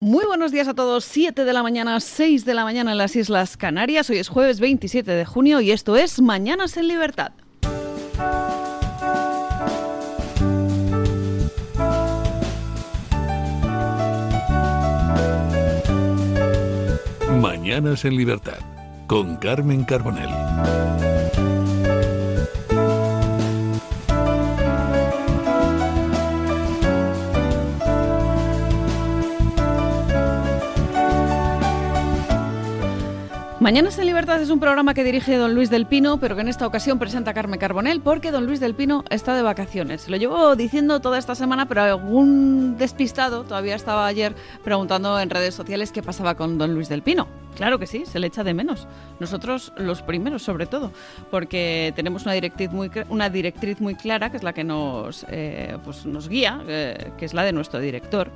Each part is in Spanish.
Muy buenos días a todos, 7 de la mañana, 6 de la mañana en las Islas Canarias. Hoy es jueves 27 de junio y esto es Mañanas en Libertad. Mañanas en Libertad con Carmen Carbonell. Mañanas en Libertad es un programa que dirige don Luis del Pino, pero que en esta ocasión presenta Carmen Carbonel, porque don Luis del Pino está de vacaciones. Lo llevo diciendo toda esta semana, pero algún despistado todavía estaba ayer preguntando en redes sociales qué pasaba con don Luis del Pino. Claro que sí, se le echa de menos. Nosotros los primeros, sobre todo, porque tenemos una directriz muy, clara, que es la que nos, eh, pues guía, eh, que es la de nuestro director.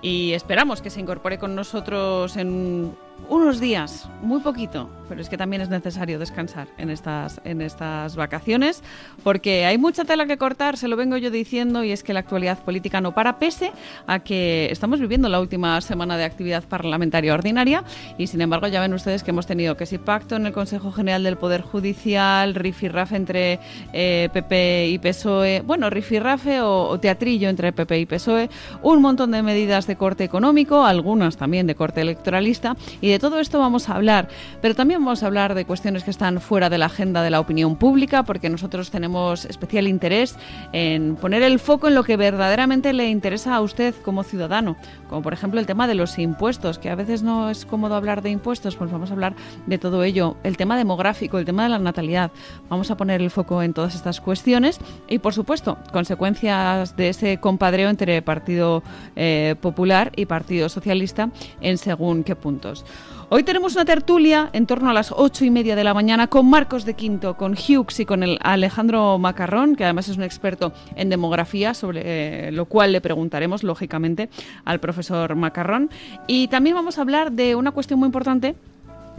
Y esperamos que se incorpore con nosotros en unos días, muy poquito, pero es que también es necesario descansar en estas, en estas vacaciones, porque hay mucha tela que cortar, se lo vengo yo diciendo, y es que la actualidad política no para, pese a que estamos viviendo la última semana de actividad parlamentaria ordinaria, y sin embargo ya ven ustedes que hemos tenido que si pacto en el Consejo General del Poder Judicial, rifirrafe entre PP eh, y PSOE, bueno, rifirrafe o, o teatrillo entre PP y PSOE, un montón de medidas de corte económico, algunas también de corte electoralista, y y de todo esto vamos a hablar, pero también vamos a hablar de cuestiones que están fuera de la agenda de la opinión pública, porque nosotros tenemos especial interés en poner el foco en lo que verdaderamente le interesa a usted como ciudadano, como por ejemplo el tema de los impuestos, que a veces no es cómodo hablar de impuestos, pues vamos a hablar de todo ello, el tema demográfico, el tema de la natalidad, vamos a poner el foco en todas estas cuestiones y por supuesto consecuencias de ese compadreo entre Partido eh, Popular y Partido Socialista en según qué puntos. Hoy tenemos una tertulia en torno a las ocho y media de la mañana con Marcos de Quinto, con Hughes y con el Alejandro Macarrón, que además es un experto en demografía, sobre eh, lo cual le preguntaremos, lógicamente, al profesor Macarrón. Y también vamos a hablar de una cuestión muy importante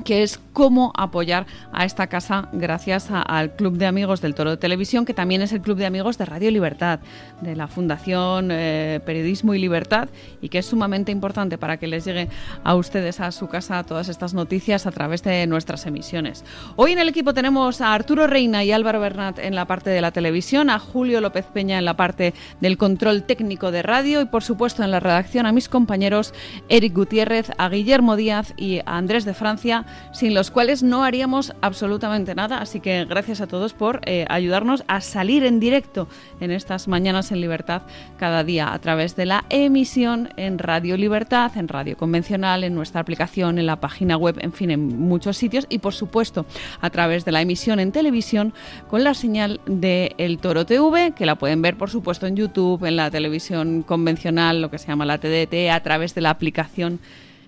que es cómo apoyar a esta casa gracias al Club de Amigos del Toro de Televisión, que también es el Club de Amigos de Radio Libertad, de la Fundación eh, Periodismo y Libertad, y que es sumamente importante para que les llegue a ustedes a su casa todas estas noticias a través de nuestras emisiones. Hoy en el equipo tenemos a Arturo Reina y Álvaro Bernat en la parte de la televisión, a Julio López Peña en la parte del control técnico de radio y, por supuesto, en la redacción a mis compañeros Eric Gutiérrez, a Guillermo Díaz y a Andrés de Francia sin los cuales no haríamos absolutamente nada. Así que gracias a todos por eh, ayudarnos a salir en directo en estas mañanas en libertad cada día a través de la emisión en Radio Libertad, en Radio Convencional, en nuestra aplicación, en la página web, en fin, en muchos sitios y por supuesto a través de la emisión en televisión con la señal de El Toro TV, que la pueden ver por supuesto en YouTube, en la televisión convencional, lo que se llama la TDT, a través de la aplicación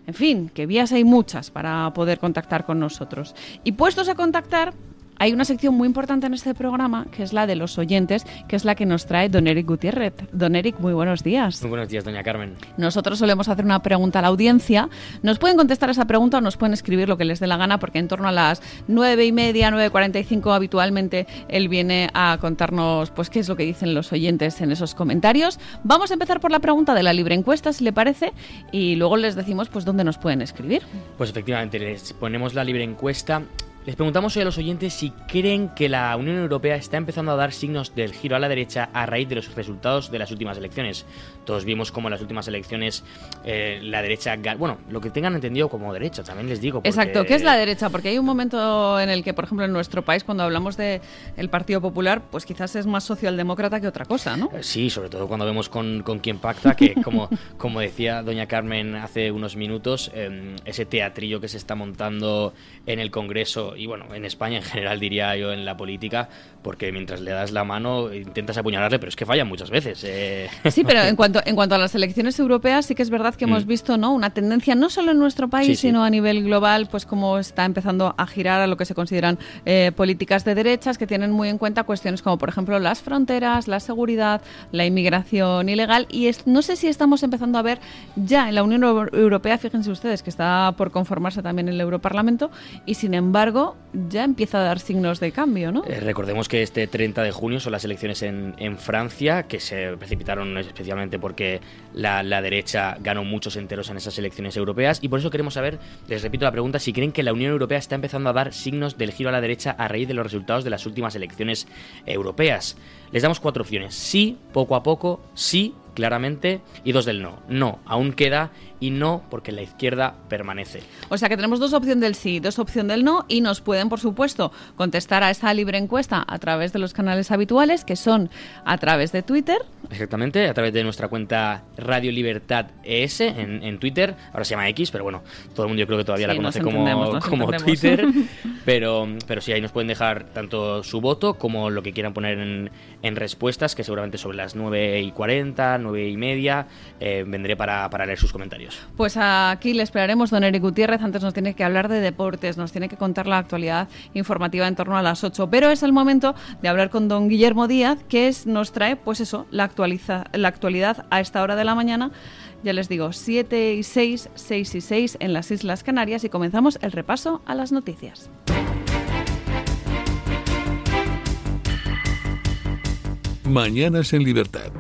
en fin, que vías hay muchas para poder contactar con nosotros. Y puestos a contactar, hay una sección muy importante en este programa, que es la de los oyentes, que es la que nos trae don Eric Gutiérrez. Don Eric, muy buenos días. Muy buenos días, doña Carmen. Nosotros solemos hacer una pregunta a la audiencia. Nos pueden contestar esa pregunta o nos pueden escribir lo que les dé la gana, porque en torno a las nueve y media, y cinco, habitualmente, él viene a contarnos pues qué es lo que dicen los oyentes en esos comentarios. Vamos a empezar por la pregunta de la libre encuesta, si le parece, y luego les decimos pues dónde nos pueden escribir. Pues efectivamente, les ponemos la libre encuesta les preguntamos hoy a los oyentes si creen que la Unión Europea está empezando a dar signos del giro a la derecha a raíz de los resultados de las últimas elecciones. Todos vimos cómo en las últimas elecciones eh, la derecha, bueno, lo que tengan entendido como derecha, también les digo. Exacto, ¿qué es la derecha? Porque hay un momento en el que, por ejemplo, en nuestro país, cuando hablamos del el Partido Popular, pues quizás es más socialdemócrata que otra cosa, ¿no? Eh, sí, sobre todo cuando vemos con, con quién pacta, que como, como decía doña Carmen hace unos minutos, em, ese teatrillo que se está montando en el Congreso y bueno, en España en general diría yo en la política, porque mientras le das la mano intentas apuñalarle, pero es que falla muchas veces. Eh. Sí, pero en cuanto, en cuanto a las elecciones europeas, sí que es verdad que hemos mm. visto ¿no? una tendencia no solo en nuestro país, sino a nivel global, pues cómo está empezando a girar a lo que se consideran eh, políticas de derechas que tienen muy en cuenta cuestiones como, por ejemplo, las fronteras, la seguridad, la inmigración ilegal, y es, no sé si estamos empezando a ver ya en la Unión Europea, fíjense ustedes que está por conformarse también el Europarlamento, y sin embargo, ya empieza a dar signos de cambio, ¿no? Eh, recordemos que este 30 de junio son las elecciones en, Francia, que se precipitaron especialmente porque la, la, derecha ganó muchos enteros en esas elecciones europeas. Y por eso queremos saber, les repito la pregunta, si creen que la Unión Europea está empezando a dar signos del giro a la derecha a raíz de los resultados de las últimas elecciones europeas. Les damos cuatro opciones. Sí, poco a poco, sí, claramente, y dos del no. No, aún queda y no porque la izquierda permanece. O sea que tenemos dos opciones del sí, dos opciones del no y nos pueden, por supuesto, contestar a esta libre encuesta a través de los canales habituales que son a través de Twitter. Exactamente, a través de nuestra cuenta Radio Libertad ES en, Twitter. Ahora se llama X, pero bueno, todo el mundo yo creo que todavía la conoce como, como Twitter. pero, pero sí, ahí nos pueden dejar tanto su voto como lo que quieran poner en, respuestas, que seguramente sobre las 9 y 40, 9 y media, eh, vendré para leer sus comentarios. Pues aquí le esperaremos, don Eric Gutiérrez. Antes nos tiene que hablar de deportes, nos tiene que contar la actualidad informativa en torno a las 8. Pero es el momento de hablar con don Guillermo Díaz, que nos trae, pues eso, la, la actualidad a esta hora de la mañana. Ya les digo, 7 y 6, 6 y 6 en las Islas Canarias y comenzamos el repaso a las noticias. Mañanas en Libertad.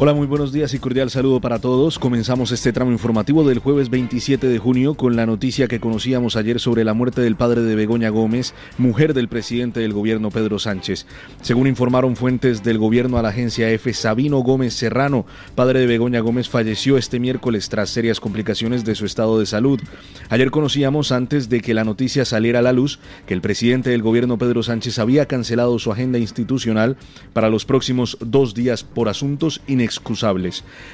Hola, muy buenos días y cordial saludo para todos. Comenzamos este tramo informativo del jueves 27 de junio con la noticia que conocíamos ayer sobre la muerte del padre de Begoña Gómez, mujer del presidente del gobierno Pedro Sánchez. Según informaron fuentes del gobierno a la agencia EFE, Sabino Gómez Serrano, padre de Begoña Gómez, falleció este miércoles tras serias complicaciones de su estado de salud. Ayer conocíamos antes de que la noticia saliera a la luz que el presidente del gobierno Pedro Sánchez había cancelado su agenda institucional para los próximos dos días por asuntos inexistentes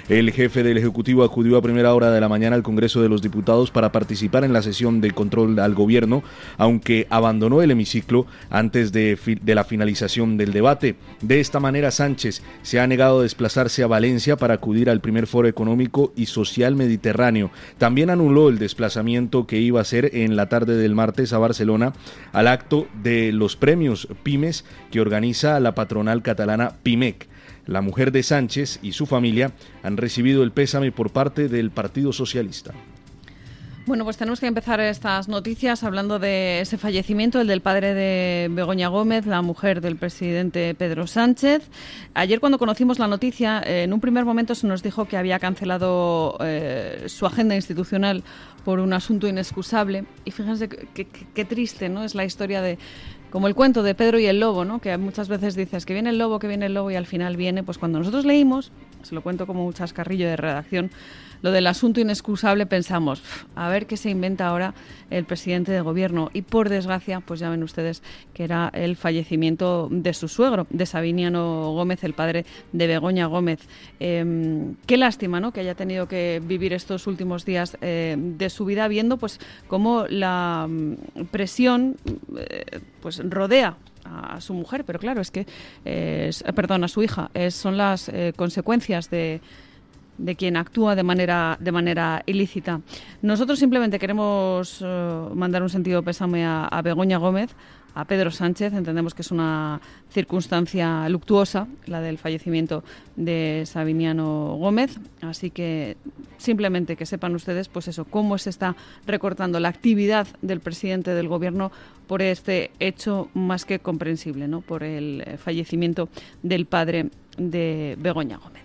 el jefe del Ejecutivo acudió a primera hora de la mañana al Congreso de los Diputados para participar en la sesión de control al gobierno, aunque abandonó el hemiciclo antes de, la finalización del debate. De esta manera, Sánchez se ha negado a desplazarse a Valencia para acudir al primer foro económico y social mediterráneo. También anuló el desplazamiento que iba a hacer en la tarde del martes a Barcelona al acto de los premios pymes que organiza la patronal catalana Pimec. La mujer de Sánchez y su familia han recibido el pésame por parte del Partido Socialista. Bueno, pues tenemos que empezar estas noticias hablando de ese fallecimiento, el del padre de Begoña Gómez, la mujer del presidente Pedro Sánchez. Ayer cuando conocimos la noticia, en un primer momento se nos dijo que había cancelado eh, su agenda institucional por un asunto inexcusable. Y fíjense qué triste ¿no? es la historia de, como el cuento de Pedro y el lobo, ¿no? que muchas veces dices que viene el lobo, que viene el lobo y al final viene, pues cuando nosotros leímos, se lo cuento como un chascarrillo de redacción, lo del asunto inexcusable pensamos, a ver qué se inventa ahora el presidente de gobierno. Y por desgracia, pues ya ven ustedes que era el fallecimiento de su suegro, de Sabiniano Gómez, el padre de Begoña Gómez. Em, qué lástima, ¿no? Que haya tenido que vivir estos últimos días eh, de su vida viendo, pues, cómo la mm, presión, eh, pues, rodea a su mujer, pero claro, es que, eh, perdón, a su hija, son las consecuencias de, de quien actúa de manera, de manera ilícita. Nosotros simplemente queremos eh, mandar un sentido pésame a, Begoña Gómez, a Pedro Sánchez. Entendemos que es una circunstancia luctuosa la del fallecimiento de Sabiniano Gómez. Así que simplemente que sepan ustedes, pues eso, cómo se está recortando la actividad del presidente del gobierno por este hecho más que comprensible, ¿no? Por el eh, fallecimiento del padre de Begoña Gómez.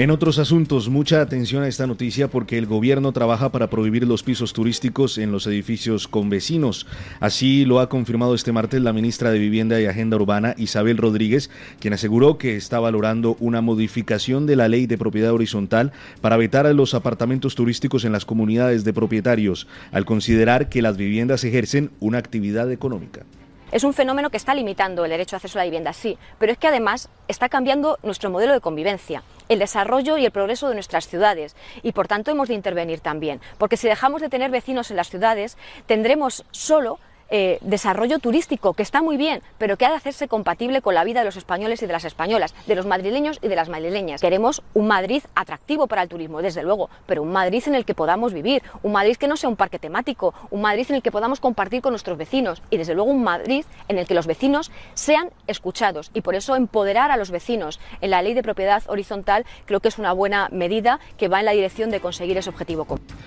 En otros asuntos, mucha atención a esta noticia porque el gobierno trabaja para prohibir los pisos turísticos en los edificios con vecinos. Así lo ha confirmado este martes la ministra de Vivienda y Agenda Urbana, Isabel Rodríguez, quien aseguró que está valorando una modificación de la ley de propiedad horizontal para vetar a los apartamentos turísticos en las comunidades de propietarios, al considerar que las viviendas ejercen una actividad económica. Es un fenómeno que está limitando el derecho a acceso a la vivienda, sí, pero es que además está cambiando nuestro modelo de convivencia, el desarrollo y el progreso de nuestras ciudades y por tanto hemos de intervenir también, porque si dejamos de tener vecinos en las ciudades, tendremos solo eh, desarrollo turístico, que está muy bien, pero que ha de hacerse compatible con la vida de los españoles y de las españolas, de los madrileños y de las madrileñas. Queremos un Madrid atractivo para el turismo, desde luego, pero un Madrid en el que podamos vivir, un Madrid que no sea un parque temático, un Madrid en el que podamos compartir con nuestros vecinos y, desde luego, un Madrid en el que los vecinos sean escuchados y por eso empoderar a los vecinos en la ley de propiedad horizontal creo que es una buena medida que va en la dirección de conseguir ese objetivo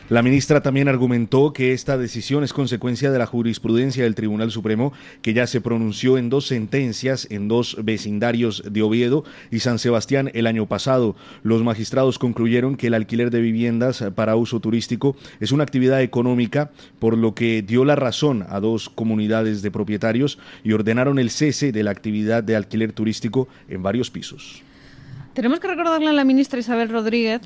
La ministra también argumentó que esta decisión es consecuencia de la jurisprudencia del Tribunal Supremo que ya se pronunció en dos sentencias en dos vecindarios de Oviedo y San Sebastián el año pasado. Los magistrados concluyeron que el alquiler de viviendas para uso turístico es una actividad económica, por lo que dio la razón a dos comunidades de propietarios y ordenaron el cese de la actividad de alquiler turístico en varios pisos. Tenemos que recordarle a la ministra Isabel Rodríguez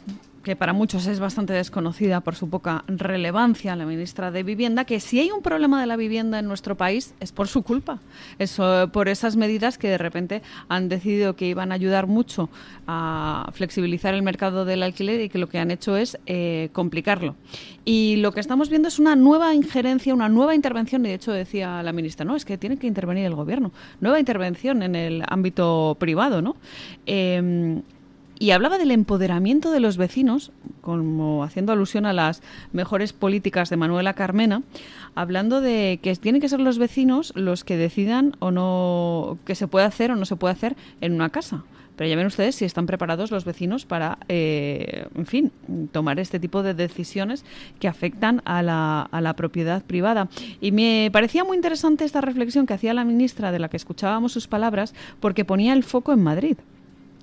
que para muchos es bastante desconocida por su poca relevancia, la ministra de Vivienda, que si hay un problema de la vivienda en nuestro país es por su culpa, es por esas medidas que de repente han decidido que iban a ayudar mucho a flexibilizar el mercado del alquiler y que lo que han hecho es eh, complicarlo. Y lo que estamos viendo es una nueva injerencia, una nueva intervención, y de hecho decía la ministra, no, es que tiene que intervenir el gobierno, nueva intervención en el ámbito privado, ¿no? Em, y hablaba del empoderamiento de los vecinos, como haciendo alusión a las mejores políticas de Manuela Carmena, hablando de que tienen que ser los vecinos los que decidan o no que se puede hacer o no se puede hacer en una casa. Pero ya ven ustedes si están preparados los vecinos para, eh, en fin, tomar este tipo de decisiones que afectan a la, a la propiedad privada. Y me parecía muy interesante esta reflexión que hacía la ministra de la que escuchábamos sus palabras, porque ponía el foco en Madrid.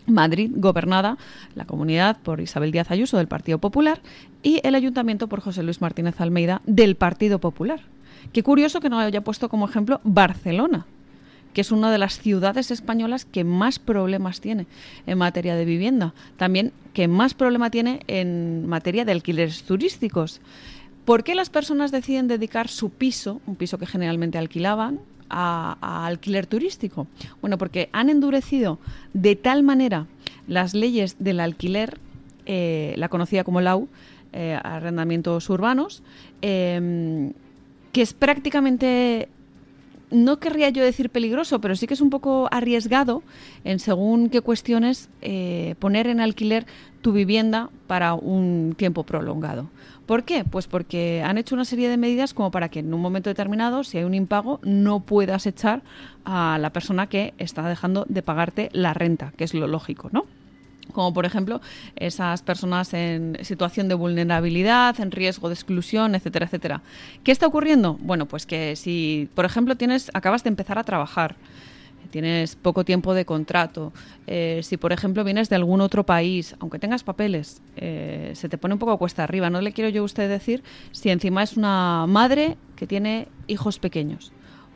Madrid, gobernada la comunidad por Isabel Díaz Ayuso del Partido Popular y el ayuntamiento por José Luis Martínez Almeida del Partido Popular. Qué curioso que no haya puesto como ejemplo Barcelona, que es una de las ciudades españolas que más problemas tiene en materia de vivienda, también que más problema tiene en materia de alquileres turísticos. ¿Por qué las personas deciden dedicar su piso, un piso que generalmente alquilaban, a, alquiler turístico? Bueno, porque han endurecido de tal manera las leyes del alquiler, eh, la conocida como LAU, eh, arrendamientos urbanos, eh, que es prácticamente no querría yo decir peligroso, pero sí que es un poco arriesgado en según qué cuestiones eh, poner en alquiler tu vivienda para un tiempo prolongado. ¿Por qué? Pues porque han hecho una serie de medidas como para que en un momento determinado, si hay un impago, no puedas echar a la persona que está dejando de pagarte la renta, que es lo lógico, ¿no? como por ejemplo esas personas en situación de vulnerabilidad, en riesgo de exclusión, etcétera, etcétera. ¿Qué está ocurriendo? Bueno, pues que si, por ejemplo, tienes, acabas de empezar a trabajar, tienes poco tiempo de contrato, eh, si por ejemplo vienes de algún otro país, aunque tengas papeles, eh, se te pone un poco cuesta arriba. No le quiero yo a usted decir si encima es una madre que tiene hijos pequeños.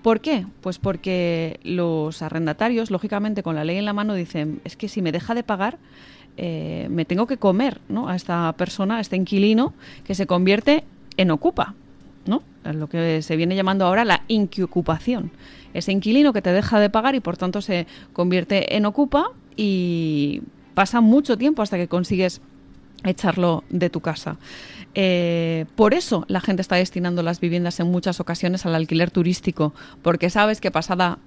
¿Por qué? Pues porque los arrendatarios, lógicamente, con la ley en la mano, dicen, es que si me deja de pagar, eh, me tengo que comer ¿no? a esta persona, a este inquilino, que se convierte en ocupa, ¿no? lo que se viene llamando ahora la inquiocupación. Ese inquilino que te deja de pagar y por tanto se convierte en ocupa y pasa mucho tiempo hasta que consigues echarlo de tu casa. Eh, por eso la gente está destinando las viviendas en muchas ocasiones al alquiler turístico, porque sabes que pasada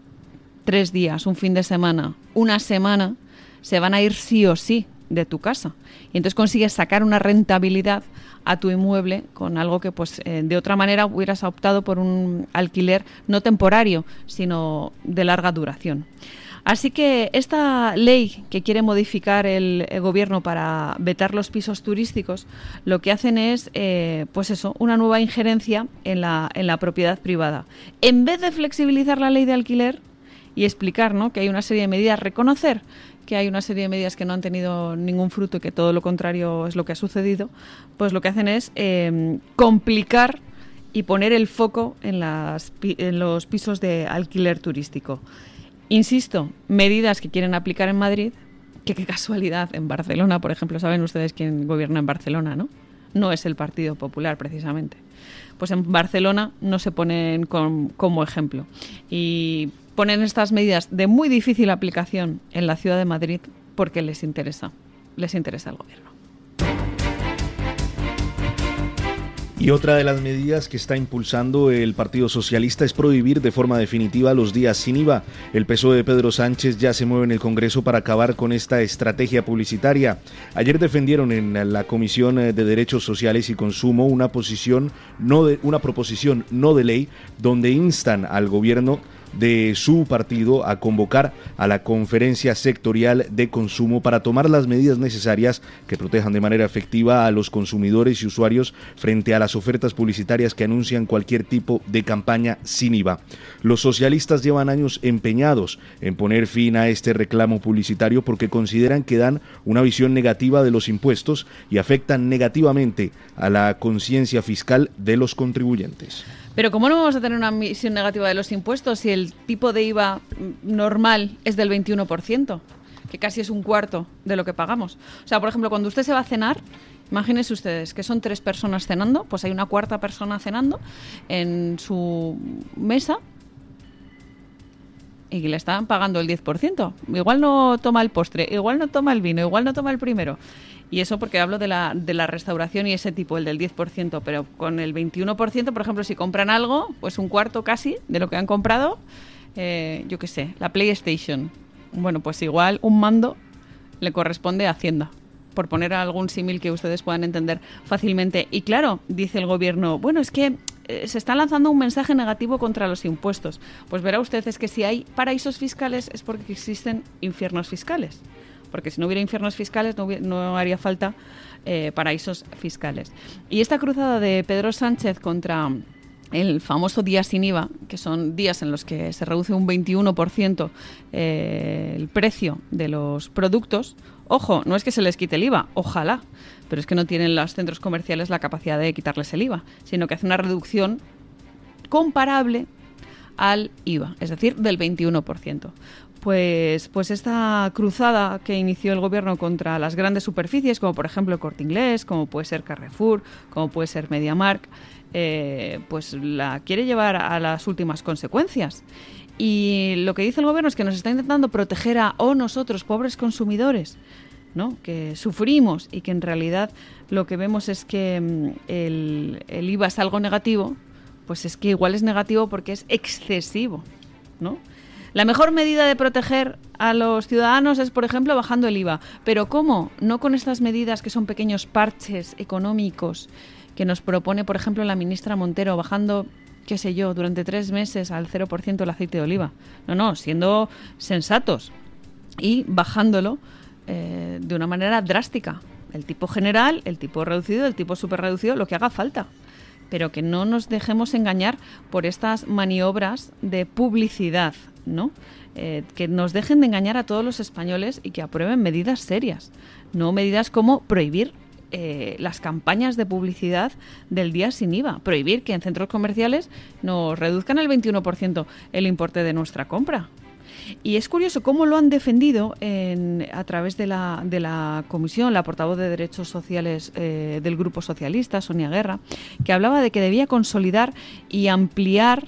tres días, un fin de semana, una semana, se van a ir sí o sí de tu casa. Y entonces consigues sacar una rentabilidad a tu inmueble con algo que pues eh, de otra manera hubieras optado por un alquiler no temporario, sino de larga duración. Así que esta ley que quiere modificar el, gobierno para vetar los pisos turísticos, lo que hacen es, eh, pues eso, una nueva injerencia en la, en la propiedad privada. En vez de flexibilizar la ley de alquiler y explicar que hay una serie de medidas, reconocer que hay una serie de medidas que no han tenido ningún fruto y que todo lo contrario es lo que ha sucedido, pues lo que hacen es eh, complicar y poner el foco en, en los pisos de alquiler turístico. Insisto, medidas que quieren aplicar en Madrid, que qué casualidad, en Barcelona, por ejemplo, saben ustedes quién gobierna en Barcelona, ¿no? No es el Partido Popular, precisamente. Pues en Barcelona no se ponen como ejemplo. Y ponen estas medidas de muy difícil aplicación en la ciudad de Madrid porque les interesa, les interesa el gobierno. Y otra de las medidas que está impulsando el Partido Socialista es prohibir de forma definitiva los días sin IVA. El peso e de Pedro Sánchez ya se mueve en el Congreso para acabar con esta estrategia publicitaria. Ayer defendieron en la Comisión eh, de Derechos Sociales y Consumo una posición no una proposición no de ley donde instan al gobierno de su partido a convocar a la conferencia sectorial de consumo para tomar las medidas necesarias que protejan de manera efectiva a los consumidores y usuarios frente a las ofertas publicitarias que anuncian cualquier tipo de campaña sin IVA. Los socialistas llevan años empeñados en poner fin a este reclamo publicitario porque consideran que dan una visión negativa de los impuestos y afectan negativamente a la conciencia fiscal de los contribuyentes. Pero ¿cómo no vamos a tener una misión negativa de los impuestos si el tipo de IVA normal es del 21%? que casi es un cuarto de lo que pagamos. O sea, por ejemplo, cuando usted se va a cenar, imagínense ustedes que son tres personas cenando, pues hay una cuarta persona cenando en su mesa y le están pagando el 10%. Igual no toma el postre, igual no toma el vino, igual no toma el primero. Y eso porque hablo de la, de la restauración y ese tipo, el del 10%, pero con el 21%, por ejemplo, si compran algo, pues un cuarto casi de lo que han comprado, eh, yo qué sé, la PlayStation. Bueno, pues igual un mando le corresponde a Hacienda por poner algún símil que ustedes puedan entender fácilmente. Y claro, dice el gobierno, bueno, es que eh, se está lanzando un mensaje negativo contra los impuestos. Pues verá ustedes que si hay paraísos fiscales es porque existen infiernos fiscales porque si no hubiera infiernos fiscales no, no haría falta eh, paraísos fiscales. Y esta cruzada de Pedro Sánchez contra el famoso día sin IVA, que son días en los que se reduce un 21% eh, el precio de los productos. Ojo, no es que se les quite el IVA, ojalá, pero es que no tienen los centros comerciales la capacidad de quitarles el IVA, sino que hace una reducción comparable al IVA, es decir, del 21%. Pues, pues, esta cruzada que inició el gobierno contra las grandes superficies, como por ejemplo el Corte Inglés, como puede ser Carrefour, como puede ser MediaMark, eh, pues la quiere llevar a las últimas consecuencias. Y lo que dice el gobierno es que nos está intentando proteger a o nosotros, pobres consumidores, ¿no? que sufrimos y que en realidad lo que vemos es que mm, el, el IVA es algo negativo, pues es que igual es negativo porque es excesivo, ¿no? La mejor medida de proteger a los ciudadanos es, por ejemplo, bajando el IVA. Pero ¿cómo? No con estas medidas que son pequeños parches económicos que nos propone, por ejemplo, la ministra Montero, bajando qué sé yo, durante tres meses al 0% el aceite de oliva. No, no, siendo sensatos y bajándolo eh, de una manera drástica. El tipo general, el tipo reducido, el tipo super reducido, lo que haga falta. Pero que no nos dejemos engañar por estas maniobras de publicidad ¿no? Eh, que nos dejen de engañar a todos los españoles y que aprueben medidas serias, no medidas como prohibir eh, las campañas de publicidad del día sin IVA, prohibir que en centros comerciales nos reduzcan el 21% el importe de nuestra compra. Y es curioso cómo lo han defendido a través de la, comisión, la portavoz de Derechos Sociales eh, del Grupo Socialista, Sonia Guerra, que hablaba de que debía consolidar y ampliar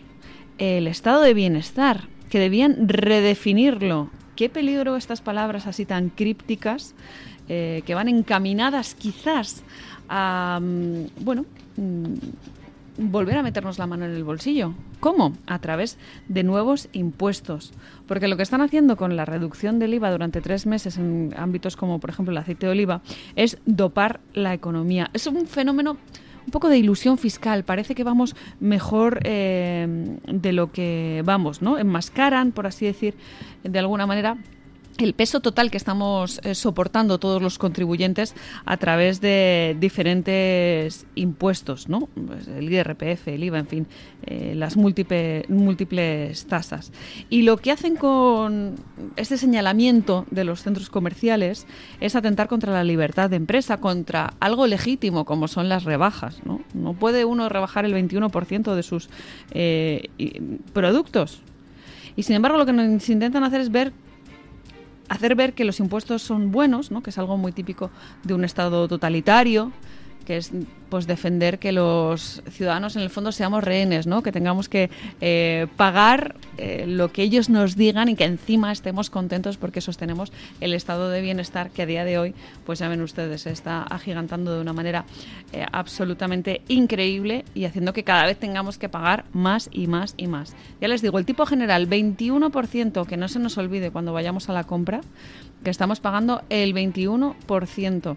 el estado de bienestar que debían redefinirlo. Qué peligro estas palabras así tan crípticas eh, que van encaminadas quizás a, mm, bueno, mm, volver a meternos la mano en el bolsillo. ¿Cómo? A través de nuevos impuestos. Porque lo que están haciendo con la reducción del IVA durante tres meses en ámbitos como, por ejemplo, el aceite de oliva, es dopar la economía. Es un fenómeno un poco de ilusión fiscal. Parece que vamos mejor eh, de lo que vamos, ¿no? Enmascaran, por así decir, de alguna manera, el peso total que estamos eh, soportando todos los contribuyentes a través de diferentes impuestos, ¿no? Pues el IRPF, el IVA, en fin, eh, las múltiples tasas. Y lo que hacen con este señalamiento de los centros comerciales es atentar contra la libertad de empresa, contra algo legítimo como son las rebajas, ¿no? No puede uno rebajar el 21% de sus eh, productos. Y sin embargo, lo que nos intentan hacer es ver hacer ver que los impuestos son buenos, ¿no? que es algo muy típico de un Estado totalitario, que es pues defender que los ciudadanos en el fondo seamos rehenes, ¿no? Que tengamos que eh, pagar eh, lo que ellos nos digan y que encima estemos contentos porque sostenemos el estado de bienestar que a día de hoy, pues ya ven ustedes, se está agigantando de una manera eh, absolutamente increíble y haciendo que cada vez tengamos que pagar más y más y más. Ya les digo, el tipo general 21%, que no se nos olvide cuando vayamos a la compra, que estamos pagando el 21%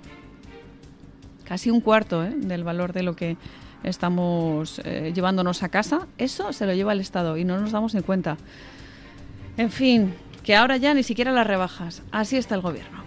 casi un cuarto ¿eh? del valor de lo que estamos eh, llevándonos a casa, eso se lo lleva el Estado y no nos damos ni cuenta. En fin, que ahora ya ni siquiera las rebajas. Así está el gobierno.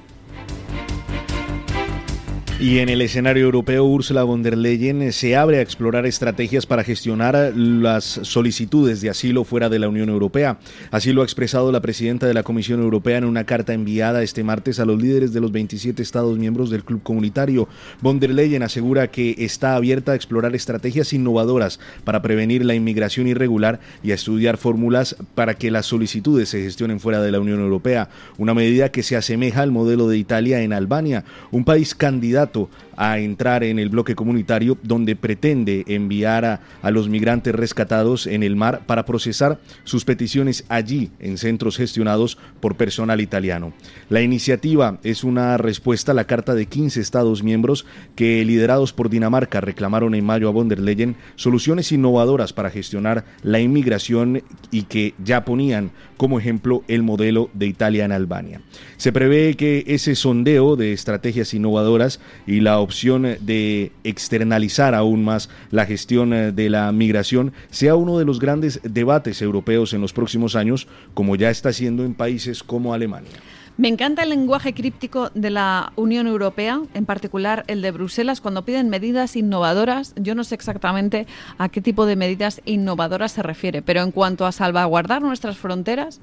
Y en el escenario europeo, Ursula von der Leyen eh, se abre a explorar estrategias para gestionar eh, las solicitudes de asilo fuera de la Unión Europea. Así lo ha expresado la presidenta de la Comisión Europea en una carta enviada este martes a los líderes de los 27 Estados miembros del Club Comunitario. Von der Leyen asegura que está abierta a explorar estrategias innovadoras para prevenir la inmigración irregular y a estudiar fórmulas para que las solicitudes se gestionen fuera de la Unión Europea, una medida que se asemeja al modelo de Italia en Albania, un país candidato contratou a entrar en el bloque comunitario donde pretende enviar a, los migrantes rescatados en el mar para procesar sus peticiones allí en centros gestionados por personal italiano. La iniciativa es una respuesta a la carta de 15 Estados miembros que, liderados por Dinamarca, reclamaron en mayo a von Leyen soluciones innovadoras para gestionar la inmigración y que ya ponían como ejemplo el modelo de Italia en Albania. Se prevé que ese sondeo de estrategias innovadoras y la opción eh, de externalizar aún más la gestión eh, de la migración sea uno de los grandes debates europeos en los próximos años, como ya está siendo en países como Alemania. Me encanta el lenguaje críptico de la Unión Europea, en particular el de Bruselas, cuando piden medidas innovadoras. Yo no sé exactamente a qué tipo de medidas innovadoras se refiere, pero en cuanto a salvaguardar nuestras fronteras,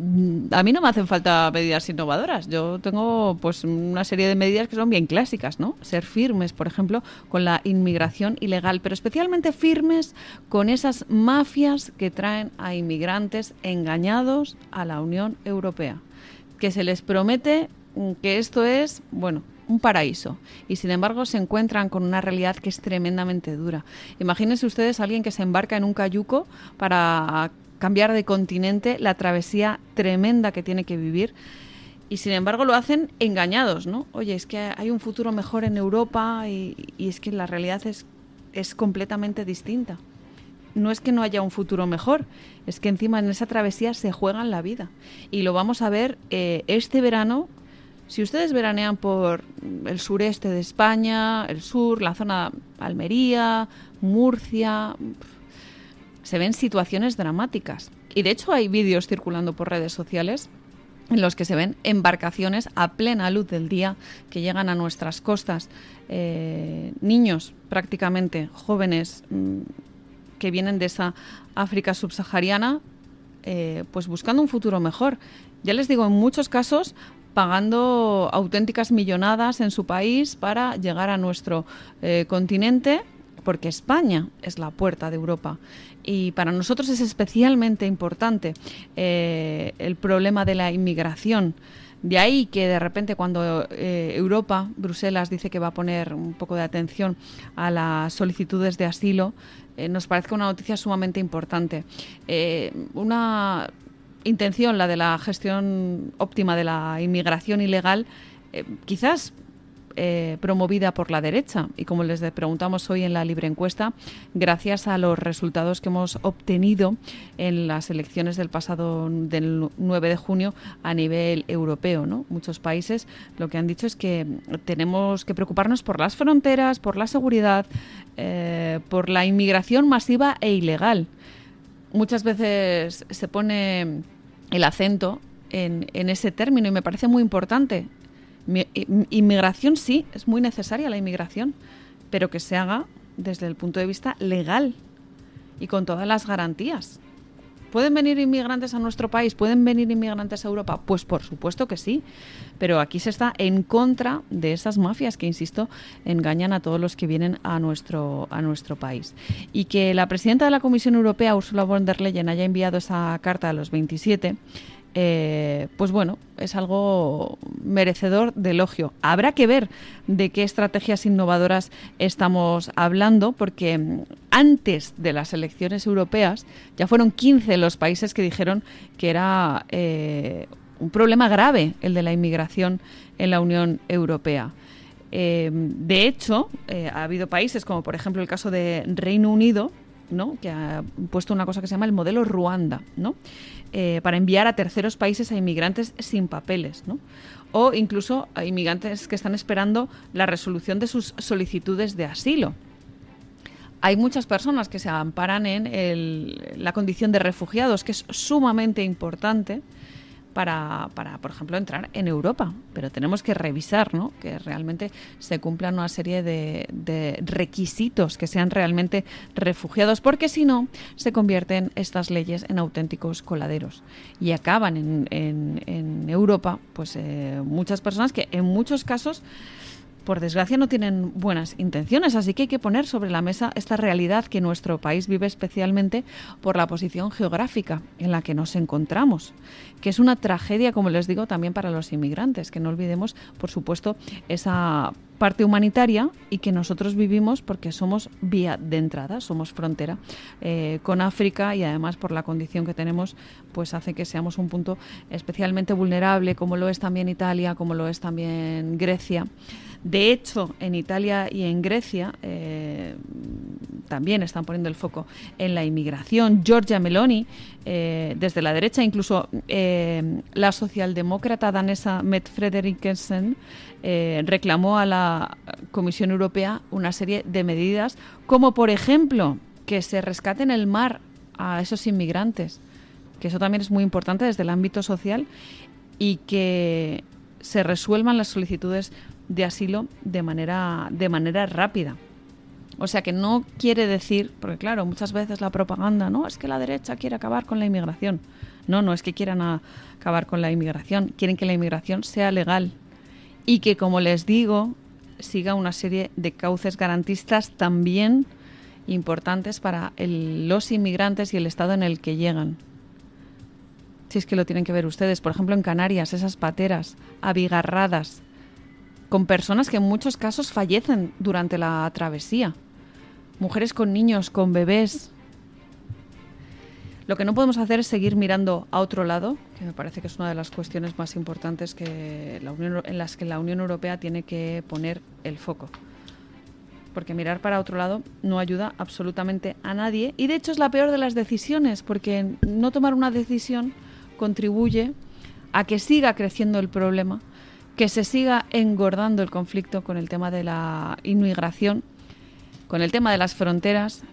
Mm, a mí no me hacen falta medidas innovadoras. Yo tengo pues una serie de medidas que son bien clásicas, ¿no? Ser firmes, por ejemplo, con la inmigración ilegal, pero especialmente firmes con esas mafias que traen a inmigrantes engañados a la Unión Europea, que se les promete que esto es, bueno, un paraíso y sin embargo se encuentran con una realidad que es tremendamente dura. Imagínense ustedes a alguien que se embarca en un cayuco para cambiar de continente, la travesía tremenda que tiene que vivir. Y sin embargo lo hacen engañados, ¿no? Oye, es que hay un futuro mejor en Europa y, es que la realidad es, es completamente distinta. No es que no haya un futuro mejor, es que encima en esa travesía se juegan la vida. Y lo vamos a ver eh, este verano si ustedes veranean por el sureste de España, el sur, la zona de Almería, Murcia, se ven situaciones dramáticas. Y de hecho hay vídeos circulando por redes sociales en los que se ven embarcaciones a plena luz del día que llegan a nuestras costas. Eh, niños prácticamente, jóvenes mm, que vienen de esa África subsahariana, eh, pues buscando un futuro mejor. Ya les digo, en muchos casos pagando auténticas millonadas en su país para llegar a nuestro eh, continente porque España es la puerta de Europa. Y para nosotros es especialmente importante eh, el problema de la inmigración. De ahí que de repente cuando eh, Europa, Bruselas, dice que va a poner un poco de atención a las solicitudes de asilo, eh, nos parezca una noticia sumamente importante. una intención, la de la gestión óptima de la inmigración ilegal, quizás eh, promovida por la derecha. Y como les preguntamos hoy en la libre encuesta, gracias a los resultados que hemos obtenido en las elecciones del pasado del 9 de junio a nivel europeo, ¿no? muchos países lo que han dicho es que tenemos que preocuparnos por las fronteras, por la seguridad, eh, por la inmigración masiva e ilegal. Muchas veces se pone el acento en, en, ese término y me parece muy importante. Eh, inmigración sí, es muy necesaria la inmigración, pero que se haga desde el punto de vista legal y con todas las garantías. ¿Pueden venir inmigrantes a nuestro país? ¿Pueden venir inmigrantes a Europa? Pues por supuesto que sí, pero aquí se está en contra de esas mafias que, insisto, engañan a todos los que vienen a nuestro, a nuestro país. Y que la presidenta de la Comisión Europea, Ursula von der Leyen, haya enviado esa carta a los 27 eh, pues bueno, es algo merecedor de elogio. Habrá que ver de qué estrategias innovadoras estamos hablando, porque mm, antes de las elecciones europeas ya fueron 15 los países que dijeron que era eh, un problema grave el de la inmigración en la Unión Europea. Eh, de hecho, ha habido países como por ejemplo el caso de Reino Unido, que ha puesto una cosa que se llama el modelo Ruanda, eh, para enviar a terceros países a inmigrantes sin papeles, o incluso a inmigrantes que están esperando la resolución de sus solicitudes de asilo. Hay muchas personas que se amparan en la condición de refugiados, que es sumamente importante para, para, por ejemplo, entrar en Europa. Pero tenemos que revisar ¿no? que realmente se cumplan una serie de, requisitos, que sean realmente refugiados, porque si no, se convierten estas leyes en auténticos coladeros y acaban en, en, Europa pues eh, muchas personas que en muchos casos por desgracia, no tienen buenas intenciones, así que hay que poner sobre la mesa esta realidad que nuestro país vive especialmente por la posición geográfica en la que nos encontramos, que es una tragedia, como les digo, también para los inmigrantes, que no olvidemos, por supuesto, esa parte humanitaria y que nosotros vivimos porque somos vía de entrada, somos frontera eh, con África y además por la condición que tenemos, pues hace que seamos un punto especialmente vulnerable, como lo es también Italia, como lo es también Grecia. De hecho, en Italia y en Grecia eh, también están poniendo el foco en la inmigración. Giorgia Meloni eh, desde la derecha. Incluso eh, la socialdemócrata danesa Met Frederiksen eh, reclamó a la Comisión Europea una serie de medidas, como por ejemplo que se rescaten en el mar a esos inmigrantes, que eso también es muy importante desde el ámbito social, y que se resuelvan las solicitudes de asilo de manera, de manera rápida. O sea que no quiere decir, porque claro, muchas veces la propaganda, no, es que la derecha quiere acabar con la inmigración. No, no es que quieran acabar con la inmigración, quieren que la inmigración sea legal y que, como les digo, siga una serie de cauces garantistas también importantes para los inmigrantes y el estado en el que llegan. Si es que lo tienen que ver ustedes, por ejemplo, en Canarias, esas pateras abigarradas, con personas que en muchos casos fallecen durante la travesía mujeres con niños, con bebés. Lo que no podemos hacer es seguir mirando a otro lado, que me parece que es una de las cuestiones más importantes que la en las que la Unión Europea tiene que poner el foco. Porque mirar para otro lado no ayuda absolutamente a nadie y de hecho es la peor de las decisiones, porque no tomar una decisión contribuye a que siga creciendo el problema, que se siga engordando el conflicto con el tema de la inmigración con el tema de las fronteras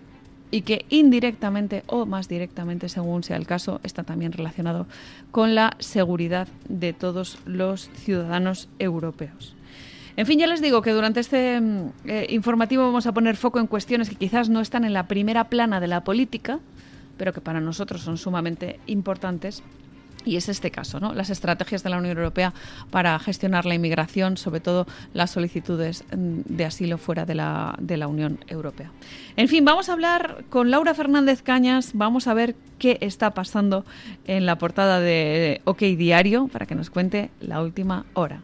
y que indirectamente o más directamente, según sea el caso, está también relacionado con la seguridad de todos los ciudadanos europeos. En fin, ya les digo que durante este mm, eh, informativo vamos a poner foco en cuestiones que quizás no están en la primera plana de la política, pero que para nosotros son sumamente importantes y es este caso, ¿no? Las estrategias de la Unión Europea para gestionar la inmigración, sobre todo las solicitudes mm, de asilo fuera de la, de la Unión Europea. En fin, vamos a hablar con Laura Fernández Cañas, vamos a ver qué está pasando en la portada de OK Diario para que nos cuente la última hora.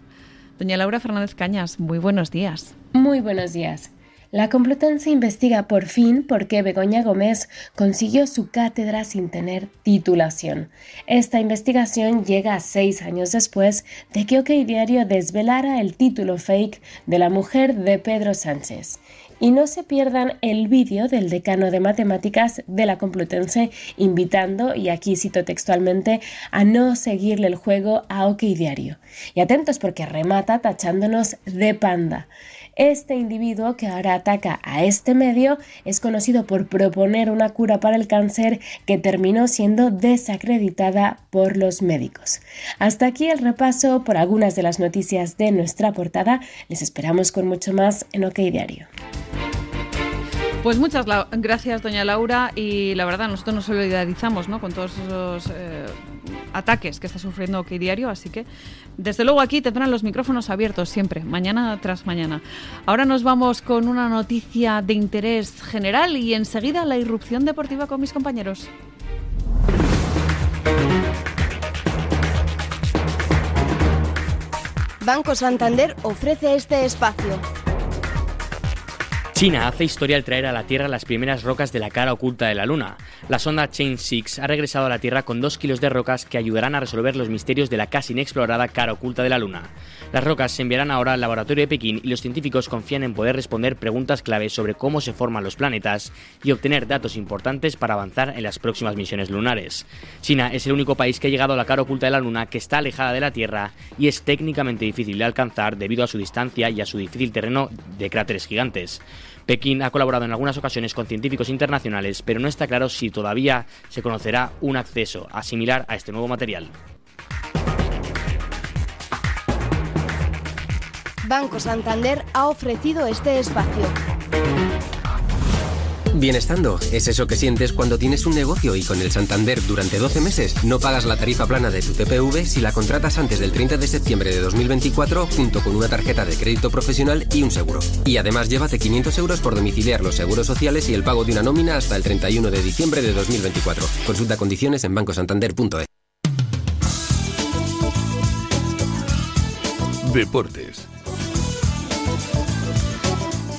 Doña Laura Fernández Cañas, muy buenos días. Muy buenos días. La Complutense investiga por fin por qué Begoña Gómez consiguió su cátedra sin tener titulación. Esta investigación llega seis años después de que OK Diario desvelara el título fake de la mujer de Pedro Sánchez. Y no se pierdan el vídeo del decano de matemáticas de la Complutense invitando, y aquí cito textualmente, a no seguirle el juego a OK Diario. Y atentos porque remata tachándonos de panda. Este individuo que ahora ataca a este medio es conocido por proponer una cura para el cáncer que terminó siendo desacreditada por los médicos. Hasta aquí el repaso por algunas de las noticias de nuestra portada. Les esperamos con mucho más en OK Diario. Pues muchas gracias, doña Laura, y la verdad, nosotros nos solidarizamos con todos esos eh, ataques que está sufriendo que Diario, así que desde luego aquí tendrán los micrófonos abiertos siempre, mañana tras mañana. Ahora nos vamos con una noticia de interés general y enseguida la irrupción deportiva con mis compañeros. Banco Santander ofrece este espacio. China hace historia al traer a la Tierra las primeras rocas de la cara oculta de la Luna. La sonda Chain 6 ha regresado a la Tierra con dos kilos de rocas que ayudarán a resolver los misterios de la casi inexplorada cara oculta de la Luna. Las rocas se enviarán ahora al laboratorio de Pekín y los científicos confían en poder responder preguntas claves sobre cómo se forman los planetas y obtener datos importantes para avanzar en las próximas misiones lunares. China es el único país que ha llegado a la cara oculta de la Luna que está alejada de la Tierra y es técnicamente difícil de alcanzar debido a su distancia y a su difícil terreno de cráteres gigantes. Pekín ha colaborado en algunas ocasiones con científicos internacionales, pero no está claro si todavía se conocerá un acceso a a este nuevo material. Banco Santander ha ofrecido este espacio. Bienestando es eso que sientes cuando tienes un negocio y con el Santander durante 12 meses no pagas la tarifa plana de tu TPV si la contratas antes del 30 de septiembre de 2024 junto con una tarjeta de crédito profesional y un seguro. Y además llévate 500 euros por domiciliar los seguros sociales y el pago de una nómina hasta el 31 de diciembre de 2024. Consulta condiciones en bancosantander.es. Deportes.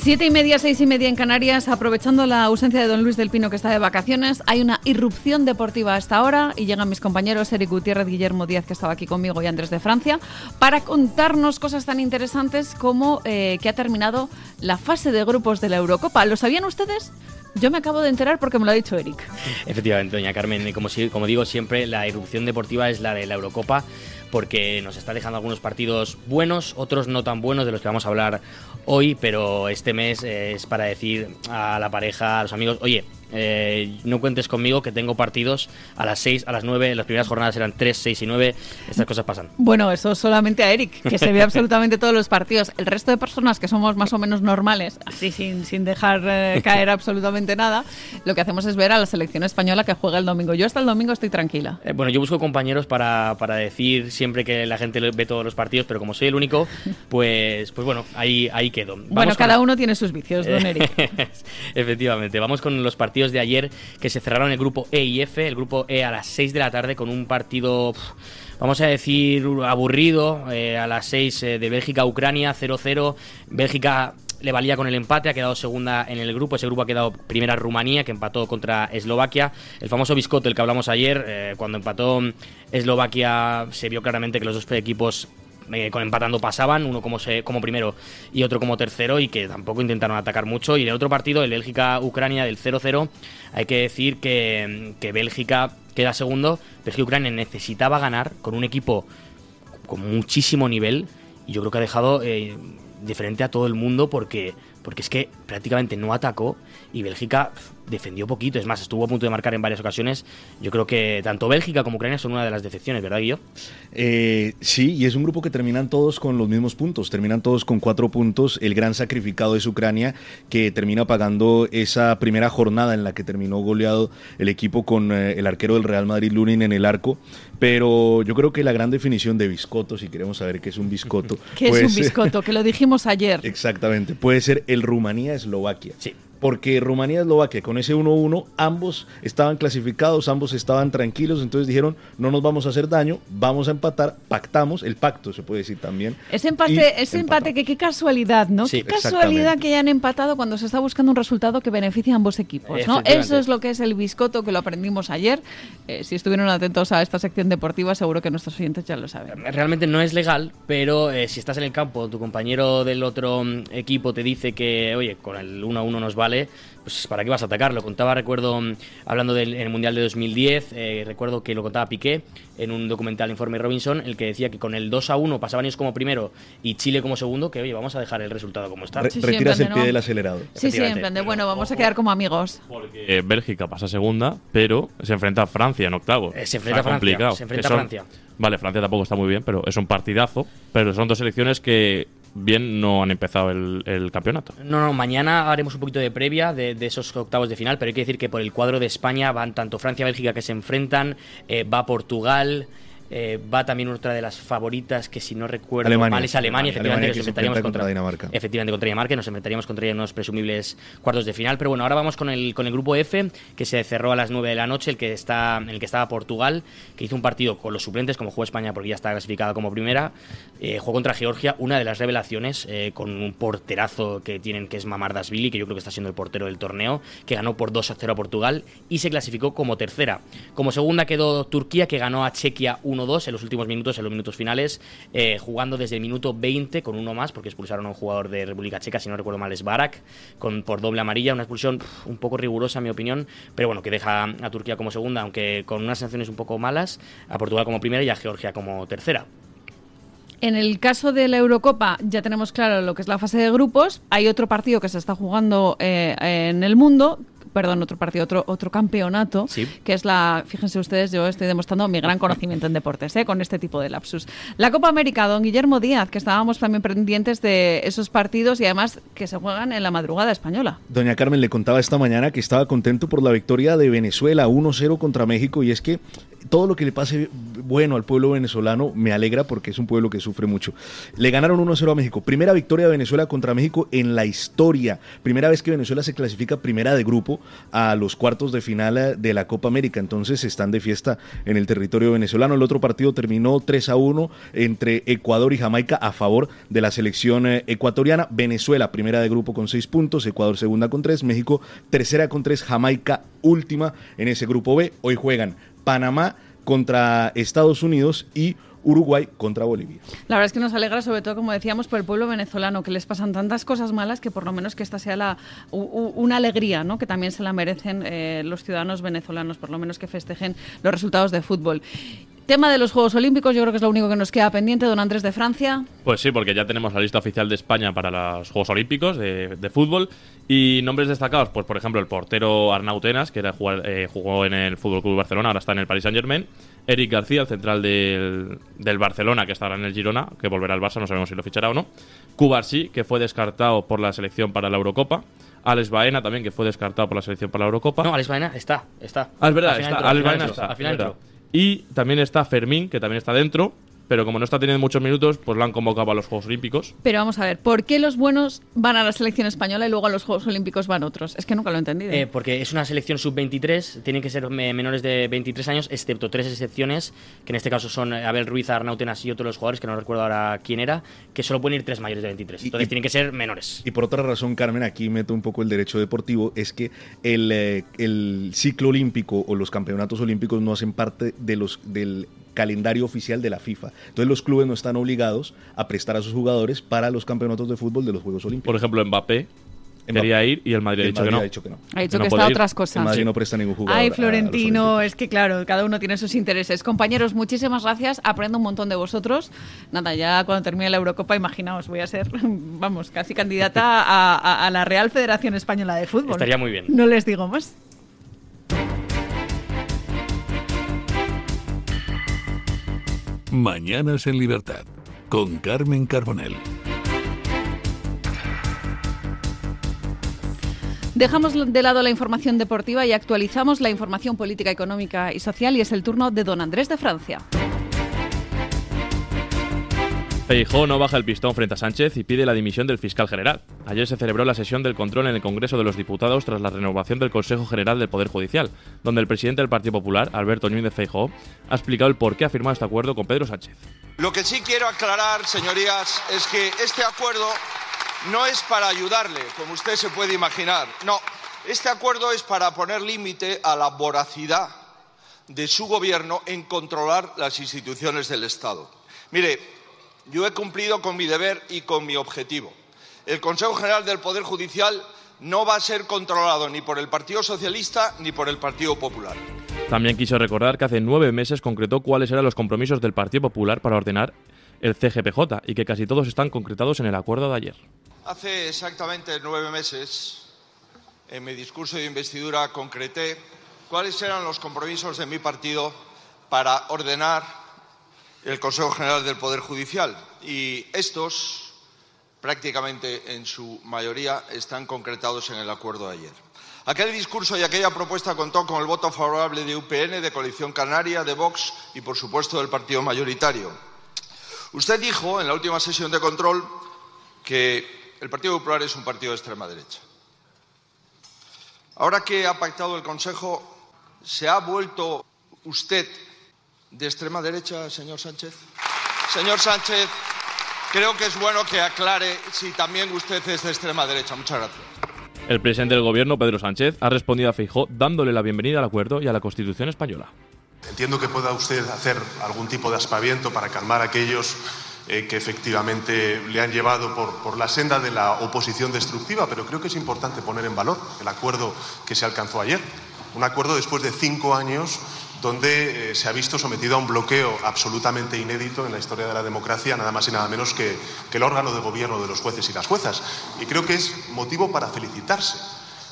Siete y media, seis y media en Canarias, aprovechando la ausencia de don Luis del Pino que está de vacaciones, hay una irrupción deportiva hasta ahora y llegan mis compañeros Eric Gutiérrez, Guillermo Díaz, que estaba aquí conmigo, y Andrés de Francia, para contarnos cosas tan interesantes como eh, que ha terminado la fase de grupos de la Eurocopa. ¿Lo sabían ustedes? Yo me acabo de enterar porque me lo ha dicho Eric. Efectivamente, doña Carmen, como, como digo siempre, la irrupción deportiva es la de la Eurocopa porque nos está dejando algunos partidos buenos, otros no tan buenos, de los que vamos a hablar hoy, pero este mes eh, es para decir a la pareja, a los amigos, oye, eh, no cuentes conmigo que tengo partidos a las 6, a las 9, las primeras jornadas eran 3, 6 y 9, estas cosas pasan. Bueno, eso solamente a Eric, que se ve absolutamente todos los partidos. El resto de personas que somos más o menos normales, así sin, dejar eh, caer absolutamente nada, lo que hacemos es ver a la selección española que juega el domingo. Yo hasta el domingo estoy tranquila. Eh, bueno, yo busco compañeros para, decir siempre que la gente ve todos los partidos, pero como soy el único, pues, pues bueno, ahí, ahí quedo. bueno, cada uno tiene sus vicios, don Eric. Efectivamente, vamos con los partidos de ayer que se cerraron el grupo E y F, el grupo E a las 6 de la tarde con un partido... vamos a decir, aburrido. Eh, a las 6 eh, de Bélgica-Ucrania, 0-0. Bélgica le valía con el empate, ha quedado segunda en el grupo. Ese grupo ha quedado primera Rumanía, que empató contra Eslovaquia. El famoso Biscote, el que hablamos ayer, eh, cuando empató Eslovaquia, se vio claramente que los dos equipos eh, con empatando pasaban, uno como, como primero y otro como tercero, y que tampoco intentaron atacar mucho. Y en el otro partido, el Bélgica-Ucrania del 0-0, hay que decir que, que Bélgica queda segundo, pero Ucrania necesitaba ganar con un equipo con muchísimo nivel, y yo creo que ha dejado eh, diferente a todo el mundo porque porque es que prácticamente no atacó y Bélgica defendió poquito. Es más, estuvo a punto de marcar en varias ocasiones. Yo creo que tanto Bélgica como Ucrania son una de las decepciones, ¿verdad, Guillo? Eh, sí, y es un grupo que terminan todos con los mismos puntos. Terminan todos con cuatro puntos. El gran sacrificado es Ucrania, que termina pagando esa primera jornada en la que terminó goleado el equipo con eh, el arquero del Real Madrid, Lunin, en el arco. Pero yo creo que la gran definición de biscoto, si queremos saber qué es un biscoto. ¿Qué es un pues, biscoto? que lo dijimos ayer. Exactamente. Puede ser el Rumanía-Eslovaquia. Sí porque Rumanía y Eslovaquia con ese 1-1 ambos estaban clasificados, ambos estaban tranquilos, entonces dijeron no nos vamos a hacer daño, vamos a empatar, pactamos, el pacto se puede decir también. Ese empate, que qué casualidad, ¿no? casualidad que hayan empatado cuando se está buscando un resultado que beneficie a ambos equipos, ¿no? Eso es lo que es el biscoto que lo aprendimos ayer. Eh, si estuvieron atentos a esta sección deportiva, seguro que nuestros oyentes ya lo saben. Realmente no es legal, pero eh, si estás en el campo, tu compañero del otro mm, equipo te dice que, oye, con el 1-1 nos vale pues para qué vas a atacarlo. Contaba, recuerdo, hablando del Mundial de 2010, eh, recuerdo que lo contaba Piqué en un documental Informe Robinson, el que decía que con el 2 a 1 pasaban ellos como primero y Chile como segundo, que oye, vamos a dejar el resultado como está. retiras el pie del acelerado. Sí, sí, en plan de, bueno, vamos a quedar como amigos. Porque Bélgica pasa segunda, pero se enfrenta a Francia en octavo. Eh, se enfrenta a Francia. Se enfrenta a Francia. Vale, Francia tampoco está muy bien, pero es un partidazo. Pero son dos selecciones que bien no han empezado el, campeonato. No, no, mañana haremos un poquito de previa de, esos octavos de final, pero hay que decir que por el cuadro de España van tanto Francia y Bélgica que se enfrentan, eh, va Portugal, eh, va también otra de las favoritas que si no recuerdo mal es Alemania, efectivamente nos contra, Dinamarca. Efectivamente contra Dinamarca, nos enfrentaríamos contra ella en unos presumibles cuartos de final, pero bueno, ahora vamos con el con el grupo F que se cerró a las 9 de la noche, el que está en el que estaba Portugal, que hizo un partido con los suplentes como jugó España porque ya está clasificada como primera, eh, jugó contra Georgia, una de las revelaciones eh, con un porterazo que tienen que es Mamardasvili, que yo creo que está siendo el portero del torneo, que ganó por 2 a 0 a Portugal y se clasificó como tercera. Como segunda quedó Turquía que ganó a Chequia 1 en los últimos minutos, en los minutos finales, eh, jugando desde el minuto 20 con uno más, porque expulsaron a un jugador de República Checa, si no recuerdo mal, es Barak, con, por doble amarilla, una expulsión un poco rigurosa, en mi opinión, pero bueno, que deja a Turquía como segunda, aunque con unas sanciones un poco malas, a Portugal como primera y a Georgia como tercera. En el caso de la Eurocopa ya tenemos claro lo que es la fase de grupos. Hay otro partido que se está jugando eh, en el mundo perdón, otro partido, otro, otro campeonato, sí. que es la, fíjense ustedes, yo estoy demostrando mi gran conocimiento en deportes, ¿eh? con este tipo de lapsus. La Copa América, don Guillermo Díaz, que estábamos también pendientes de esos partidos y además que se juegan en la madrugada española. Doña Carmen le contaba esta mañana que estaba contento por la victoria de Venezuela 1-0 contra México y es que todo lo que le pase bueno al pueblo venezolano me alegra porque es un pueblo que sufre mucho. Le ganaron 1-0 a México. Primera victoria de Venezuela contra México en la historia. Primera vez que Venezuela se clasifica primera de grupo a los cuartos de final eh, de la Copa América. Entonces están de fiesta en el territorio venezolano. El otro partido terminó 3-1 entre Ecuador y Jamaica a favor de la selección eh, ecuatoriana. Venezuela primera de grupo con 6 puntos, Ecuador segunda con 3, México tercera con 3, Jamaica última en ese grupo B. Hoy juegan Panamá contra Estados Unidos y Uruguay contra Bolivia. La verdad es que nos alegra, sobre todo, como decíamos, por el pueblo venezolano, que les pasan tantas cosas malas que por lo menos que esta sea la, una alegría, ¿no? que también se la merecen eh, los ciudadanos venezolanos, por lo menos que festejen los resultados de fútbol. Tema de los Juegos Olímpicos, yo creo que es lo único que nos queda pendiente, don Andrés de Francia. Pues sí, porque ya tenemos la lista oficial de España para los Juegos Olímpicos de, fútbol y nombres destacados, pues por ejemplo el portero Arnautenas, que eh, jugó en el Fútbol Club Barcelona, ahora está en el Paris Saint Germain. Eric García, el central del, Barcelona, que estará en el Girona, que volverá al Barça, no sabemos si lo fichará o no. Cubarsí, que fue descartado por la selección para la Eurocopa. Alex Baena también, que fue descartado por la selección para la Eurocopa. No, Alex Baena está, está. Ah, es verdad, está, Alex Baena está. Al final, y también está Fermín, que también está dentro pero como no está teniendo muchos minutos, pues lo han convocado a los Juegos Olímpicos. Pero vamos a ver, ¿por qué los buenos van a la selección española y luego a los Juegos Olímpicos van otros? Es que nunca lo he entendido. Eh, porque es una selección sub-23, tienen que ser menores de 23 años, excepto tres excepciones, que en este caso son Abel Ruiz, Arnautenas y otros jugadores, que no recuerdo ahora quién era, que solo pueden ir tres mayores de 23. Entonces tienen que ser menores. Y por otra razón, Carmen, aquí meto un poco el derecho deportivo, es que el, eh, el ciclo olímpico o los campeonatos olímpicos no hacen parte de los del calendario oficial de la FIFA. Entonces los clubes no están obligados a prestar a sus jugadores para los campeonatos de fútbol de los Juegos Olímpicos. Por ejemplo, Mbappé quería ir y el Madrid, ha, dicho que no. ha, dicho que está otras cosas. El Madrid no presta ningún jugador. Ay, Florentino, es que claro, cada uno tiene sus intereses. Compañeros, muchísimas gracias. Aprendo un montón de vosotros. Nada, ya cuando termine la Eurocopa, imaginaos, voy a ser, vamos, casi candidata a la Real Federación Española de Fútbol. Estaría muy bien. No les digo más. Mañanas en Libertad con Carmen Carbonell. Dejamos de lado la información deportiva y actualizamos la información política, económica y social y es el turno de don Andrés de Francia. Feijó no baja el pistón frente a Sánchez y pide la dimisión del fiscal general. Ayer se celebró la sesión del control en el Congreso de los Diputados tras la renovación del Consejo General del Poder Judicial, donde el presidente del Partido Popular, Alberto Núñez Feijó, ha explicado el por qué ha firmado este acuerdo con Pedro Sánchez. Lo que sí quiero aclarar, señorías, es que este acuerdo no es para ayudarle, como usted se puede imaginar. No, este acuerdo es para poner límite a la voracidad de su gobierno en controlar las instituciones del Estado. Mire, yo he cumplido con mi deber y con mi objetivo. El Consejo General del Poder Judicial no va a ser controlado ni por el Partido Socialista ni por el Partido Popular. También quiso recordar que hace nueve meses concretó cuáles eran los compromisos del Partido Popular para ordenar el CGPJ y que casi todos están concretados en el acuerdo de ayer. Hace exactamente nueve meses, en mi discurso de investidura, concreté cuáles eran los compromisos de mi partido para ordenar el Consejo General del Poder Judicial. Y estos, prácticamente en su mayoría, están concretados en el acuerdo de ayer. Aquel discurso y aquella propuesta contó con el voto favorable de UPN, de Coalición Canaria, de Vox y, por supuesto, del partido mayoritario. Usted dijo en la última sesión de control que el Partido Popular es un partido de extrema derecha. Ahora que ha pactado el Consejo, ¿se ha vuelto usted de extrema derecha, señor Sánchez? Señor Sánchez, creo que es bueno que aclare si también usted es de extrema derecha. Muchas gracias. El presidente del gobierno, Pedro Sánchez, ha respondido a Feijó dándole la bienvenida al acuerdo y a la Constitución española. Entiendo que pueda usted hacer algún tipo de aspaviento para calmar a aquellos eh, que efectivamente le han llevado por, por, la senda de la oposición destructiva, pero creo que es importante poner en valor el acuerdo que se alcanzó ayer. Un acuerdo después de cinco años donde eh, se ha visto sometido a un bloqueo absolutamente inédito en la historia de la democracia, nada más y nada menos que, que el órgano de gobierno de los jueces y las juezas. Y creo que es motivo para felicitarse,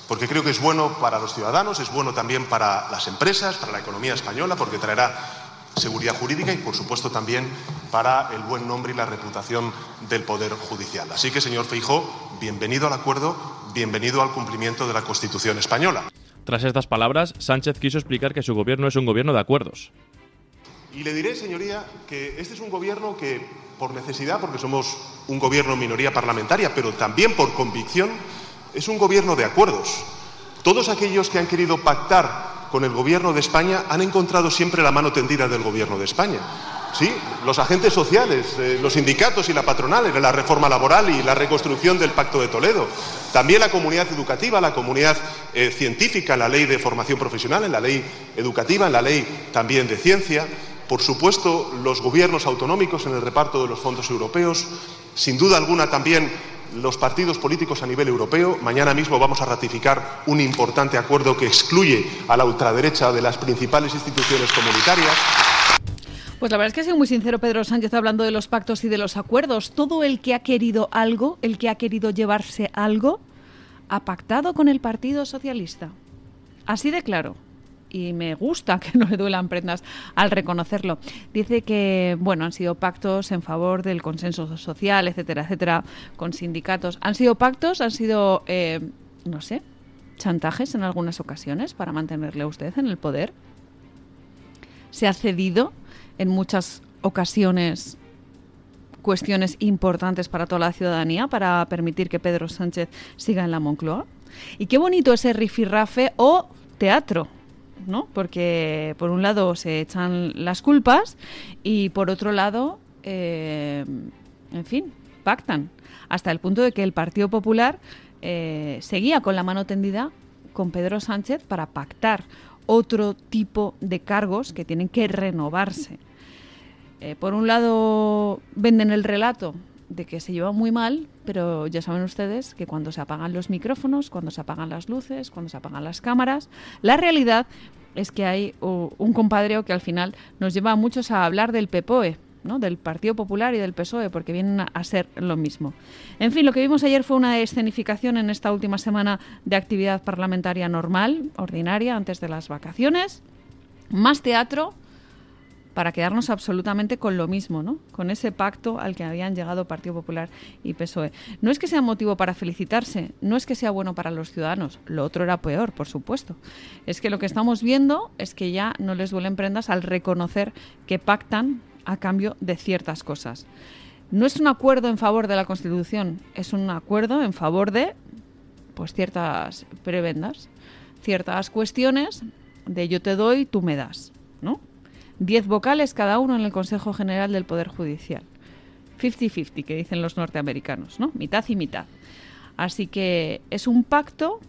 porque creo que es bueno para los ciudadanos, es bueno también para las empresas, para la economía española, porque traerá seguridad jurídica y, por supuesto, también para el buen nombre y la reputación del Poder Judicial. Así que, señor Feijó, bienvenido al acuerdo, bienvenido al cumplimiento de la Constitución española. Tras estas palabras, Sánchez quiso explicar que su gobierno es un gobierno de acuerdos. Y le diré, señoría, que este es un gobierno que, por necesidad, porque somos un gobierno minoría parlamentaria, pero también por convicción, es un gobierno de acuerdos. Todos aquellos que han querido pactar con el gobierno de España han encontrado siempre la mano tendida del gobierno de España. Sí, los agentes sociales, eh, los sindicatos y la patronal en la reforma laboral y la reconstrucción del Pacto de Toledo. También la comunidad educativa, la comunidad eh, científica, la ley de formación profesional, en la ley educativa, en la ley también de ciencia. Por supuesto, los gobiernos autonómicos en el reparto de los fondos europeos. Sin duda alguna también los partidos políticos a nivel europeo. Mañana mismo vamos a ratificar un importante acuerdo que excluye a la ultraderecha de las principales instituciones comunitarias. Pues la verdad es que ha sido muy sincero Pedro Sánchez hablando de los pactos y de los acuerdos. Todo el que ha querido algo, el que ha querido llevarse algo, ha pactado con el Partido Socialista. Así de claro y me gusta que no le duelan prendas al reconocerlo. Dice que, bueno, han sido pactos en favor del consenso social, etcétera, etcétera, con sindicatos. Han sido pactos, han sido, eh, no sé, chantajes en algunas ocasiones para mantenerle a usted en el poder. Se ha cedido en muchas ocasiones cuestiones importantes para toda la ciudadanía para permitir que Pedro Sánchez siga en la Moncloa. Y qué bonito ese rifirrafe o teatro, ¿no? Porque por un lado se echan las culpas y por otro lado, eh, en fin, pactan. Hasta el punto de que el Partido Popular eh, seguía con la mano tendida con Pedro Sánchez para pactar otro tipo de cargos que tienen que renovarse. Eh, por un lado, venden el relato de que se lleva muy mal, pero ya saben ustedes que cuando se apagan los micrófonos, cuando se apagan las luces, cuando se apagan las cámaras, la realidad es que hay un compadreo que al final nos lleva a muchos a hablar del PPOE, del Partido Popular y del PSOE, porque vienen a ser lo mismo. En fin, lo que vimos ayer fue una escenificación en esta última semana de actividad parlamentaria normal, ordinaria, antes de las vacaciones. Más teatro, para quedarnos absolutamente con lo mismo, ¿no? Con ese pacto al que habían llegado Partido Popular y PSOE. No es que sea motivo para felicitarse, no es que sea bueno para los ciudadanos, lo otro era peor, por supuesto. Es que lo que estamos viendo es que ya no les duelen prendas al reconocer que pactan a cambio de ciertas cosas. No es un acuerdo en favor de la Constitución, es un acuerdo en favor de pues ciertas prebendas, ciertas cuestiones de yo te doy, tú me das, ¿no? Diez vocales cada uno en el Consejo General del Poder Judicial. 50-50, que dicen los norteamericanos, ¿no? Mitad y mitad. Así que es un pacto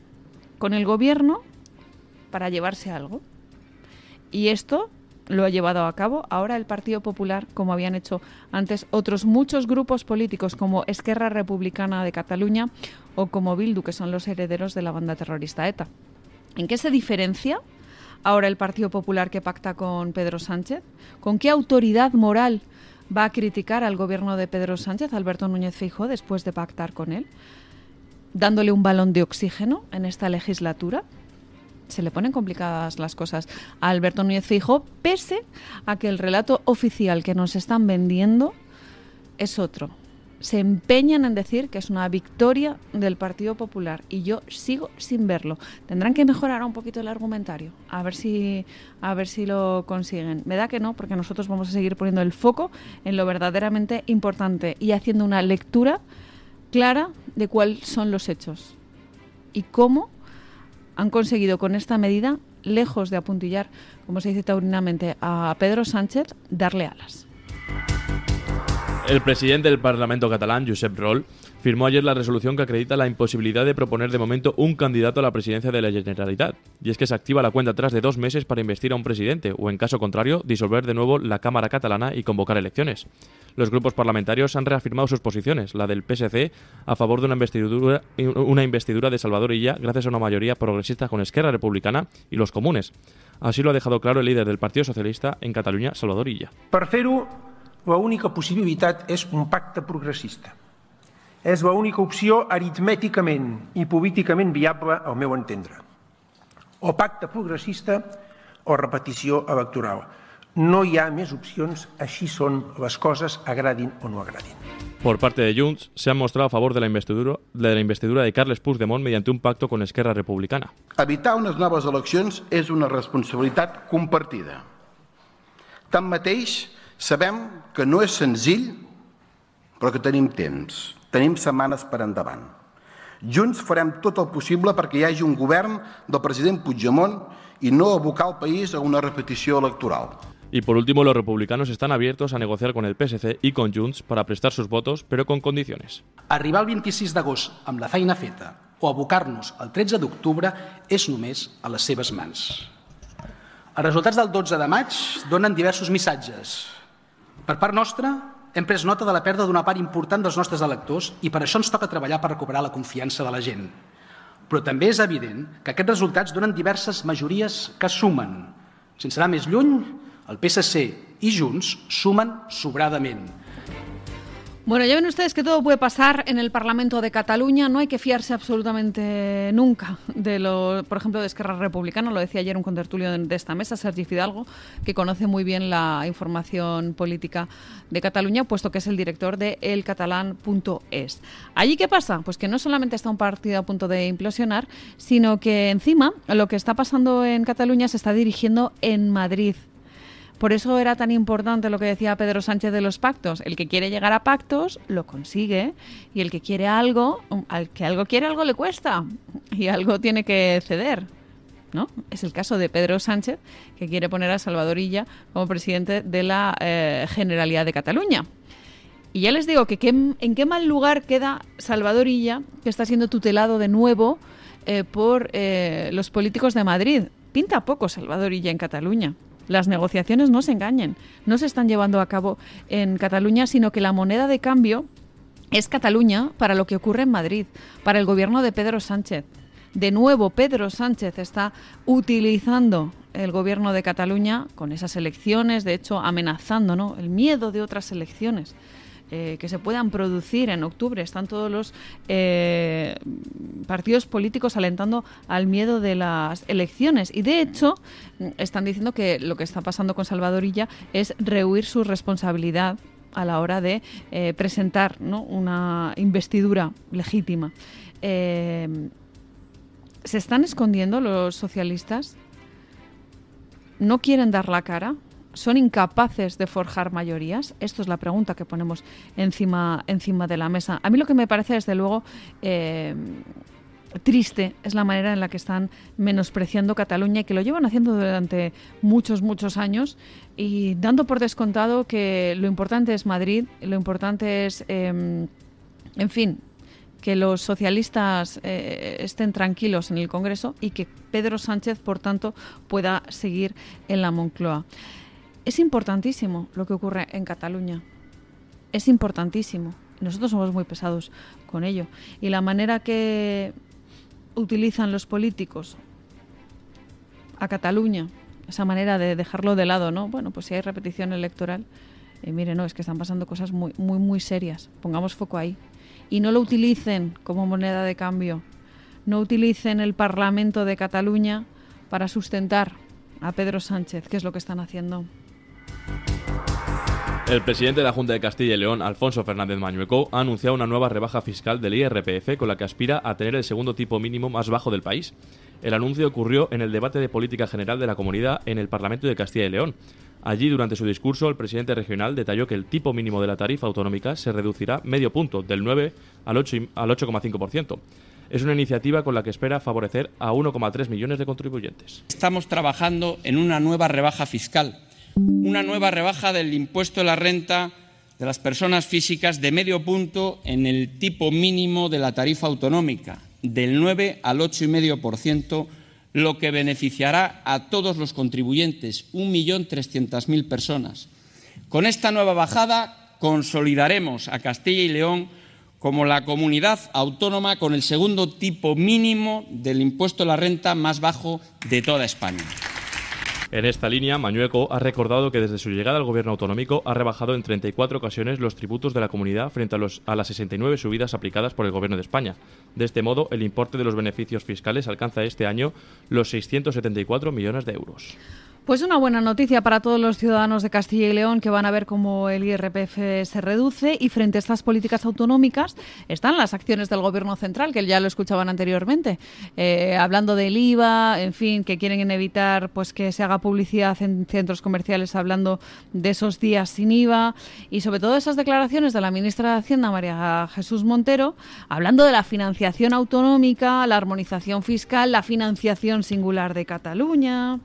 con el gobierno para llevarse algo. Y esto lo ha llevado a cabo ahora el Partido Popular, como habían hecho antes otros muchos grupos políticos como Esquerra Republicana de Cataluña o como Bildu, que son los herederos de la banda terrorista ETA. ¿En qué se diferencia ahora el Partido Popular que pacta con Pedro Sánchez? ¿Con qué autoridad moral va a criticar al gobierno de Pedro Sánchez, Alberto Núñez Feijóo, después de pactar con él? ¿Dándole un balón de oxígeno en esta legislatura? se le ponen complicadas las cosas a Alberto Núñez Fijo, pese a que el relato oficial que nos están vendiendo es otro. Se empeñan en decir que es una victoria del Partido Popular y yo sigo sin verlo. Tendrán que mejorar un poquito el argumentario, a ver si a ver si lo consiguen. Me da que no, porque nosotros vamos a seguir poniendo el foco en lo verdaderamente importante y haciendo una lectura clara de cuáles son los hechos y cómo han conseguido con esta medida, lejos de apuntillar, como se dice taurinamente, a Pedro Sánchez, darle alas. El presidente del Parlamento catalán, Josep Rol, firmó ayer la resolución que acredita la imposibilidad de proponer de momento un candidato a la presidencia de la Generalitat, y es que se activa la cuenta atrás de dos meses para investir a un presidente, o en caso contrario, disolver de nuevo la Cámara catalana y convocar elecciones. Los grupos parlamentarios han reafirmado sus posiciones, la del PSC a favor de una investidura, de Salvador Illa gracias a una mayoría progresista con Esquerra Republicana y los comunes. Así lo ha dejado claro el líder del Partido Socialista en Cataluña, Salvador Illa. la única posibilidad es un pacto progresista. és l'única opció aritmèticament i políticament viable, al meu entendre. O pacte progressista o repetició electoral. No hi ha més opcions, així són les coses, agradin o no agradin. Por parte de Junts, se han mostrado a favor de la investidura de, la investidura de Carles Puigdemont mediante un pacto con Esquerra Republicana. Evitar unes noves eleccions és una responsabilitat compartida. Tanmateix, sabem que no és senzill, però que tenim temps. Tenim setmanes per endavant. Junts farem tot el possible perquè hi hagi un govern del president Puigdemont i no abocar el país a una repetició electoral. Y por último, los republicanos están abiertos a negociar con el PSC y con Junts para prestar sus votos, pero con condiciones. Arribar el 26 d'agost amb la feina feta o abocar-nos el 13 d'octubre és només a les seves mans. Els resultats del 12 de maig donen diversos missatges. Per part nostra, hem pres nota de la pèrdua d'una part important dels nostres electors i per això ens toca treballar per recuperar la confiança de la gent. Però també és evident que aquests resultats donen diverses majories que sumen. Sense anar més lluny, el PSC i Junts sumen sobradament. Bueno, ya ven ustedes que todo puede pasar en el Parlamento de Cataluña. No hay que fiarse absolutamente nunca de lo, por ejemplo, de Esquerra Republicana. Lo decía ayer un contertulio de esta mesa, Sergi Fidalgo, que conoce muy bien la información política de Cataluña, puesto que es el director de elcatalán.es. ¿Allí qué pasa? Pues que no solamente está un partido a punto de implosionar, sino que encima lo que está pasando en Cataluña se está dirigiendo en Madrid. Por eso era tan importante lo que decía Pedro Sánchez de los pactos. El que quiere llegar a pactos lo consigue y el que quiere algo, al que algo quiere algo le cuesta y algo tiene que ceder. ¿No? Es el caso de Pedro Sánchez, que quiere poner a Salvadorilla como presidente de la eh, Generalidad de Cataluña. Y ya les digo que, en qué mal lugar queda Salvadorilla, que está siendo tutelado de nuevo eh, por eh, los políticos de Madrid. Pinta poco Salvadorilla en Cataluña. Las negociaciones no se engañen, no se están llevando a cabo en Cataluña, sino que la moneda de cambio es Cataluña para lo que ocurre en Madrid, para el gobierno de Pedro Sánchez. De nuevo, Pedro Sánchez está utilizando el gobierno de Cataluña con esas elecciones, de hecho amenazando el miedo de otras elecciones eh, que se puedan producir en octubre. Están todos los eh, partidos políticos alentando al miedo de las elecciones y de hecho están diciendo que lo que está pasando con Salvadorilla es rehuir su responsabilidad a la hora de eh, presentar una investidura legítima. ¿Se están escondiendo los socialistas? ¿No quieren dar la cara? son incapaces de forjar mayorías? Esto es la pregunta que ponemos encima, encima de la mesa. A mí lo que me parece, desde luego, eh, triste es la manera en la que están menospreciando Cataluña y que lo llevan haciendo durante muchos, muchos años y dando por descontado que lo importante es Madrid, lo importante es, em, en fin, que los socialistas eh, estén tranquilos en el Congreso y que Pedro Sánchez, por tanto, pueda seguir en la Moncloa. Es importantísimo lo que ocurre en Cataluña. Es importantísimo. Nosotros somos muy pesados con ello. Y la manera que utilizan los políticos a Cataluña, esa manera de dejarlo de lado, ¿no? Bueno, pues si hay repetición electoral, eh, mire, no, es que están pasando cosas muy, muy, muy serias. Pongamos foco ahí. Y no lo utilicen como moneda de cambio. No utilicen el Parlamento de Cataluña para sustentar a Pedro Sánchez, que es lo que están haciendo. El presidente de la Junta de Castilla y León, Alfonso Fernández Mañueco, ha anunciado una nueva rebaja fiscal del IRPF con la que aspira a tener el segundo tipo mínimo más bajo del país. El anuncio ocurrió en el debate de política general de la comunidad en el Parlamento de Castilla y León. Allí, durante su discurso, el presidente regional detalló que el tipo mínimo de la tarifa autonómica se reducirá medio punto, del 9 al 8,5%. Es una iniciativa con la que espera favorecer a 1,3 millones de contribuyentes. Estamos trabajando en una nueva rebaja fiscal una nueva rebaja del impuesto de la renta de las personas físicas de medio punto en el tipo mínimo de la tarifa autonómica, del 9 al 8,5%, lo que beneficiará a todos los contribuyentes, 1.300.000 personas. Con esta nueva bajada consolidaremos a Castilla y León como la comunidad autónoma con el segundo tipo mínimo del impuesto a la renta más bajo de toda España. En esta línea, Mañueco ha recordado que desde su llegada al gobierno autonómico ha rebajado en 34 ocasiones los tributos de la comunidad frente a, los, a las 69 subidas aplicadas por el gobierno de España. De este modo, el importe de los beneficios fiscales alcanza este año los 674 millones de euros. Pues una buena noticia para todos los ciudadanos de Castilla y León que van a ver cómo el IRPF se reduce y frente a estas políticas autonómicas están las acciones del Gobierno central, que ya lo escuchaban anteriormente, eh, hablando del IVA, en fin, que quieren evitar pues que se haga publicidad en centros comerciales hablando de esos días sin IVA y sobre todo esas declaraciones de la ministra de Hacienda, María Jesús Montero, hablando de la financiación autonómica, la armonización fiscal, la financiación singular de Cataluña.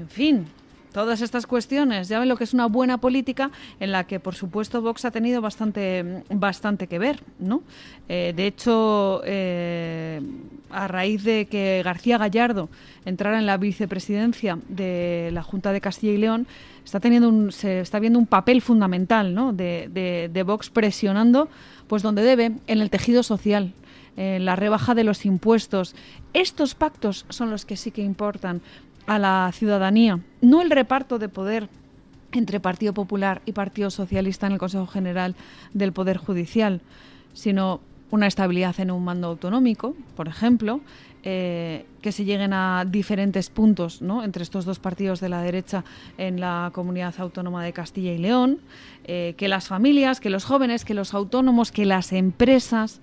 En fin, todas estas cuestiones. Ya ven lo que es una buena política en la que, por supuesto, Vox ha tenido bastante, bastante que ver, ¿no? Eh, de hecho, eh, a raíz de que García Gallardo entrara en la vicepresidencia de la Junta de Castilla y León, está teniendo un, se está viendo un papel fundamental, De, Vox presionando, pues donde debe, en el tejido social, en la rebaja de los impuestos. Estos pactos son los que sí que importan, a la ciudadanía. No el reparto de poder entre Partido Popular y Partido Socialista en el Consejo General del Poder Judicial, sino una estabilidad en un mando autonómico, por ejemplo, eh, que se lleguen a diferentes puntos entre estos dos partidos de la derecha en la comunidad autónoma de Castilla y León, eh, que las familias, que los jóvenes, que los autónomos, que las empresas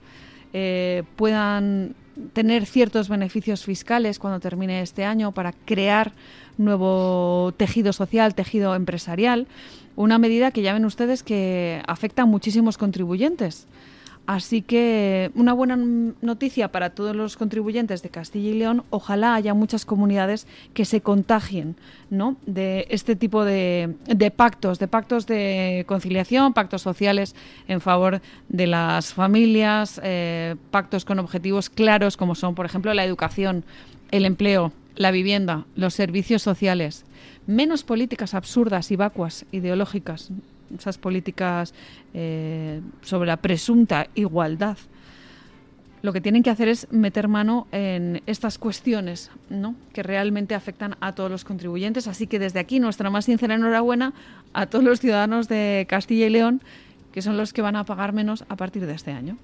eh, puedan tener ciertos beneficios fiscales cuando termine este año para crear nuevo tejido social, tejido empresarial, una medida que ya ven ustedes que afecta a muchísimos contribuyentes. Así que una buena noticia para todos los contribuyentes de Castilla y León. Ojalá haya muchas comunidades que se contagien ¿no? de este tipo de, pactos, de pactos de conciliación, pactos sociales en favor de las familias, eh, pactos con objetivos claros como son, por ejemplo, la educación, el empleo, la vivienda, los servicios sociales. Menos políticas absurdas y vacuas ideológicas esas políticas eh, sobre la presunta igualdad, lo que tienen que hacer es meter mano en estas cuestiones ¿no? que realmente afectan a todos los contribuyentes. Así que desde aquí nuestra más sincera enhorabuena a todos los ciudadanos de Castilla y León, que son los que van a pagar menos a partir de este año.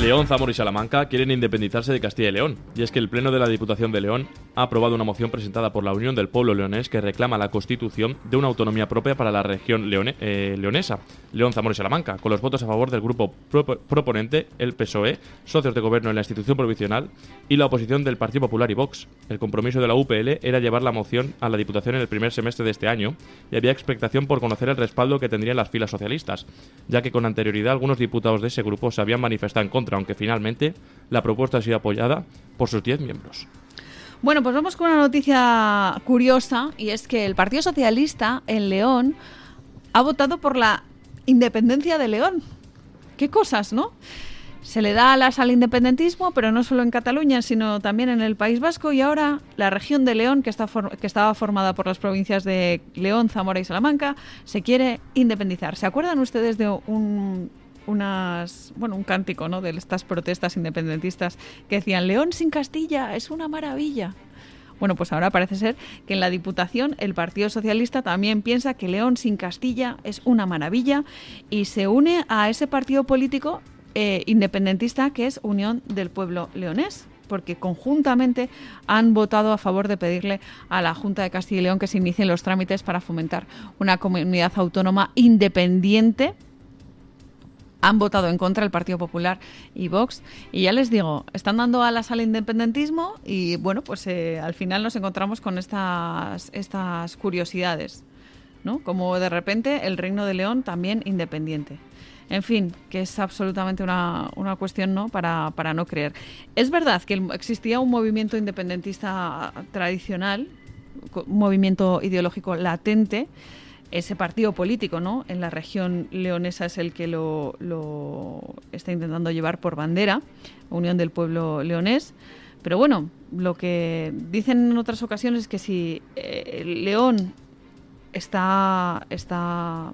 León, Zamora y Salamanca quieren independizarse de Castilla y León, y es que el Pleno de la Diputación de León ha aprobado una moción presentada por la Unión del Pueblo Leonés que reclama la constitución de una autonomía propia para la región eh, leonesa, León, Zamora y Salamanca, con los votos a favor del grupo proponente, el PSOE, socios de gobierno en la institución provisional y la oposición del Partido Popular y Vox. El compromiso de la UPL era llevar la moción a la Diputación en el primer semestre de este año, y había expectación por conocer el respaldo que tendrían las filas socialistas, ya que con anterioridad algunos diputados de ese grupo se habían manifestado en contra aunque finalmente la propuesta ha sido apoyada por sus 10 miembros. Bueno, pues vamos con una noticia curiosa y es que el Partido Socialista en León ha votado por la independencia de León. Qué cosas, ¿no? Se le da alas al independentismo, pero no solo en Cataluña, sino también en el País Vasco y ahora la región de León, que estaba formada por las provincias de León, Zamora y Salamanca, se quiere independizar. ¿Se acuerdan ustedes de un bueno, un cántico ¿no? de estas protestas independentistas que decían, León sin Castilla, es una maravilla. Bueno, pues ahora parece ser que en la Diputación el Partido Socialista también piensa que León sin Castilla es una maravilla y se une a ese partido político eh, independentista que es Unión del Pueblo Leonés porque conjuntamente han votado a favor de pedirle a la Junta de Castilla y León que se inicien los trámites para fomentar una comunidad autónoma independiente han votado en contra el Partido Popular y Vox. Y ya les digo, están dando alas al independentismo y bueno, pues eh, al final nos encontramos con estas, estas curiosidades, ¿no? Como de repente el Reino de León también independiente. En fin, que es absolutamente una, una cuestión ¿no? Para, para, no creer. Es verdad que existía un movimiento independentista tradicional, un movimiento ideológico latente, ese partido político ¿no? en la región leonesa es el que lo, está intentando llevar por bandera, Unión del Pueblo Leonés. Pero bueno, lo que dicen en otras ocasiones es que si eh, León está, está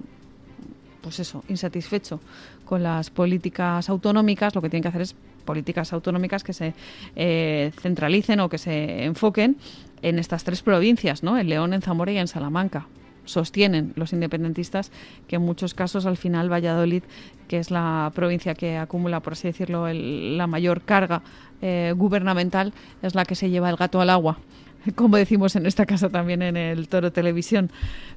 pues eso, insatisfecho con las políticas autonómicas, lo que tienen que hacer es políticas autonómicas que se eh, centralicen o que se enfoquen en estas tres provincias, ¿no? En León, en Zamora y en Salamanca sostienen los independentistas que en muchos casos al final Valladolid, que es la provincia que acumula, por así decirlo, la mayor carga eh, gubernamental, es la que se lleva el gato al agua como decimos en esta casa también en el Toro Televisión.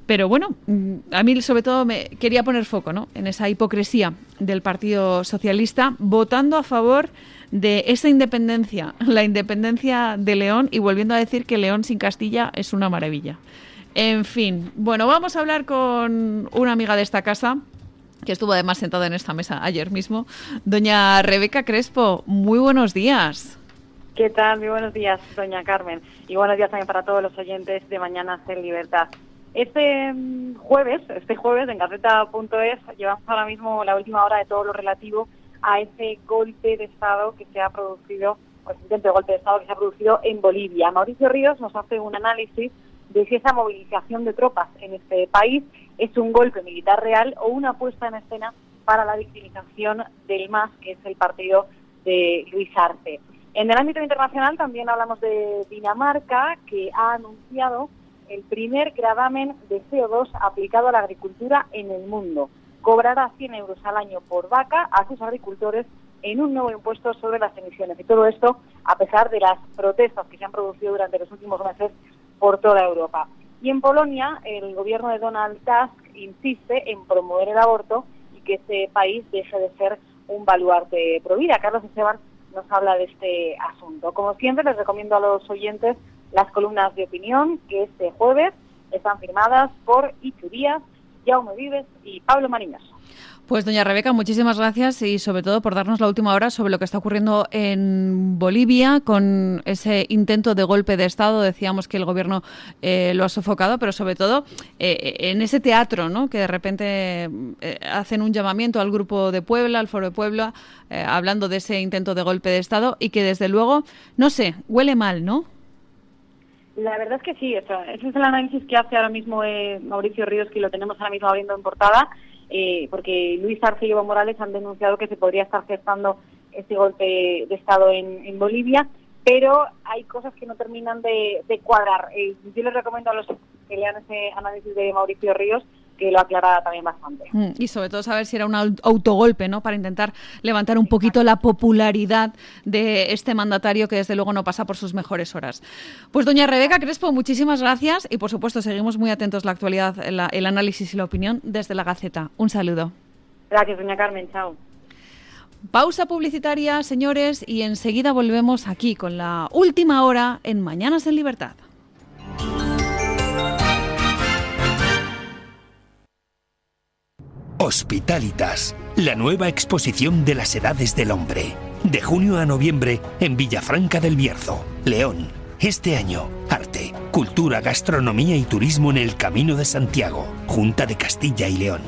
Pero bueno, mm, a mí sobre todo me quería poner foco ¿no? en esa hipocresía del Partido Socialista votando a favor de esa independencia, la independencia de León y volviendo a decir que León sin Castilla es una maravilla. En fin, bueno, vamos a hablar con una amiga de esta casa que estuvo además sentada en esta mesa ayer mismo, doña Rebeca Crespo. Muy buenos días. ¿Qué tal? Muy buenos días, doña Carmen. Y buenos días también para todos los oyentes de Mañana en Libertad. Este mm, jueves, este jueves en Gaceta.es llevamos ahora mismo la última hora de todo lo relativo a ese golpe de Estado que se ha producido, o pues, el golpe de Estado que se ha producido en Bolivia. Mauricio Ríos nos hace un análisis de si esa movilización de tropas en este país es un golpe militar real o una puesta en escena para la victimización del MAS, que es el partido de Luis Arce. En el ámbito internacional también hablamos de Dinamarca, que ha anunciado el primer gravamen de CO2 aplicado a la agricultura en el mundo. Cobrará 100 euros al año por vaca a sus agricultores en un nuevo impuesto sobre las emisiones. Y todo esto a pesar de las protestas que se han producido durante los últimos meses por toda Europa. Y en Polonia, el gobierno de Donald Tusk insiste en promover el aborto y que ese país deje de ser un baluarte pro Carlos Esteban nos habla de este asunto. Como siempre, les recomiendo a los oyentes las columnas de opinión que este jueves están firmadas por Ichu Díaz, Jaume Vives y Pablo Mariñoso. Pues doña Rebeca, muchísimas gracias y sobre todo por darnos la última hora sobre lo que está ocurriendo en Bolivia con ese intento de golpe de Estado. Decíamos que el gobierno eh, lo ha sofocado, pero sobre todo eh, en ese teatro, ¿no? que de repente eh, hacen un llamamiento al grupo de Puebla, al Foro de Puebla, hablando de ese intento de golpe de Estado y que desde luego, no sé, huele mal, ¿no? La verdad es que sí, ese es el análisis que hace ahora mismo Mauricio Ríos, que lo tenemos ahora mismo abriendo en portada. Eh, porque Luis Arce y Evo Morales han denunciado que se podría estar gestando este golpe de Estado en, Bolivia, pero hay cosas que no terminan de, cuadrar. Eh, yo les recomiendo a los que lean ese análisis de Mauricio Ríos que lo aclarara también bastante. Mm, y sobre todo saber si era un autogolpe, ¿no? Para intentar levantar un poquito la popularidad de este mandatario que desde luego no pasa por sus mejores horas. Pues doña Rebeca Crespo, muchísimas gracias y por supuesto seguimos muy atentos la actualidad, el análisis y la opinión desde la Gaceta. Un saludo. Gracias, doña Carmen. Chao. Pausa publicitaria, señores, y enseguida volvemos aquí con la última hora en Mañanas en Libertad. Hospitalitas, la nueva exposición de las edades del hombre. De junio a noviembre en Villafranca del Bierzo, León. Este año, arte, cultura, gastronomía y turismo en el Camino de Santiago, Junta de Castilla y León.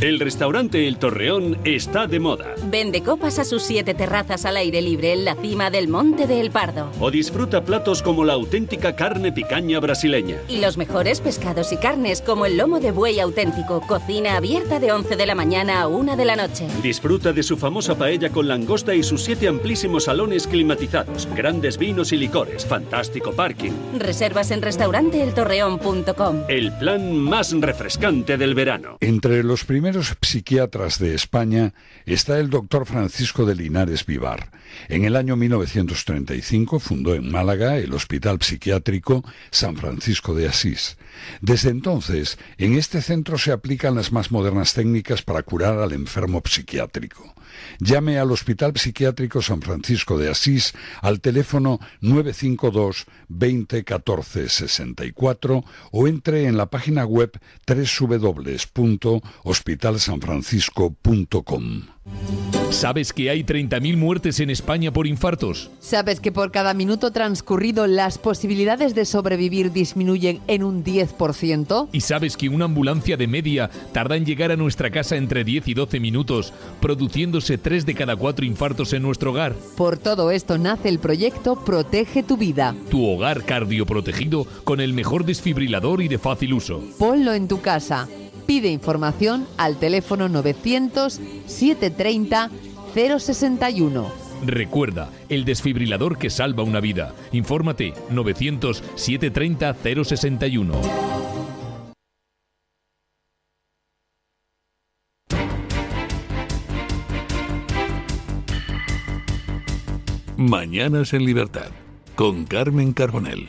El restaurante El Torreón está de moda. Vende copas a sus siete terrazas al aire libre en la cima del Monte de El Pardo. O disfruta platos como la auténtica carne picaña brasileña. Y los mejores pescados y carnes como el lomo de buey auténtico. Cocina abierta de 11 de la mañana a 1 de la noche. Disfruta de su famosa paella con langosta y sus siete amplísimos salones climatizados. Grandes vinos y licores. Fantástico parking. Reservas en restauranteeltorreón.com. El plan más refrescante del verano. Entre los primeros primeros psiquiatras de España está el doctor Francisco de Linares Vivar. En el año 1935 fundó en Málaga el Hospital Psiquiátrico San Francisco de Asís. Desde entonces, en este centro se aplican las más modernas técnicas para curar al enfermo psiquiátrico. Llame al Hospital Psiquiátrico San Francisco de Asís al teléfono 952 20 64 o entre en la página web www.hospitalsanfrancisco.com. ¿Sabes que hay 30.000 muertes en España por infartos? ¿Sabes que por cada minuto transcurrido las posibilidades de sobrevivir disminuyen en un 10%? ¿Y sabes que una ambulancia de media tarda en llegar a nuestra casa entre 10 y 12 minutos, produciéndose 3 de cada 4 infartos en nuestro hogar? Por todo esto nace el proyecto Protege tu vida. Tu hogar cardioprotegido con el mejor desfibrilador y de fácil uso. Ponlo en tu casa pide información al teléfono 900 730 061. Recuerda, el desfibrilador que salva una vida. Infórmate 900 730 061. Mañanas en Libertad con Carmen Carbonell.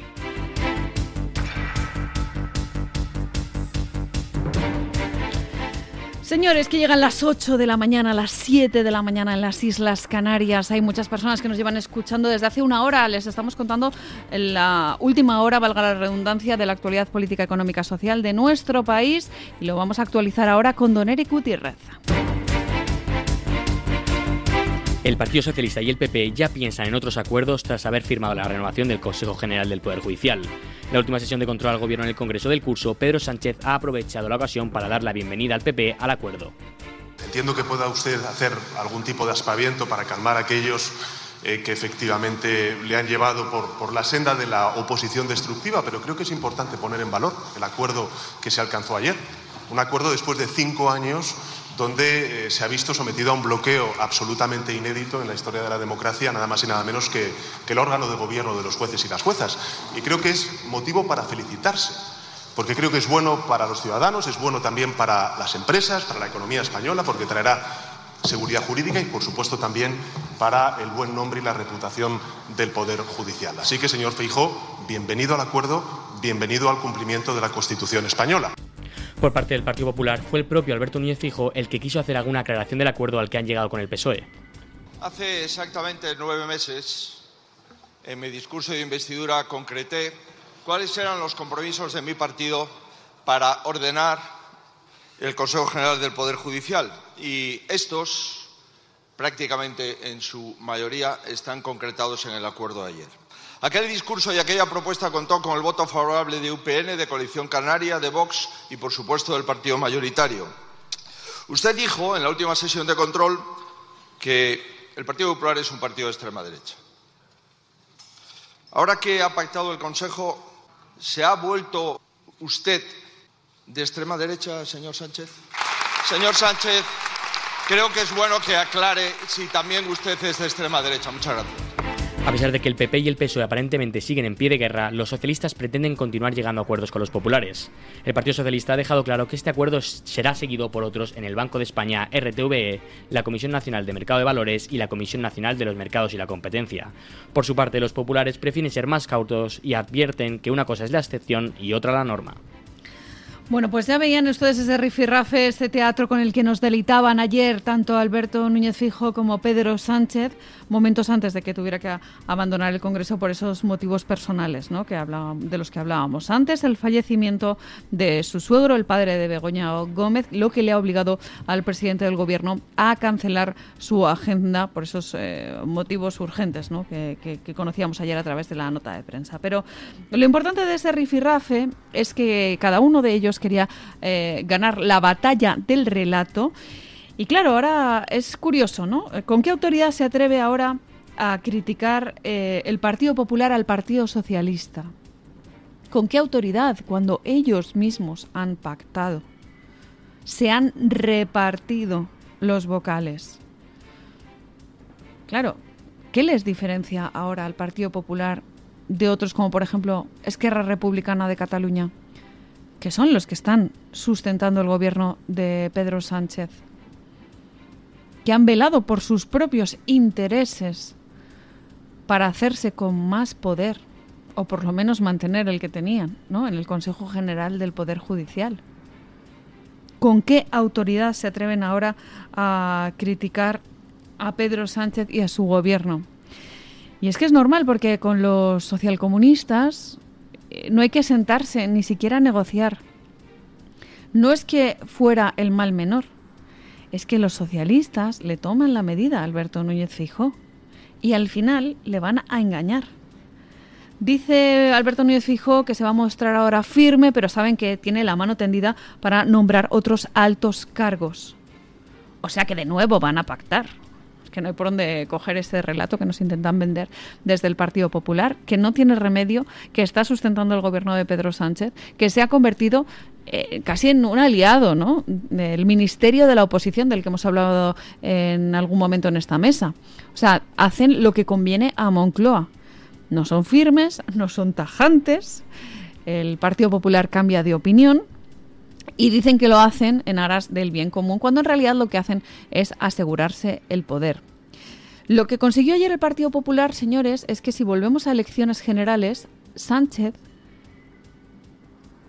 Señores, que llegan las 8 de la mañana, las 7 de la mañana en las Islas Canarias. Hay muchas personas que nos llevan escuchando desde hace una hora. Les estamos contando la última hora, valga la redundancia, de la actualidad política, económica, social de nuestro país. Y lo vamos a actualizar ahora con Don Eric Gutiérrez. El Partido Socialista y el PP ya piensan en otros acuerdos tras haber firmado la renovación del Consejo General del Poder Judicial. En la última sesión de control al Gobierno en el Congreso del curso, Pedro Sánchez ha aprovechado la ocasión para dar la bienvenida al PP al acuerdo. Entiendo que pueda usted hacer algún tipo de aspaviento para calmar a aquellos eh, que efectivamente le han llevado por, por la senda de la oposición destructiva, pero creo que es importante poner en valor el acuerdo que se alcanzó ayer. Un acuerdo después de cinco años donde eh, se ha visto sometido a un bloqueo absolutamente inédito en la historia de la democracia, nada más y nada menos que, el órgano de gobierno de los jueces y las juezas. Y creo que es motivo para felicitarse, porque creo que es bueno para los ciudadanos, es bueno también para las empresas, para la economía española, porque traerá seguridad jurídica y, por supuesto, también para el buen nombre y la reputación del Poder Judicial. Así que, señor Feijó, bienvenido al acuerdo, bienvenido al cumplimiento de la Constitución española por parte del Partido Popular fue el propio Alberto Núñez Fijo el que quiso hacer alguna aclaración del acuerdo al que han llegado con el PSOE. Hace exactamente nueve meses, en mi discurso de investidura, concreté cuáles eran los compromisos de mi partido para ordenar el Consejo General del Poder Judicial. Y estos, prácticamente en su mayoría, están concretados en el acuerdo de ayer. Aquel discurso y aquella propuesta contó con el voto favorable de UPN, de Coalición Canaria, de Vox y, por supuesto, del partido mayoritario. Usted dijo en la última sesión de control que el Partido Popular es un partido de extrema derecha. Ahora que ha pactado el Consejo, ¿se ha vuelto usted de extrema derecha, señor Sánchez? Señor Sánchez, creo que es bueno que aclare si también usted es de extrema derecha. Muchas gracias. A pesar de que el PP y el PSOE aparentemente siguen en pie de guerra, los socialistas pretenden continuar llegando a acuerdos con los populares. El Partido Socialista ha dejado claro que este acuerdo será seguido por otros en el Banco de España, RTVE, la Comisión Nacional de Mercado de Valores y la Comisión Nacional de los Mercados y la Competencia. Por su parte, los populares prefieren ser más cautos y advierten que una cosa es la excepción y otra la norma. Bueno, pues ya veían ustedes ese rifirrafe, ese teatro con el que nos delitaban ayer tanto Alberto Núñez Fijo como Pedro Sánchez, momentos antes de que tuviera que abandonar el Congreso por esos motivos personales ¿no? que de los que hablábamos antes, el fallecimiento de su suegro, el padre de Begoña Gómez, lo que le ha obligado al presidente del Gobierno a cancelar su agenda por esos eh, motivos urgentes ¿no? que, que conocíamos ayer a través de la nota de prensa. Pero lo importante de ese rifirrafe es que cada uno de ellos quería eh, ganar la batalla del relato. Y claro, ahora es curioso, ¿no? Eh, ¿Con qué autoridad se atreve ahora a criticar eh, el Partido Popular al Partido Socialista? ¿Con qué autoridad cuando ellos mismos han pactado? Se han repartido los vocales. Claro, ¿qué les diferencia ahora al Partido Popular de otros como por ejemplo Esquerra Republicana de Cataluña? que son los que están sustentando el gobierno de Pedro Sánchez, que han velado por sus propios intereses para hacerse con más poder, o por lo menos mantener el que tenían, ¿no? en el Consejo General del Poder Judicial. ¿Con qué autoridad se atreven ahora a criticar a Pedro Sánchez y a su gobierno? Y es que es normal porque con los socialcomunistas no hay que sentarse ni siquiera a negociar. No es que fuera el mal menor, es que los socialistas le toman la medida a Alberto Núñez Fijo y al final le van a engañar. Dice Alberto Núñez Fijo que se va a mostrar ahora firme, pero saben que tiene la mano tendida para nombrar otros altos cargos. O sea que de nuevo van a pactar que no hay por dónde coger ese relato que nos intentan vender desde el Partido Popular, que no tiene remedio, que está sustentando el gobierno de Pedro Sánchez, que se ha convertido eh, casi en un aliado, del ministerio de la oposición del que hemos hablado en algún momento en esta mesa. O sea, hacen lo que conviene a Moncloa. No son firmes, no son tajantes. El Partido Popular cambia de opinión y dicen que lo hacen en aras del bien común, cuando en realidad lo que hacen es asegurarse el poder. Lo que consiguió ayer el Partido Popular, señores, es que si volvemos a elecciones generales, Sánchez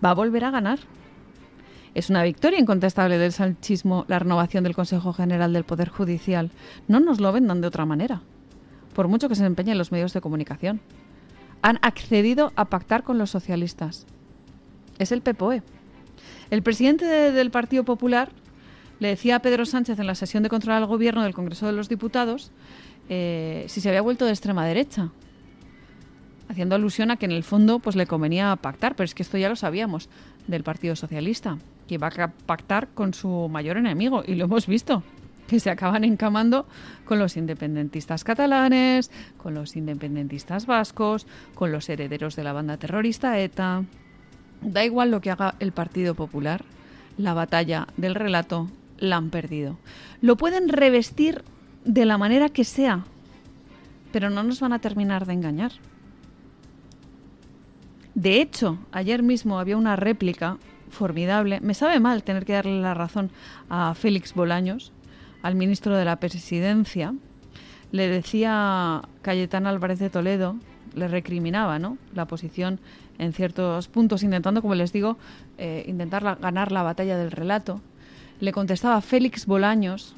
va a volver a ganar. Es una victoria incontestable del sanchismo la renovación del Consejo General del Poder Judicial. No nos lo vendan de otra manera, por mucho que se empeñen los medios de comunicación. Han accedido a pactar con los socialistas. Es el PPOE. El presidente del Partido Popular le decía a Pedro Sánchez en la sesión de control al gobierno del Congreso de los Diputados eh, si se había vuelto de extrema derecha haciendo alusión a que en el fondo pues le convenía pactar, pero es que esto ya lo sabíamos del Partido Socialista, que va a pactar con su mayor enemigo y lo hemos visto que se acaban encamando con los independentistas catalanes, con los independentistas vascos, con los herederos de la banda terrorista ETA. Da igual lo que haga el Partido Popular, la batalla del relato la han perdido. Lo pueden revestir de la manera que sea, pero no nos van a terminar de engañar. De hecho, ayer mismo había una réplica formidable. Me sabe mal tener que darle la razón a Félix Bolaños, al ministro de la Presidencia. Le decía Cayetán Álvarez de Toledo, le recriminaba ¿no? la posición en ciertos puntos, intentando, como les digo, eh, intentar ganar la batalla del relato. Le contestaba Félix Bolaños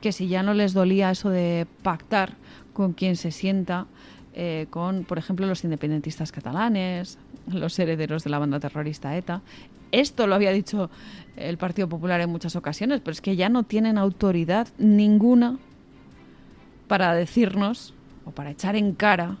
que si ya no les dolía eso de pactar con quien se sienta, eh, con, por ejemplo, los independentistas catalanes, los herederos de la banda terrorista ETA. Esto lo había dicho el Partido Popular en muchas ocasiones, pero es que ya no tienen autoridad ninguna para decirnos o para echar en cara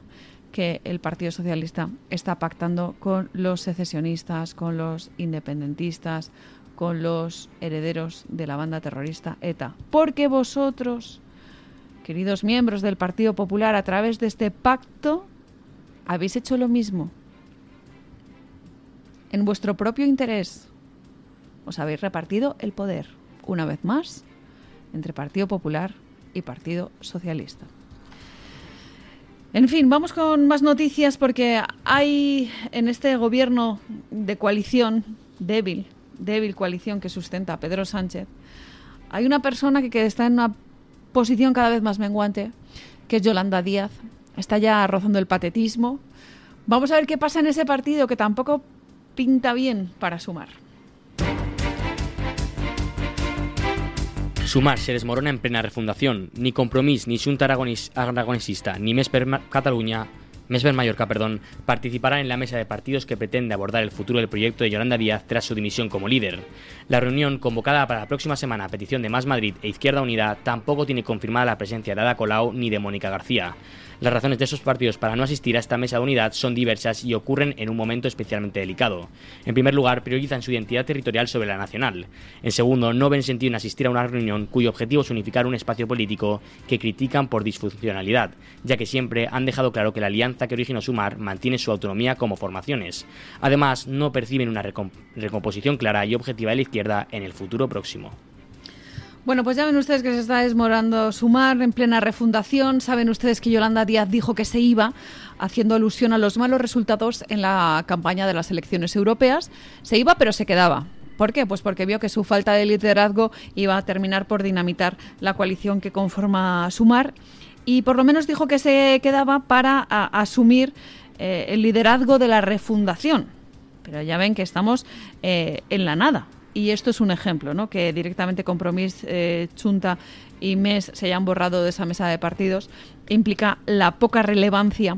que el Partido Socialista está pactando con los secesionistas, con los independentistas, con los herederos de la banda terrorista ETA. Porque vosotros, queridos miembros del Partido Popular, a través de este pacto, habéis hecho lo mismo. En vuestro propio interés, os habéis repartido el poder, una vez más, entre Partido Popular y Partido Socialista. En fin, vamos con más noticias porque hay en este gobierno de coalición débil, débil coalición que sustenta a Pedro Sánchez, hay una persona que, está en una posición cada vez más menguante, que es Yolanda Díaz. Está ya rozando el patetismo. Vamos a ver qué pasa en ese partido que tampoco pinta bien para sumar. Sumar se desmorona en plena refundación. Ni Compromís, ni Junta Aragonesista, ni Mesper Cataluña, Mesper Mallorca, perdón, participarán en la mesa de partidos que pretende abordar el futuro del proyecto de Yolanda Díaz tras su dimisión como líder. La reunión, convocada para la próxima semana a petición de Más Madrid e Izquierda Unida, tampoco tiene confirmada la presencia de Ada Colau ni de Mónica García. Las razones de esos partidos para no asistir a esta mesa de unidad son diversas y ocurren en un momento especialmente delicado. En primer lugar, priorizan su identidad territorial sobre la nacional. En segundo, no ven sentido en asistir a una reunión cuyo objetivo es unificar un espacio político que critican por disfuncionalidad, ya que siempre han dejado claro que la alianza que originó Sumar mantiene su autonomía como formaciones. Además, no perciben una recomposición clara y objetiva de la izquierda en el futuro próximo. Bueno, pues ya ven ustedes que se está desmorando Sumar en plena refundación. Saben ustedes que Yolanda Díaz dijo que se iba, haciendo alusión a los malos resultados en la campaña de las elecciones europeas. Se iba, pero se quedaba. ¿Por qué? Pues porque vio que su falta de liderazgo iba a terminar por dinamitar la coalición que conforma Sumar y por lo menos dijo que se quedaba para asumir eh, el liderazgo de la refundación. Pero ya ven que estamos eh, en la nada. Y esto es un ejemplo, ¿no? que directamente Compromís, eh, Chunta y MES se hayan borrado de esa mesa de partidos, implica la poca relevancia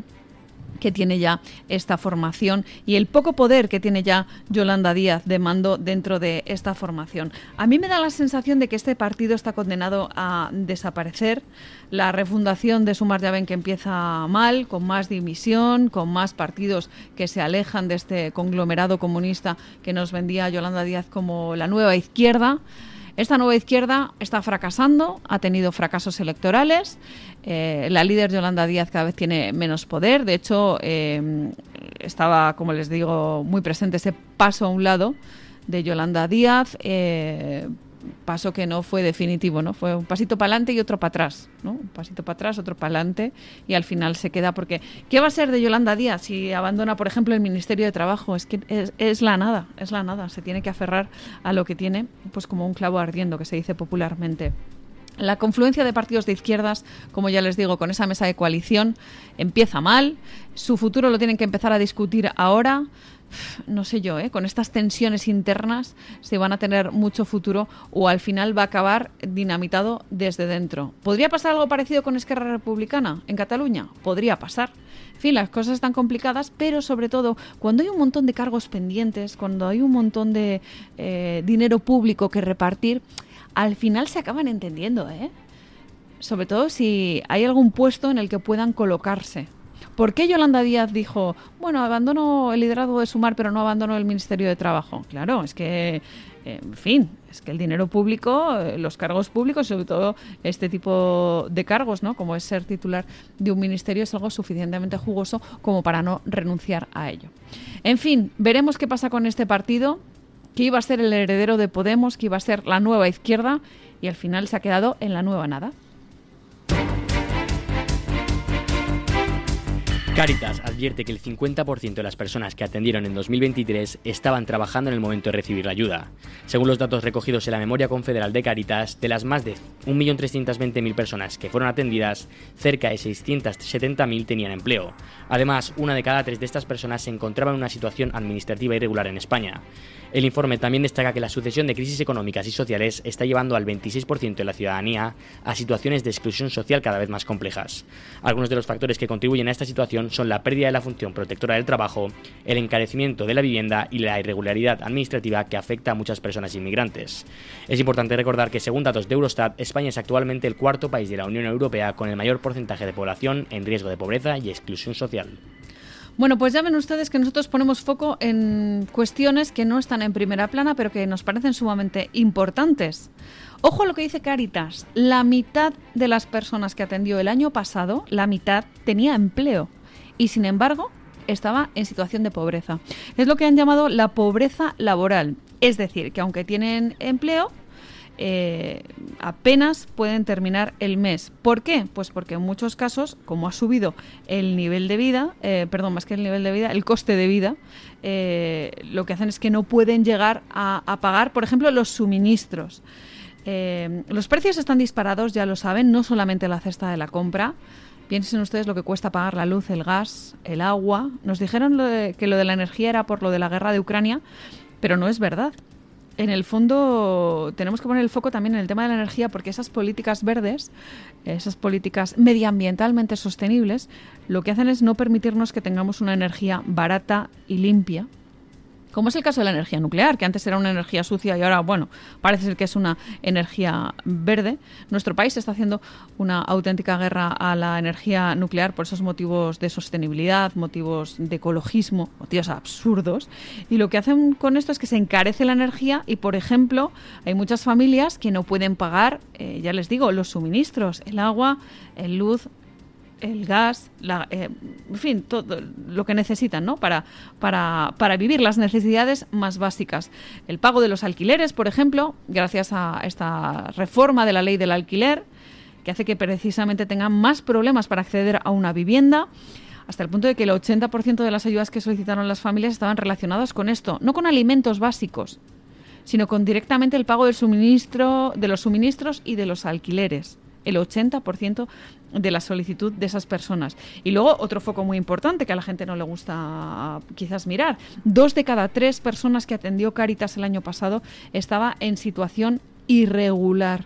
que tiene ya esta formación y el poco poder que tiene ya Yolanda Díaz de mando dentro de esta formación. A mí me da la sensación de que este partido está condenado a desaparecer. La refundación de Sumar ya ven que empieza mal, con más dimisión, con más partidos que se alejan de este conglomerado comunista que nos vendía Yolanda Díaz como la nueva izquierda. Esta nueva izquierda está fracasando, ha tenido fracasos electorales, eh, la líder Yolanda Díaz cada vez tiene menos poder. De hecho, eh, estaba, como les digo, muy presente ese paso a un lado de Yolanda Díaz. Eh, paso que no fue definitivo, ¿no? Fue un pasito para adelante y otro para atrás, Un pasito para atrás, otro para adelante y al final se queda porque ¿qué va a ser de Yolanda Díaz si abandona, por ejemplo, el Ministerio de Trabajo? Es que es, la nada, es la nada, se tiene que aferrar a lo que tiene, pues como un clavo ardiendo que se dice popularmente. La confluencia de partidos de izquierdas, como ya les digo, con esa mesa de coalición empieza mal. Su futuro lo tienen que empezar a discutir ahora. No sé yo, ¿eh? con estas tensiones internas se van a tener mucho futuro o al final va a acabar dinamitado desde dentro. ¿Podría pasar algo parecido con Esquerra Republicana en Cataluña? Podría pasar. En fin, las cosas están complicadas, pero sobre todo cuando hay un montón de cargos pendientes, cuando hay un montón de eh, dinero público que repartir, al final se acaban entendiendo, ¿eh? Sobre todo si hay algún puesto en el que puedan colocarse. ¿Por qué Yolanda Díaz dijo, bueno, abandono el liderazgo de Sumar, pero no abandono el Ministerio de Trabajo? Claro, es que, en fin, es que el dinero público, los cargos públicos, sobre todo este tipo de cargos, ¿no? Como es ser titular de un ministerio, es algo suficientemente jugoso como para no renunciar a ello. En fin, veremos qué pasa con este partido que iba a ser el heredero de Podemos, que iba a ser la nueva izquierda, y al final se ha quedado en la nueva nada. Caritas advierte que el 50% de las personas que atendieron en 2023 estaban trabajando en el momento de recibir la ayuda. Según los datos recogidos en la memoria confederal de Caritas, de las más de 1.320.000 personas que fueron atendidas, cerca de 670.000 tenían empleo. Además, una de cada tres de estas personas se encontraba en una situación administrativa irregular en España. El informe también destaca que la sucesión de crisis económicas y sociales está llevando al 26% de la ciudadanía a situaciones de exclusión social cada vez más complejas. Algunos de los factores que contribuyen a esta situación son la pérdida de la función protectora del trabajo, el encarecimiento de la vivienda y la irregularidad administrativa que afecta a muchas personas inmigrantes. Es importante recordar que según datos de Eurostat, España es actualmente el cuarto país de la Unión Europea con el mayor porcentaje de población en riesgo de pobreza y exclusión social. Bueno, pues ya ven ustedes que nosotros ponemos foco en cuestiones que no están en primera plana, pero que nos parecen sumamente importantes. Ojo a lo que dice Caritas. La mitad de las personas que atendió el año pasado, la mitad tenía empleo. Y sin embargo, estaba en situación de pobreza. Es lo que han llamado la pobreza laboral. Es decir, que aunque tienen empleo, eh, apenas pueden terminar el mes. ¿Por qué? Pues porque en muchos casos, como ha subido el nivel de vida, eh, perdón, más que el nivel de vida, el coste de vida, eh, lo que hacen es que no pueden llegar a, pagar, por ejemplo, los suministros. los precios están disparados, ya lo saben, no solamente la cesta de la compra. Piensen ustedes lo que cuesta pagar la luz, el gas, el agua. Nos dijeron que lo de la energía era por lo de la guerra de Ucrania, pero no es verdad en el fondo tenemos que poner el foco también en el tema de la energía porque esas políticas verdes, esas políticas medioambientalmente sostenibles, lo que hacen es no permitirnos que tengamos una energía barata y limpia como es el caso de la energía nuclear, que antes era una energía sucia y ahora, bueno, parece ser que es una energía verde. Nuestro país está haciendo una auténtica guerra a la energía nuclear por esos motivos de sostenibilidad, motivos de ecologismo, motivos absurdos. Y lo que hacen con esto es que se encarece la energía y, por ejemplo, hay muchas familias que no pueden pagar, eh, ya les digo, los suministros, el agua, el luz, el gas, la, eh, en fin, todo lo que necesitan ¿no? para, para, para vivir las necesidades más básicas. El pago de los alquileres, por ejemplo, gracias a esta reforma de la ley del alquiler, que hace que precisamente tengan más problemas para acceder a una vivienda hasta el punto de que el 80% de las ayudas que solicitaron las familias estaban relacionadas con esto, no con alimentos básicos, sino con directamente el pago del suministro, de los suministros y de los alquileres el 80% de la solicitud de esas personas. Y luego otro foco muy importante que a la gente no le gusta ah, quizás mirar. Dos de cada tres personas que atendió Caritas el año pasado estaba en situación irregular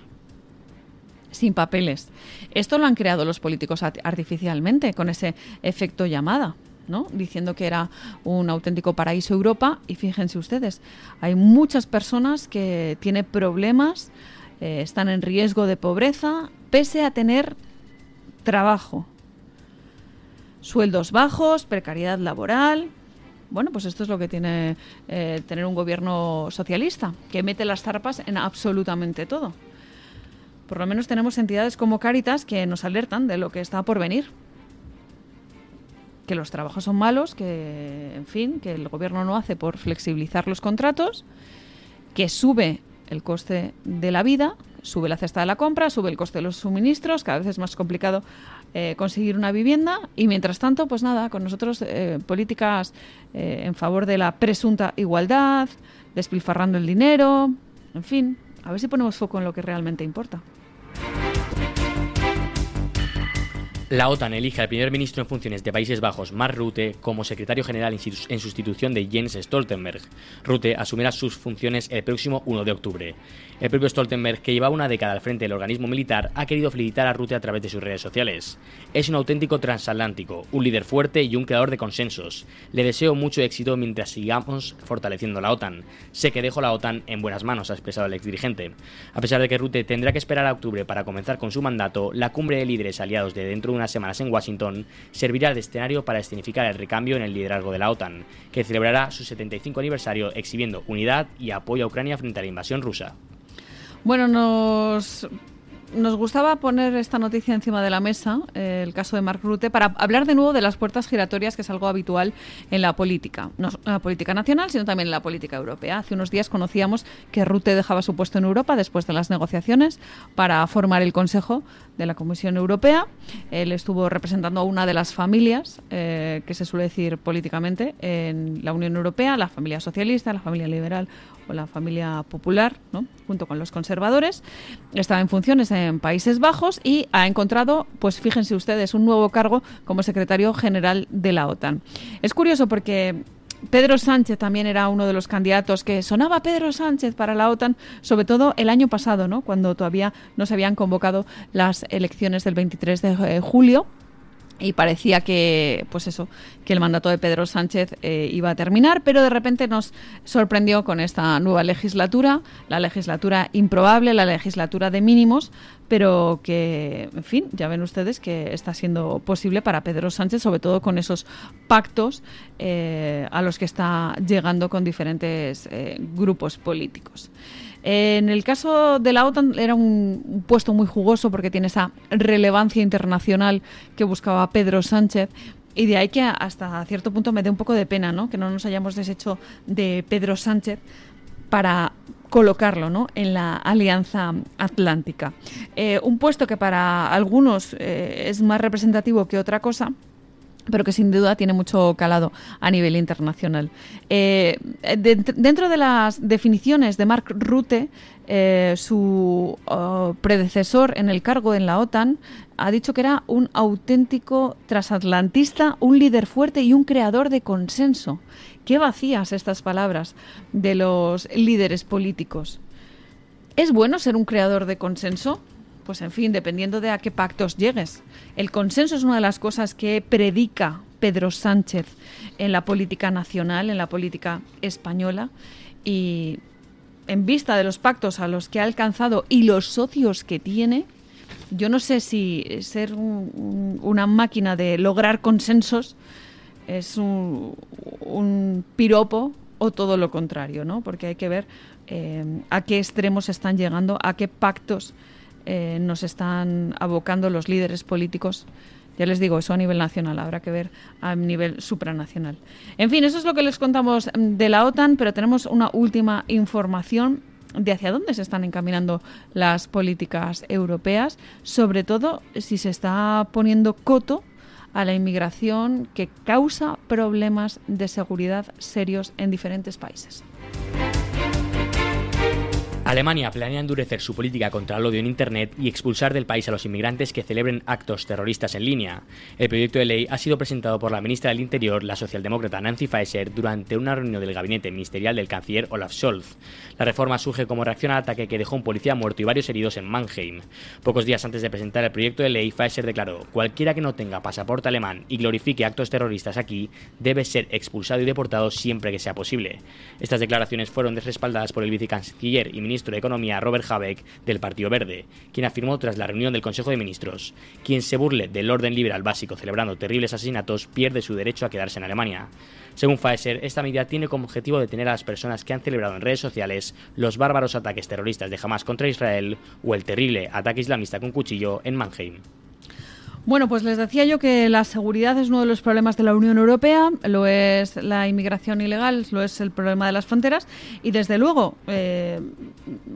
sin papeles. Esto lo han creado los políticos artificialmente con ese efecto llamada. ¿no? diciendo que era un auténtico paraíso Europa y fíjense ustedes, hay muchas personas que tienen problemas eh, están en riesgo de pobreza pese a tener trabajo. Sueldos bajos, precariedad laboral. Bueno, pues esto es lo que tiene eh, tener un gobierno socialista, que mete las zarpas en absolutamente todo. Por lo menos tenemos entidades como Caritas que nos alertan de lo que está por venir que los trabajos son malos, que en fin, que el gobierno no hace por flexibilizar los contratos, que sube el coste de la vida, sube la cesta de la compra, sube el coste de los suministros, cada vez es más complicado eh, conseguir una vivienda y mientras tanto, pues nada, con nosotros eh, políticas eh, en favor de la presunta igualdad, despilfarrando el dinero, en fin, a ver si ponemos foco en lo que realmente importa. La OTAN elige al primer ministro en funciones de Países Bajos, Mark Rutte, como secretario general en sustitución de Jens Stoltenberg. Rutte asumirá sus funciones el próximo 1 de octubre. El propio Stoltenberg, que lleva una década al frente del organismo militar, ha querido felicitar a Rutte a través de sus redes sociales. Es un auténtico transatlántico, un líder fuerte y un creador de consensos. Le deseo mucho éxito mientras sigamos fortaleciendo la OTAN. Sé que dejo la OTAN en buenas manos, ha expresado el exdirigente. A pesar de que Rutte tendrá que esperar a octubre para comenzar con su mandato, la cumbre de líderes aliados de dentro de una semanas en Washington servirá de escenario para escenificar el recambio en el liderazgo de la OTAN, que celebrará su 75 aniversario exhibiendo unidad y apoyo a Ucrania frente a la invasión rusa. Bueno, nos nos gustaba poner esta noticia encima de la mesa, eh, el caso de Mark Rutte, para hablar de nuevo de las puertas giratorias, que es algo habitual en la política, no en la política nacional, sino también en la política europea. Hace unos días conocíamos que Rutte dejaba su puesto en Europa después de las negociaciones para formar el Consejo de la Comisión Europea. Él estuvo representando a una de las familias, eh, que se suele decir políticamente, en la Unión Europea, la familia socialista, la familia liberal la familia popular, ¿no? junto con los conservadores. Estaba en funciones en Países Bajos y ha encontrado, pues fíjense ustedes, un nuevo cargo como secretario general de la OTAN. Es curioso porque Pedro Sánchez también era uno de los candidatos que sonaba Pedro Sánchez para la OTAN, sobre todo el año pasado, ¿no? cuando todavía no se habían convocado las elecciones del 23 de eh, julio y parecía que, pues eso, que el mandato de Pedro Sánchez eh, iba a terminar, pero de repente nos sorprendió con esta nueva legislatura, la legislatura improbable, la legislatura de mínimos, pero que, en fin, ya ven ustedes que está siendo posible para Pedro Sánchez, sobre todo con esos pactos eh, a los que está llegando con diferentes eh, grupos políticos. En el caso de la OTAN era un puesto muy jugoso porque tiene esa relevancia internacional que buscaba Pedro Sánchez, y de ahí que hasta cierto punto me dé un poco de pena, ¿no? Que no nos hayamos deshecho de Pedro Sánchez para colocarlo en la Alianza Atlántica. Eh, un puesto que para algunos eh, es más representativo que otra cosa, pero que sin duda tiene mucho calado a nivel internacional. Eh, dentro de las definiciones de Mark Rutte, eh, su oh, predecesor en el cargo en la OTAN, ha dicho que era un auténtico transatlantista, un líder fuerte y un creador de consenso. Qué vacías estas palabras de los líderes políticos. ¿Es bueno ser un creador de consenso? pues en fin, dependiendo de a qué pactos llegues. El consenso es una de las cosas que predica Pedro Sánchez en la política nacional, en la política española, y en vista de los pactos a los que ha alcanzado y los socios que tiene, yo no sé si ser una máquina de lograr consensos es un, piropo o todo lo contrario, ¿no? Porque hay que ver eh, a qué extremos están llegando, a qué pactos eh, nos están abocando los líderes políticos. Ya les digo, eso a nivel nacional, habrá que ver a nivel supranacional. En fin, eso es lo que les contamos mm, de la OTAN, pero tenemos una última información de hacia dónde se están encaminando las políticas europeas, sobre todo si se está poniendo coto a la inmigración que causa problemas de seguridad serios en diferentes países. Alemania planea endurecer su política contra el odio en Internet y expulsar del país a los inmigrantes que celebren actos terroristas en línea. El proyecto de ley ha sido presentado por la ministra del Interior, la socialdemócrata Nancy Faeser, durante una reunión del gabinete ministerial del canciller Olaf Scholz. La reforma surge como reacción al ataque que dejó un policía muerto y varios heridos en Mannheim. Pocos días antes de presentar el proyecto de ley, Faeser declaró, cualquiera que no tenga pasaporte alemán y glorifique actos terroristas aquí, debe ser expulsado y deportado siempre que sea posible. Estas declaraciones fueron desrespaldadas por el vicecanciller y ministro de Economía Robert Habeck del Partido Verde, quien afirmó tras la reunión del Consejo de Ministros, quien se burle del orden liberal básico celebrando terribles asesinatos pierde su derecho a quedarse en Alemania. Según Pfizer, esta medida tiene como objetivo detener a las personas que han celebrado en redes sociales los bárbaros ataques terroristas de Hamas contra Israel o el terrible ataque islamista con cuchillo en Mannheim. Bueno, pues les decía yo que la seguridad es uno de los problemas de la Unión Europea, lo es la inmigración ilegal, lo es el problema de las fronteras y desde luego eh,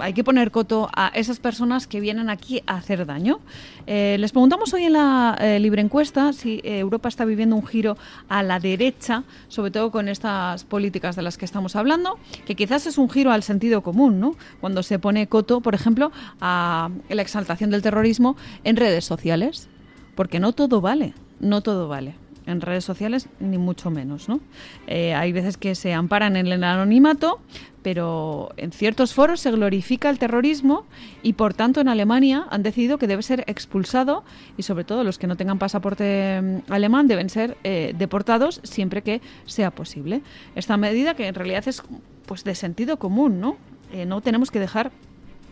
hay que poner coto a esas personas que vienen aquí a hacer daño. Eh, les preguntamos hoy en la eh, libre encuesta si Europa está viviendo un giro a la derecha, sobre todo con estas políticas de las que estamos hablando, que quizás es un giro al sentido común, ¿no? Cuando se pone coto, por ejemplo, a la exaltación del terrorismo en redes sociales porque no todo vale, no todo vale. En redes sociales ni mucho menos, ¿no? Eh, hay veces que se amparan en el anonimato, pero en ciertos foros se glorifica el terrorismo y por tanto en Alemania han decidido que debe ser expulsado y sobre todo los que no tengan pasaporte mm, alemán deben ser eh, deportados siempre que sea posible. Esta medida que en realidad es pues de sentido común, ¿no? Eh, no tenemos que dejar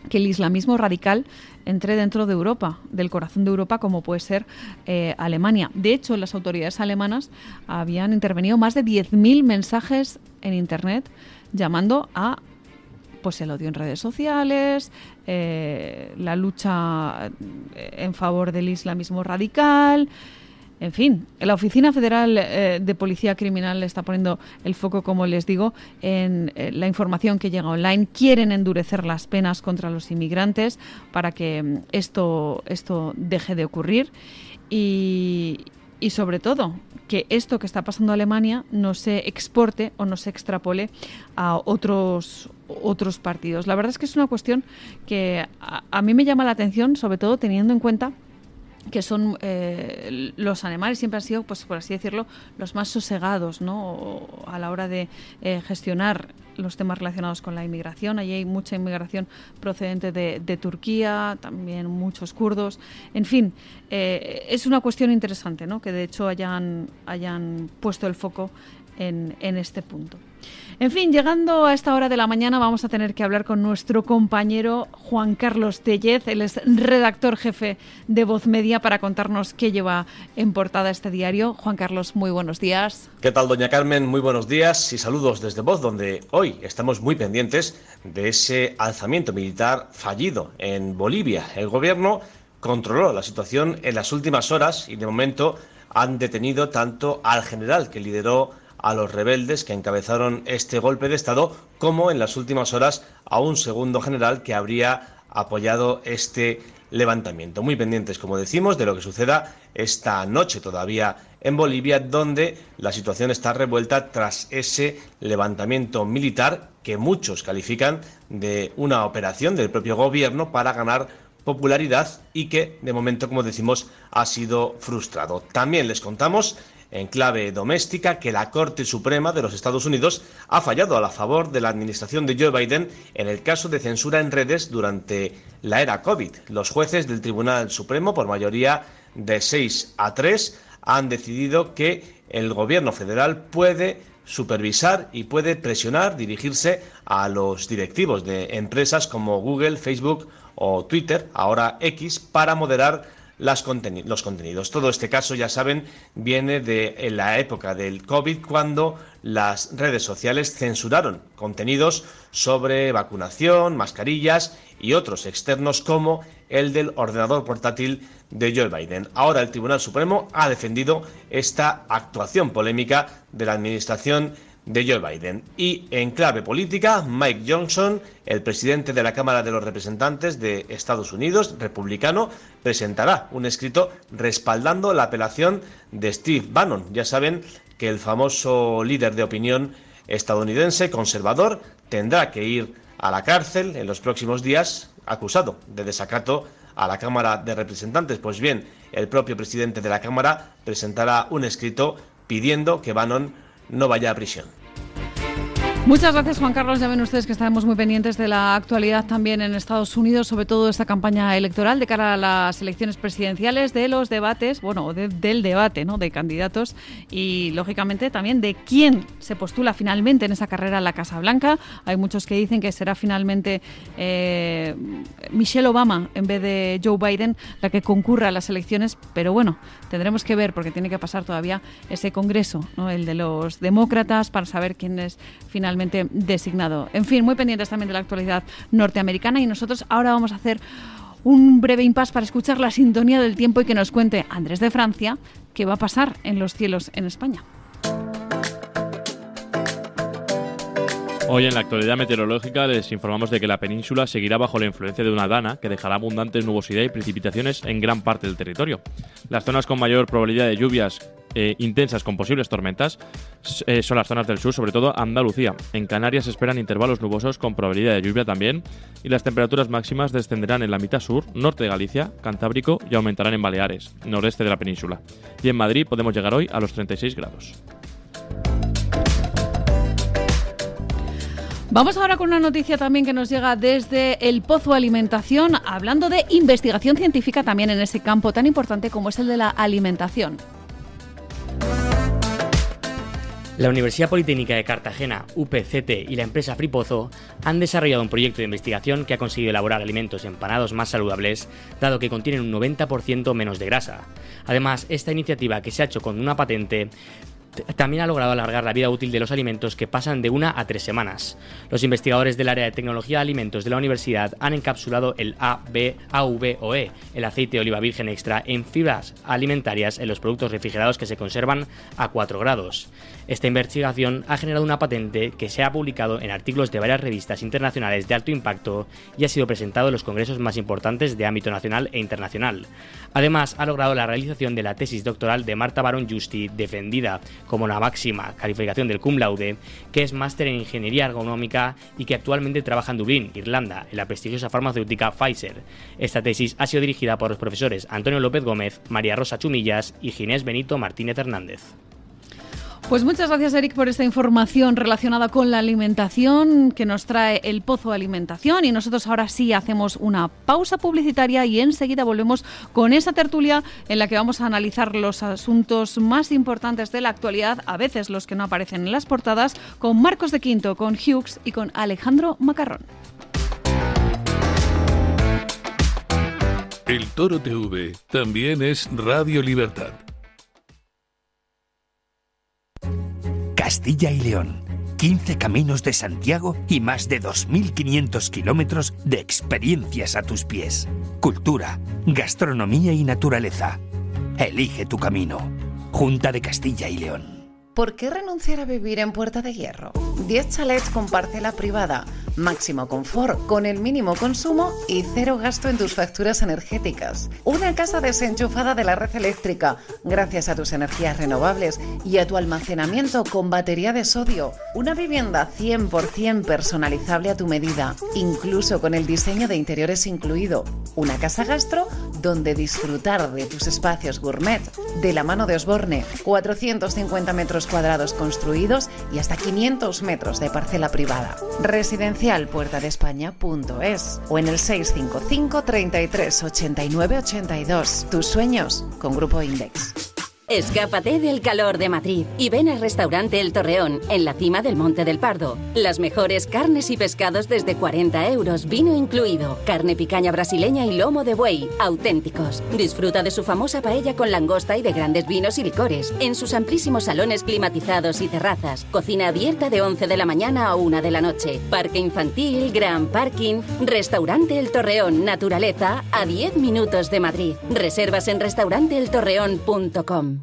que el islamismo radical entre dentro de Europa, del corazón de Europa, como puede ser eh, Alemania. De hecho, las autoridades alemanas habían intervenido más de 10.000 mensajes en Internet llamando a pues el odio en redes sociales, eh, la lucha eh, en favor del islamismo radical. En fin, la Oficina Federal eh, de Policía Criminal está poniendo el foco, como les digo, en eh, la información que llega online. Quieren endurecer las penas contra los inmigrantes para que mm, esto, esto deje de ocurrir. Y, sobre todo que esto que está pasando en Alemania no se exporte o no se extrapole a otros otros partidos. La verdad es que es una cuestión que a mí me llama la atención, sobre todo teniendo en cuenta que son eh, los animales siempre han sido, pues por así decirlo, los más sosegados, ¿no? A la hora de eh, gestionar los temas relacionados con la inmigración. Allí hay mucha inmigración procedente de, Turquía, también muchos kurdos. En fin, eh, es una cuestión interesante, ¿no? Que de hecho hayan, hayan puesto el foco en este punto. En fin, llegando a esta hora de la mañana vamos a tener que hablar con nuestro compañero Juan Carlos Tellez, él es redactor jefe de Voz Media para contarnos qué lleva en portada este diario. Juan Carlos, muy buenos días. ¿Qué tal, doña Carmen? Muy buenos días y saludos desde Voz, donde hoy estamos muy pendientes de ese alzamiento militar fallido en Bolivia. El gobierno controló la situación en las últimas horas y de momento han detenido tanto al general que lideró a los rebeldes que encabezaron este golpe de Estado, como en las últimas horas a un segundo general que habría apoyado este levantamiento. Muy pendientes, como decimos, de lo que suceda esta noche todavía en Bolivia, donde la situación está revuelta tras ese levantamiento militar que muchos califican de una operación del propio gobierno para ganar popularidad y que de momento, como decimos, ha sido frustrado. También les contamos en clave doméstica que la Corte Suprema de los Estados Unidos ha fallado a la favor de la administración de Joe Biden en el caso de censura en redes durante la era COVID. Los jueces del Tribunal Supremo, por mayoría de 6 a 3, han decidido que el gobierno federal puede supervisar y puede presionar, dirigirse a los directivos de empresas como Google, Facebook o Twitter, ahora X, para moderar los contenidos. Todo este caso, ya saben, viene de la época del COVID cuando las redes sociales censuraron contenidos sobre vacunación, mascarillas y otros externos como el del ordenador portátil de Joe Biden. Ahora el Tribunal Supremo ha defendido esta actuación polémica de la Administración de Joe Biden. Y en clave política, Mike Johnson, el presidente de la Cámara de los Representantes de Estados Unidos, republicano, presentará un escrito respaldando la apelación de Steve Bannon. Ya saben que el famoso líder de opinión estadounidense conservador tendrá que ir a la cárcel en los próximos días acusado de desacato a la Cámara de Representantes. Pues bien, el propio presidente de la Cámara presentará un escrito pidiendo que Bannon no vaya a prisión. Muchas gracias, Juan Carlos. Ya ven ustedes que estaremos muy pendientes de la actualidad también en Estados Unidos, sobre todo esta campaña electoral de cara a las elecciones presidenciales, de los debates, bueno, del debate, ¿no? De candidatos y, lógicamente, también de quién se postula finalmente en esa carrera a la Casa Blanca. Hay muchos que dicen que será finalmente eh, Michelle Obama en vez de Joe Biden la que concurra a las elecciones, pero bueno, tendremos que ver porque tiene que pasar todavía ese congreso, El de los demócratas para saber quién es finalmente designado. En fin, muy pendientes también de la actualidad norteamericana y nosotros ahora vamos a hacer un breve impasse para escuchar la sintonía del tiempo y que nos cuente Andrés de Francia qué va a pasar en los cielos en España. Hoy en la actualidad meteorológica les informamos de que la península seguirá bajo la influencia de una dana que dejará abundantes nubosidad y precipitaciones en gran parte del territorio. Las zonas con mayor probabilidad de lluvias eh, intensas con posibles tormentas eh, son las zonas del sur, sobre todo Andalucía. En Canarias se esperan intervalos nubosos con probabilidad de lluvia también y las temperaturas máximas descenderán en la mitad sur, norte de Galicia, Cantábrico y aumentarán en Baleares, noreste de la península. Y en Madrid podemos llegar hoy a los 36 grados. Vamos ahora con una noticia también que nos llega desde el Pozo Alimentación, hablando de investigación científica también en ese campo tan importante como es el de la alimentación. La Universidad Politécnica de Cartagena, UPCT y la empresa Fripozo han desarrollado un proyecto de investigación que ha conseguido elaborar alimentos empanados más saludables, dado que contienen un 90% menos de grasa. Además, esta iniciativa que se ha hecho con una patente también ha logrado alargar la vida útil de los alimentos que pasan de una a tres semanas. Los investigadores del área de tecnología de alimentos de la universidad han encapsulado el ABAVOE, el aceite de oliva virgen extra, en fibras alimentarias en los productos refrigerados que se conservan a 4 grados. Esta investigación ha generado una patente que se ha publicado en artículos de varias revistas internacionales de alto impacto y ha sido presentado en los congresos más importantes de ámbito nacional e internacional. Además, ha logrado la realización de la tesis doctoral de Marta Barón Justi, defendida como la máxima calificación del cum laude, que es máster en ingeniería ergonómica y que actualmente trabaja en Dublín, Irlanda, en la prestigiosa farmacéutica Pfizer. Esta tesis ha sido dirigida por los profesores Antonio López Gómez, María Rosa Chumillas y Ginés Benito Martínez Hernández. Pues muchas gracias Eric por esta información relacionada con la alimentación que nos trae el Pozo Alimentación y nosotros ahora sí hacemos una pausa publicitaria y enseguida volvemos con esa tertulia en la que vamos a analizar los asuntos más importantes de la actualidad, a veces los que no aparecen en las portadas, con Marcos de Quinto, con Hughes y con Alejandro Macarrón. El Toro TV también es Radio Libertad Castilla y León. 15 caminos de Santiago y más de 2.500 kilómetros de experiencias a tus pies. Cultura, gastronomía y naturaleza. Elige tu camino. Junta de Castilla y León. ¿Por qué renunciar a vivir en Puerta de Hierro? 10 chalets con parcela privada, máximo confort, con el mínimo consumo y cero gasto en tus facturas energéticas. Una casa desenchufada de la red eléctrica, gracias a tus energías renovables y a tu almacenamiento con batería de sodio. Una vivienda 100% personalizable a tu medida, incluso con el diseño de interiores incluido. Una casa gastro donde disfrutar de tus espacios gourmet. De la mano de Osborne, 450 metros cuadrados construidos y hasta 500 metros de parcela privada. españa.es o en el 655 33 89 82. Tus sueños con Grupo Index. Escápate del calor de Madrid y ven al restaurante El Torreón, en la cima del Monte del Pardo. Las mejores carnes y pescados desde 40 euros, vino incluido, carne picaña brasileña y lomo de buey, auténticos. Disfruta de su famosa paella con langosta y de grandes vinos y licores, en sus amplísimos salones climatizados y terrazas, cocina abierta de 11 de la mañana a 1 de la noche, parque infantil, gran parking, restaurante El Torreón, naturaleza, a 10 minutos de Madrid. Reservas en restauranteeltorreón.com.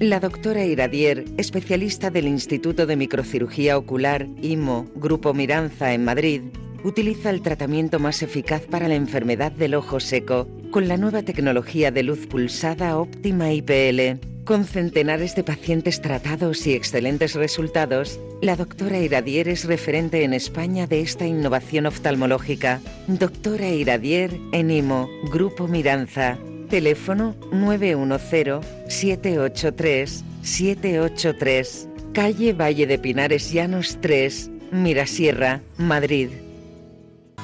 La doctora Iradier, especialista del Instituto de Microcirugía Ocular, IMO, Grupo Miranza en Madrid, utiliza el tratamiento más eficaz para la enfermedad del ojo seco con la nueva tecnología de luz pulsada óptima IPL. Con centenares de pacientes tratados y excelentes resultados, la doctora Iradier es referente en España de esta innovación oftalmológica. Doctora Iradier en IMO, Grupo Miranza, Teléfono 910-783-783. Calle Valle de Pinares Llanos 3, Mirasierra, Madrid.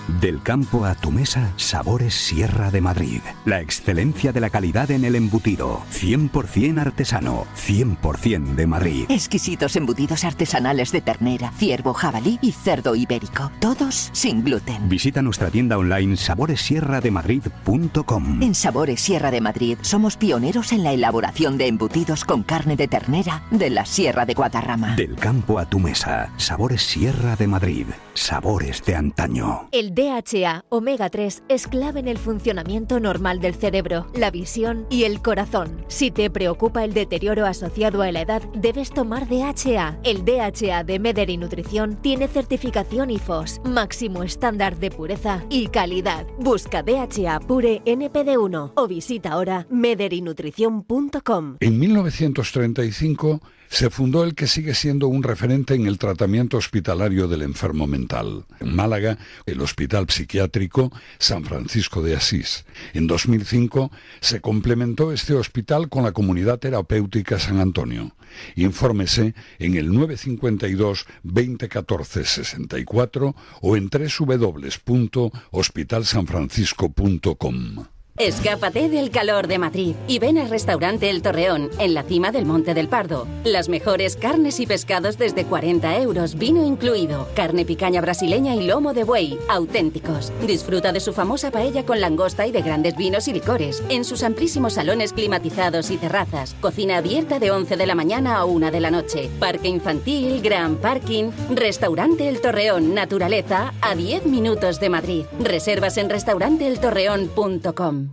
Del campo a tu mesa, Sabores Sierra de Madrid. La excelencia de la calidad en el embutido. 100% artesano, 100% de Madrid. Exquisitos embutidos artesanales de ternera, ciervo, jabalí y cerdo ibérico. Todos sin gluten. Visita nuestra tienda online saboresierrademadrid.com. En Sabores Sierra de Madrid somos pioneros en la elaboración de embutidos con carne de ternera de la Sierra de Guadarrama. Del campo a tu mesa, Sabores Sierra de Madrid. Sabores de antaño. El DHA omega 3 es clave en el funcionamiento normal del cerebro, la visión y el corazón. Si te preocupa el deterioro asociado a la edad, debes tomar DHA. El DHA de Mederi Nutrición tiene certificación IFOS, máximo estándar de pureza y calidad. Busca DHA Pure NPD1 o visita ahora mederinutrición.com. En 1935 se fundó el que sigue siendo un referente en el tratamiento hospitalario del enfermo mental. En Málaga, el Hospital Psiquiátrico San Francisco de Asís. En 2005 se complementó este hospital con la Comunidad Terapéutica San Antonio. Infórmese en el 952 2014 64 o en www.hospitalsanfrancisco.com. Escápate del calor de Madrid y ven al restaurante El Torreón, en la cima del Monte del Pardo. Las mejores carnes y pescados desde 40 euros, vino incluido, carne picaña brasileña y lomo de buey, auténticos. Disfruta de su famosa paella con langosta y de grandes vinos y licores, en sus amplísimos salones climatizados y terrazas, cocina abierta de 11 de la mañana a 1 de la noche, parque infantil, gran parking, restaurante El Torreón, naturaleza, a 10 minutos de Madrid. Reservas en restauranteeltorreón.com.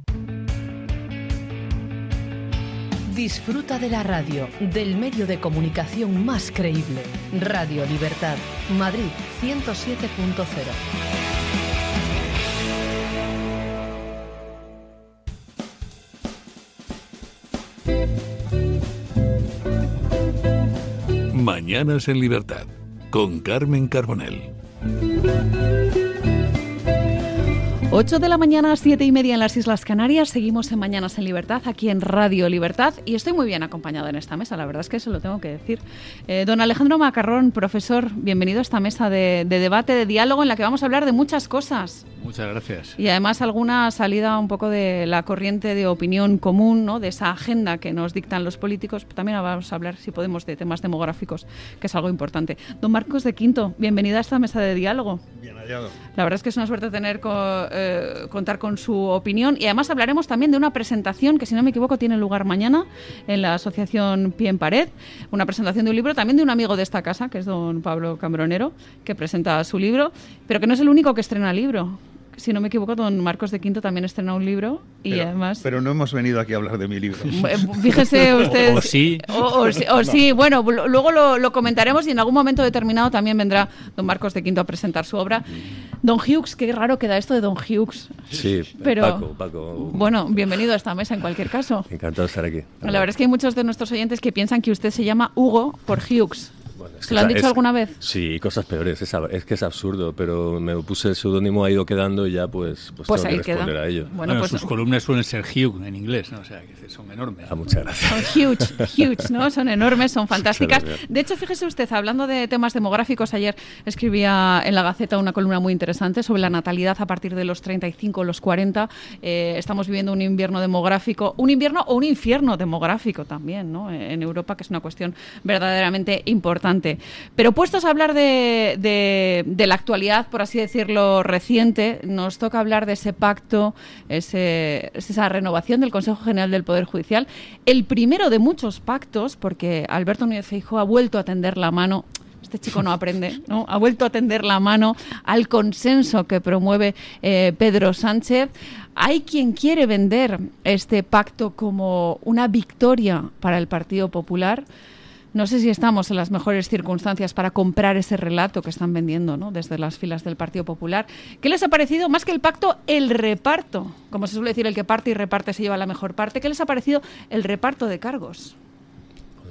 Disfruta de la radio, del medio de comunicación más creíble. Radio Libertad, Madrid 107.0. Mañanas en Libertad, con Carmen Carbonell. 8 de la mañana, 7 y media en las Islas Canarias. Seguimos en Mañanas en Libertad, aquí en Radio Libertad. Y estoy muy bien acompañada en esta mesa, la verdad es que eso lo tengo que decir. Eh, don Alejandro Macarrón, profesor, bienvenido a esta mesa de debate, de diálogo, en la que vamos a hablar de muchas cosas. Muchas gracias. Y además alguna salida un poco de la corriente de opinión común, ¿no? de esa agenda que nos dictan los políticos. También vamos a hablar, si podemos, de temas demográficos, que es algo importante. Don Marcos de Quinto, bienvenida a esta mesa de diálogo. La verdad es que es una suerte tener eh, contar con su opinión y además hablaremos también de una presentación que, si no me equivoco, tiene lugar mañana en la Asociación Pie en Pared. Una presentación de un libro también de un amigo de esta casa, que es don Pablo Cambronero, que presenta su libro, pero que no es el único que estrena libro si no me equivoco, don Marcos de Quinto también estrenó un libro y pero, además... Pero no hemos venido aquí a hablar de mi libro. Fíjese usted... o, sí. O, sí, bueno, luego lo, comentaremos y en algún momento determinado también vendrá don Marcos de Quinto a presentar su obra. Don Hughes, qué raro queda esto de don Hughes. Sí, eh, pero, Paco, Paco. Bueno, bienvenido a esta mesa en cualquier caso. Encantado de estar aquí. La verdad es que hay muchos de nuestros oyentes que piensan que usted se llama Hugo por Hughes. ¿Se lo han dicho alguna vez? Sí, cosas peores. Es, que es absurdo, pero me puse el seudónimo, ha ido quedando y ya pues, pues, pues tengo que responder a ello. Bueno, pues, sus columnas suelen ser huge en inglés, ¿no? O sea, son enormes. Ah, muchas gracias. Son huge, huge, ¿no? Son enormes, son fantásticas. De hecho, fíjese usted, hablando de temas demográficos, ayer escribía en la Gaceta una columna muy interesante sobre la natalidad a partir de los 35 o los 40. Eh, estamos viviendo un invierno demográfico, un invierno o un infierno demográfico también, ¿no? En Europa, que es una cuestión verdaderamente importante. Pero puestos a hablar de, la actualidad, por así decirlo, reciente, nos toca hablar de ese pacto, esa renovación del Consejo General del Poder Judicial, el primero de muchos pactos, porque Alberto Núñez Feijóo ha vuelto a tender la mano este chico no aprende, ¿no? Ha vuelto a tender la mano al consenso que promueve eh, Pedro Sánchez. Hay quien quiere vender este pacto como una victoria para el Partido Popular. No sé si estamos en las mejores circunstancias para comprar ese relato que están vendiendo desde las filas del Partido Popular. ¿Qué les ha parecido, más que el pacto, el reparto? Como se suele decir, el que parte y reparte se lleva la mejor parte. ¿Qué les ha parecido el reparto de cargos?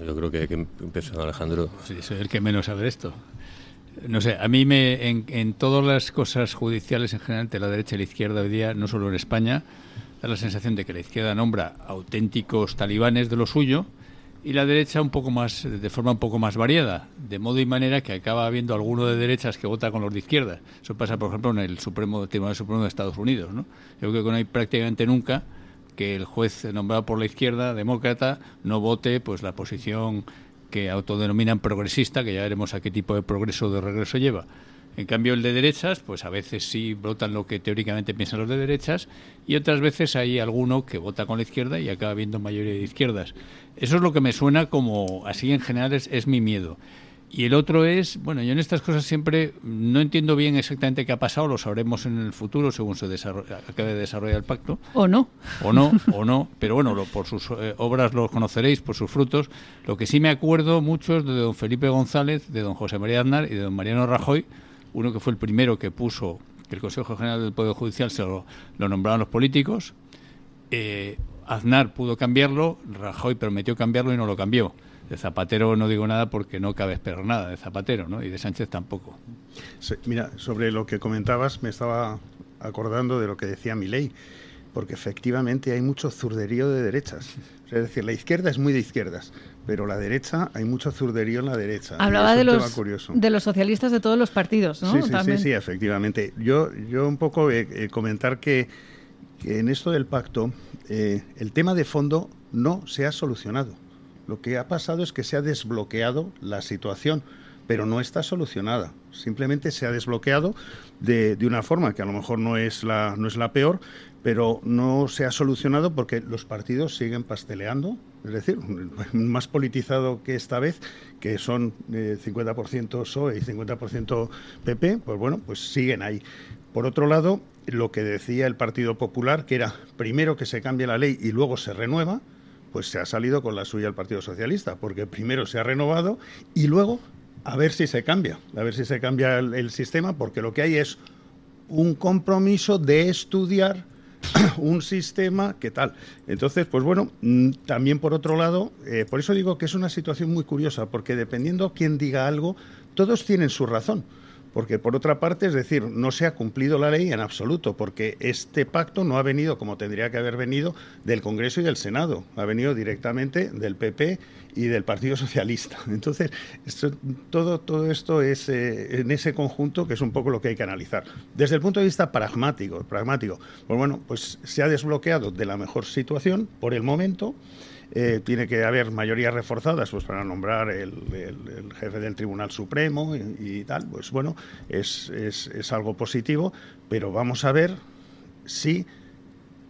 Yo creo que, que empezar Alejandro. Sí, soy el que menos sabe esto. No sé, a mí me, en, todas las cosas judiciales en general, entre la derecha y la izquierda hoy día, no solo en España, da la sensación de que la izquierda nombra auténticos talibanes de lo suyo y la derecha un poco más de forma un poco más variada, de modo y manera que acaba habiendo alguno de derechas que vota con los de izquierda. Eso pasa, por ejemplo, en el Supremo Tribunal Supremo de Estados Unidos, ¿no? Yo creo que no hay prácticamente nunca que el juez nombrado por la izquierda demócrata no vote pues la posición que autodenominan progresista, que ya veremos a qué tipo de progreso de regreso lleva. En cambio, el de derechas, pues a veces sí votan lo que teóricamente piensan los de derechas y otras veces hay alguno que vota con la izquierda y acaba viendo mayoría de izquierdas. Eso es lo que me suena como, así en general, es, mi miedo. Y el otro es, bueno, yo en estas cosas siempre no entiendo bien exactamente qué ha pasado, lo sabremos en el futuro según se acabe de desarrollar el pacto. O no. O no, o no, pero bueno, por sus eh, obras los conoceréis, por sus frutos. Lo que sí me acuerdo mucho es de don Felipe González, de don José María Aznar y de don Mariano Rajoy, uno que fue el primero que puso que el Consejo General del Poder Judicial se lo, nombraron los políticos. Eh, Aznar pudo cambiarlo, Rajoy prometió cambiarlo y no lo cambió. De Zapatero no digo nada porque no cabe esperar nada de Zapatero, ¿no? Y de Sánchez tampoco. mira, sobre lo que comentabas, me estaba acordando de lo que decía ley, porque efectivamente hay mucho zurderío de derechas. Es decir, la izquierda es muy de izquierdas, pero la derecha, hay mucho zurderío en la derecha. Hablaba de los, de los socialistas de todos los partidos, ¿no? Sí, sí, sí, efectivamente. Yo, yo un poco eh, eh, comentar que, en esto del pacto, eh, el tema de fondo no se ha solucionado. Lo que ha pasado es que se ha desbloqueado la situación, pero no está solucionada. Simplemente se ha desbloqueado de, de una forma que a lo mejor no es la, no es la peor, pero no se ha solucionado porque los partidos siguen pasteleando, es decir, más politizado que esta vez, que son 50% eh, PSOE y 50% PP, pues bueno, pues siguen ahí. Por otro lado, lo que decía el Partido Popular, que era primero que se cambie la ley y luego se renueva, pues se ha salido con la suya el Partido Socialista, porque primero se ha renovado y luego a ver si se cambia, a ver si se cambia el sistema, porque lo que hay es un compromiso de estudiar un sistema que tal. Entonces, pues bueno, mm, también por otro lado, eh, por eso digo que es una situación muy curiosa, porque dependiendo quién diga algo, todos tienen su razón. Porque por otra parte, es decir, no se ha cumplido la ley en absoluto, porque este pacto no ha venido como tendría que haber venido del Congreso y del Senado, ha venido directamente del PP y del Partido Socialista. Entonces, todo, todo esto es eh, en ese conjunto que es un poco lo que hay que analizar. Desde el punto de vista pragmático, pragmático pues bueno, pues se ha desbloqueado de la mejor situación por el momento. Eh, tiene que haber mayorías reforzadas pues, para nombrar el, jefe del Tribunal Supremo y, tal. Pues bueno, es, es algo positivo, pero vamos a ver si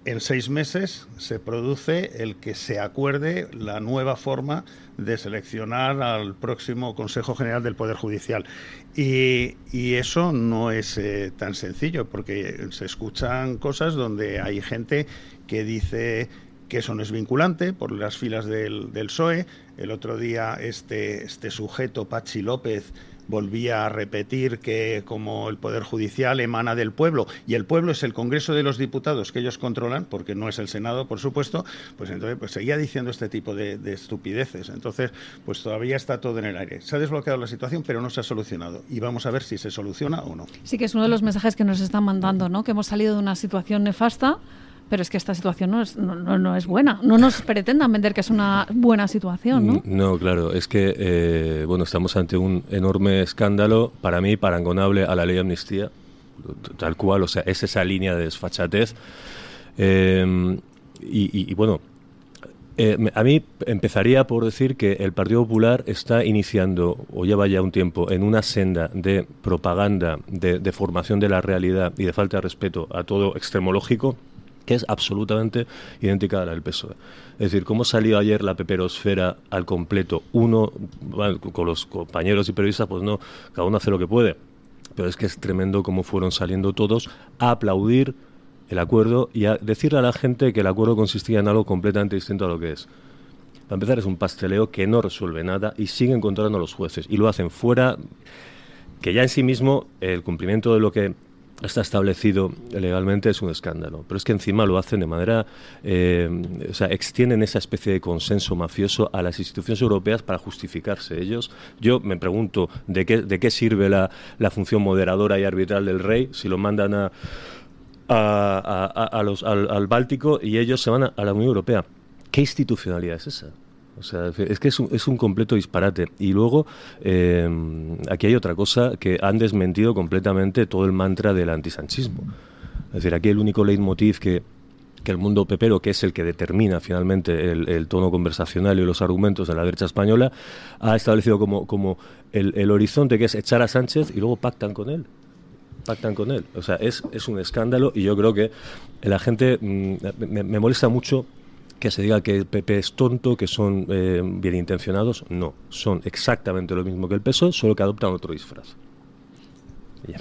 en seis meses se produce el que se acuerde la nueva forma de seleccionar al próximo Consejo General del Poder Judicial. Y, eso no es eh, tan sencillo, porque se escuchan cosas donde hay gente que dice que eso no es vinculante por las filas del, PSOE. El otro día este, este sujeto, Pachi López, volvía a repetir que como el Poder Judicial emana del pueblo y el pueblo es el Congreso de los Diputados que ellos controlan, porque no es el Senado, por supuesto, pues entonces pues seguía diciendo este tipo de, de estupideces. Entonces, pues todavía está todo en el aire. Se ha desbloqueado la situación, pero no se ha solucionado. Y vamos a ver si se soluciona o no. Sí que es uno de los mensajes que nos están mandando, ¿no? Que hemos salido de una situación nefasta pero es que esta situación no es, no, es buena. No nos pretendan vender que es una buena situación, ¿no? No, claro. Es que, eh, bueno, estamos ante un enorme escándalo, para mí, parangonable a la ley de amnistía, tal cual. O sea, es esa línea de desfachatez. Em, y, bueno, eh, a mí empezaría por decir que el Partido Popular está iniciando, o lleva ya un tiempo, en una senda de propaganda, de, deformación de la realidad y de falta de respeto a todo extremológico es absolutamente idéntica al del PSOE. Es decir, cómo salió ayer la peperosfera al completo, uno con los compañeros y periodistas, pues no, cada uno hace lo que puede, pero es que es tremendo cómo fueron saliendo todos a aplaudir el acuerdo y a decirle a la gente que el acuerdo consistía en algo completamente distinto a lo que es. Para empezar, es un pasteleo que no resuelve nada y sigue encontrando a los jueces y lo hacen fuera, que ya en sí mismo el cumplimiento de lo que está establecido legalmente es un escándalo. Pero es que encima lo hacen de manera, eh, o sea, extienden esa especie de consenso mafioso a las instituciones europeas para justificarse ellos. Yo me pregunto, ¿de qué, de qué sirve la, función moderadora y arbitral del rey si lo mandan a, los, al, Báltico y ellos se van a la Unión Europea? ¿Qué institucionalidad es esa? O sea, es que es un, es un completo disparate. Y luego, em, aquí hay otra cosa que han desmentido completamente todo el mantra del antisanchismo. Es decir, aquí el único leitmotiv que, que el mundo pepero, que es el que determina finalmente el, tono conversacional y los argumentos de la derecha española, ha establecido como, como el, el horizonte que es echar a Sánchez y luego pactan con él pactan con él. O sea, es, es un escándalo y yo creo que la gente mm, me, me molesta mucho que se diga que el PP es tonto, que son eh, bien intencionados, no, son exactamente lo mismo que el PSOE, solo que adoptan otro disfraz ya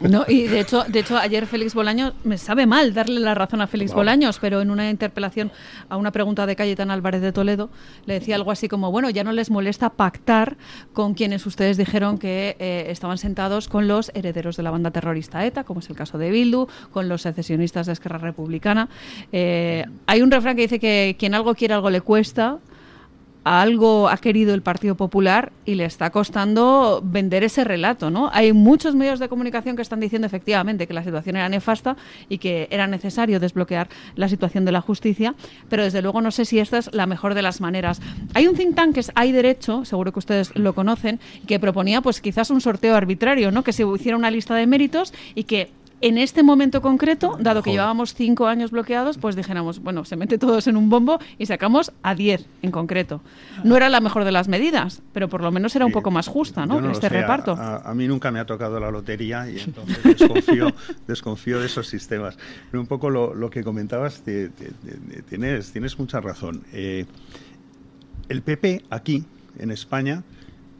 me No, y de hecho, de hecho, ayer Félix Bolaños, me sabe mal darle la razón a Félix Bolaños, pero en una interpelación a una pregunta de Cayetán Álvarez de Toledo, le decía algo así como, bueno, ya no les molesta pactar con quienes ustedes dijeron que eh, estaban sentados con los herederos de la banda terrorista ETA, como es el caso de Bildu, con los secesionistas de Esquerra Republicana. Eh, hay un refrán que dice que quien algo quiere, algo le cuesta algo ha querido el Partido Popular y le está costando vender ese relato, ¿no? Hay muchos medios de comunicación que están diciendo efectivamente que la situación era nefasta y que era necesario desbloquear la situación de la justicia, pero desde luego no sé si esta es la mejor de las maneras. Hay un think tank que es Hay Derecho, seguro que ustedes lo conocen, que proponía pues quizás un sorteo arbitrario, ¿no? Que se hiciera una lista de méritos y que en este momento concreto, ah, dado que llevábamos cinco años bloqueados, pues dijéramos, bueno, se mete todos en un bombo y sacamos a diez en concreto. Ah. No era la mejor de las medidas, pero por lo menos era un poco más justa, ¿no? este reparto. A, mí nunca me ha tocado la lotería y entonces desconfío, de esos sistemas. Pero un poco lo, que comentabas, tienes, mucha razón. Eh, el PP aquí, en España,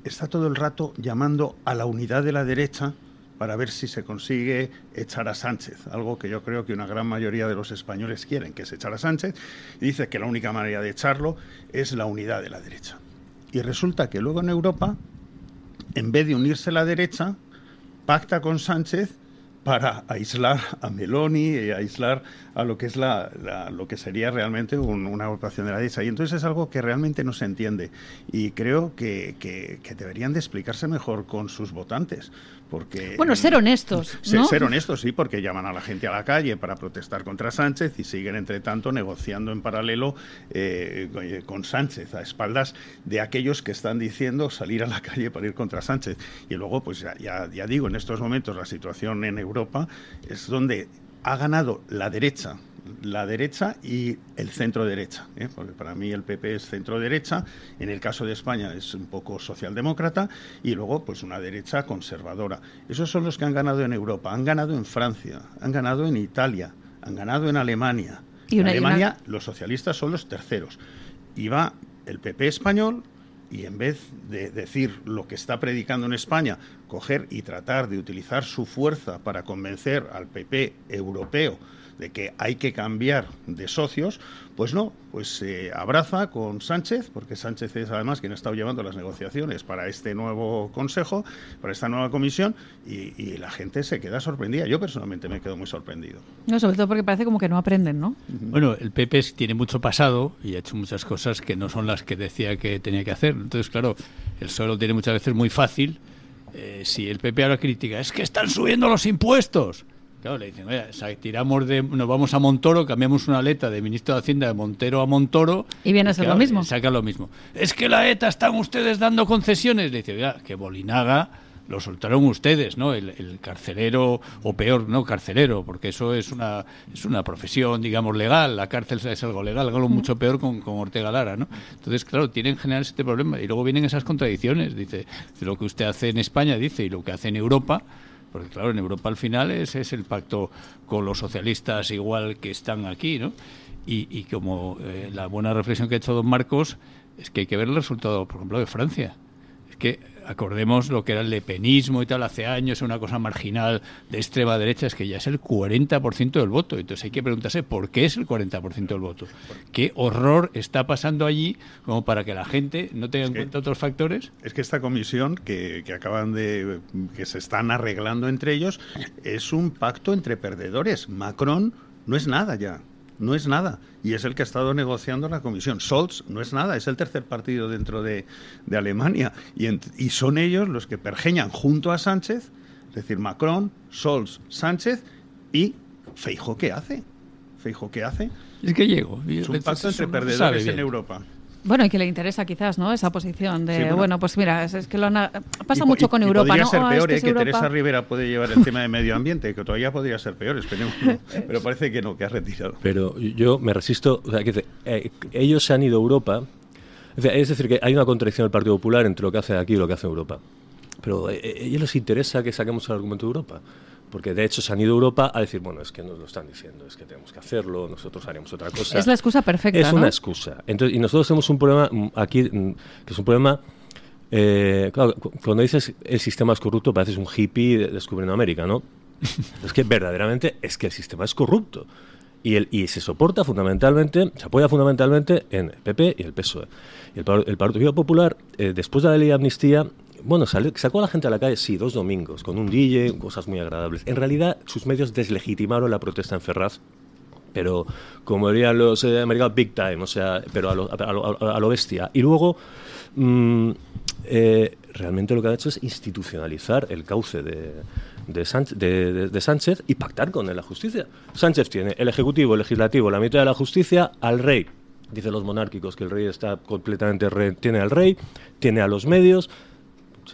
está todo el rato llamando a la unidad de la derecha para ver si se consigue echar a Sánchez, algo que yo creo que una gran mayoría de los españoles quieren, que se echar a Sánchez, dice que la única manera de echarlo es la unidad de la derecha. Y resulta que luego en Europa, en vez de unirse la derecha, pacta con Sánchez para aislar a Meloni y aislar a lo que es lo que sería realmente una agrupación de la derecha. Y entonces es algo que realmente no se entiende. Y creo que, que deberían de explicarse mejor con sus votantes. Porque, bueno, ser honestos. ¿no? Ser, honestos, sí, porque llaman a la gente a la calle para protestar contra Sánchez y siguen, entre tanto, negociando en paralelo eh, eh, con Sánchez, a espaldas de aquellos que están diciendo salir a la calle para ir contra Sánchez. Y luego, pues ya, ya, ya digo, en estos momentos la situación en Europa es donde ha ganado la derecha la derecha y el centro derecha, ¿eh? porque para mí el PP es centro derecha, en el caso de España es un poco socialdemócrata y luego pues una derecha conservadora. Esos son los que han ganado en Europa, han ganado en Francia, han ganado en Italia, han ganado en Alemania. Y en Alemania los socialistas son los terceros. Y va el PP español y en vez de decir lo que está predicando en España, coger y tratar de utilizar su fuerza para convencer al PP europeo, de que hay que cambiar de socios, pues no, pues se abraza con Sánchez, porque Sánchez es además quien ha estado llevando las negociaciones para este nuevo Consejo, para esta nueva comisión, y, la gente se queda sorprendida. Yo personalmente me quedo muy sorprendido. No, sobre todo porque parece como que no aprenden, ¿no? Bueno, el PP tiene mucho pasado y ha hecho muchas cosas que no son las que decía que tenía que hacer. Entonces, claro, el suelo tiene muchas veces muy fácil. Eh, si el PP ahora critica, es que están subiendo los impuestos. Claro, le dicen, oye, tiramos de, nos vamos a Montoro, cambiamos una letra de ministro de Hacienda de Montero a Montoro. Y viene a ser lo mismo. Saca lo mismo. Es que la ETA están ustedes dando concesiones. Le dice, oiga, que Bolinaga lo soltaron ustedes, ¿no? El, carcelero, o peor, no carcelero, porque eso es una, es una profesión, digamos, legal, la cárcel es algo legal, algo mucho peor con, Ortega Lara, ¿no? Entonces, claro, tienen en general este problema. Y luego vienen esas contradicciones, dice, lo que usted hace en España, dice, y lo que hace en Europa, porque claro, en Europa al final es, es el pacto con los socialistas igual que están aquí, ¿no? Y, y como eh, la buena reflexión que ha hecho don Marcos es que hay que ver el resultado, por ejemplo, de Francia. Es que acordemos lo que era el lepenismo y tal hace años, una cosa marginal de extrema derecha, es que ya es el 40% del voto. Entonces hay que preguntarse por qué es el 40% del voto. ¿Qué horror está pasando allí como para que la gente no tenga en cuenta otros factores? Es que esta comisión que, que acaban de. que se están arreglando entre ellos es un pacto entre perdedores. Macron no es nada ya no es nada y es el que ha estado negociando la comisión. Scholz no es nada, es el tercer partido dentro de, Alemania y, y son ellos los que pergeñan junto a Sánchez, es decir, Macron, Scholz, Sánchez y Feijo, ¿qué hace? Feijo, ¿qué hace? Es que llego. Es un pacto entre perdedores en Europa. Bueno, y que le interesa quizás, ¿no? Esa posición de, bueno, pues mira, es, que lo pasa mucho con Europa, podría ser ah, peor, este ¿eh? que, que Teresa Rivera puede llevar el tema de medio ambiente, que todavía podría ser peor, esperemos, pero parece que no, que ha retirado. Pero yo me resisto, o sea, que, eh, ellos se han ido a Europa, es decir, que hay una contradicción del Partido Popular entre lo que hace aquí y lo que hace Europa. Pero eh, a ellos les interesa que saquemos el argumento de Europa porque de hecho se han ido a Europa a decir, bueno, es que nos lo están diciendo, es que tenemos que hacerlo, nosotros haremos otra cosa. Es la excusa perfecta. Es una excusa. Entonces, y nosotros tenemos un problema mm, aquí, mm, que es un problema... Eh, claro, cuando dices el sistema es corrupto, pareces un hippie descubriendo América, ¿no? es que verdaderamente es que el sistema es corrupto. Y, el, y se soporta fundamentalmente, se apoya fundamentalmente en el PP y el PSOE. Y el, Partido Popular, eh, después de la ley de amnistía, bueno, sacó a la gente a la calle, sí, dos domingos, con un DJ, cosas muy agradables. En realidad, sus medios deslegitimaron la protesta en Ferraz pero como dirían los eh, americanos, big time, o sea, pero a lo, bestia. Y luego, mm, eh, realmente lo que ha hecho es institucionalizar el cauce de, Sánchez, Sánchez y pactar con él la justicia. Sánchez tiene el Ejecutivo, el Legislativo, la mitad de la justicia, al rey. Dicen los monárquicos que el rey está completamente, re, tiene al rey, tiene a los medios,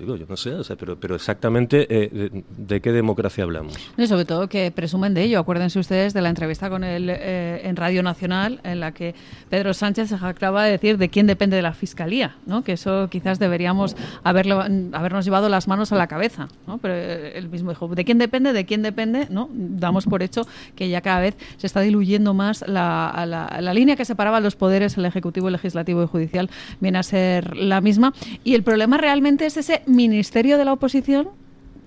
yo no sé, pero, pero exactamente eh, de, qué democracia hablamos. Y sobre todo que presumen de ello. Acuérdense ustedes de la entrevista con él eh, en Radio Nacional, en la que Pedro Sánchez se jactaba de decir de quién depende de la fiscalía, ¿no? que eso quizás deberíamos haberlo, habernos llevado las manos a la cabeza. ¿no? Pero eh, él mismo dijo: ¿de quién depende? ¿De quién depende? ¿no? Damos por hecho que ya cada vez se está diluyendo más la, la línea que separaba los poderes, el ejecutivo, el legislativo y judicial, viene a ser la misma. Y el problema realmente es ese ministerio de la oposición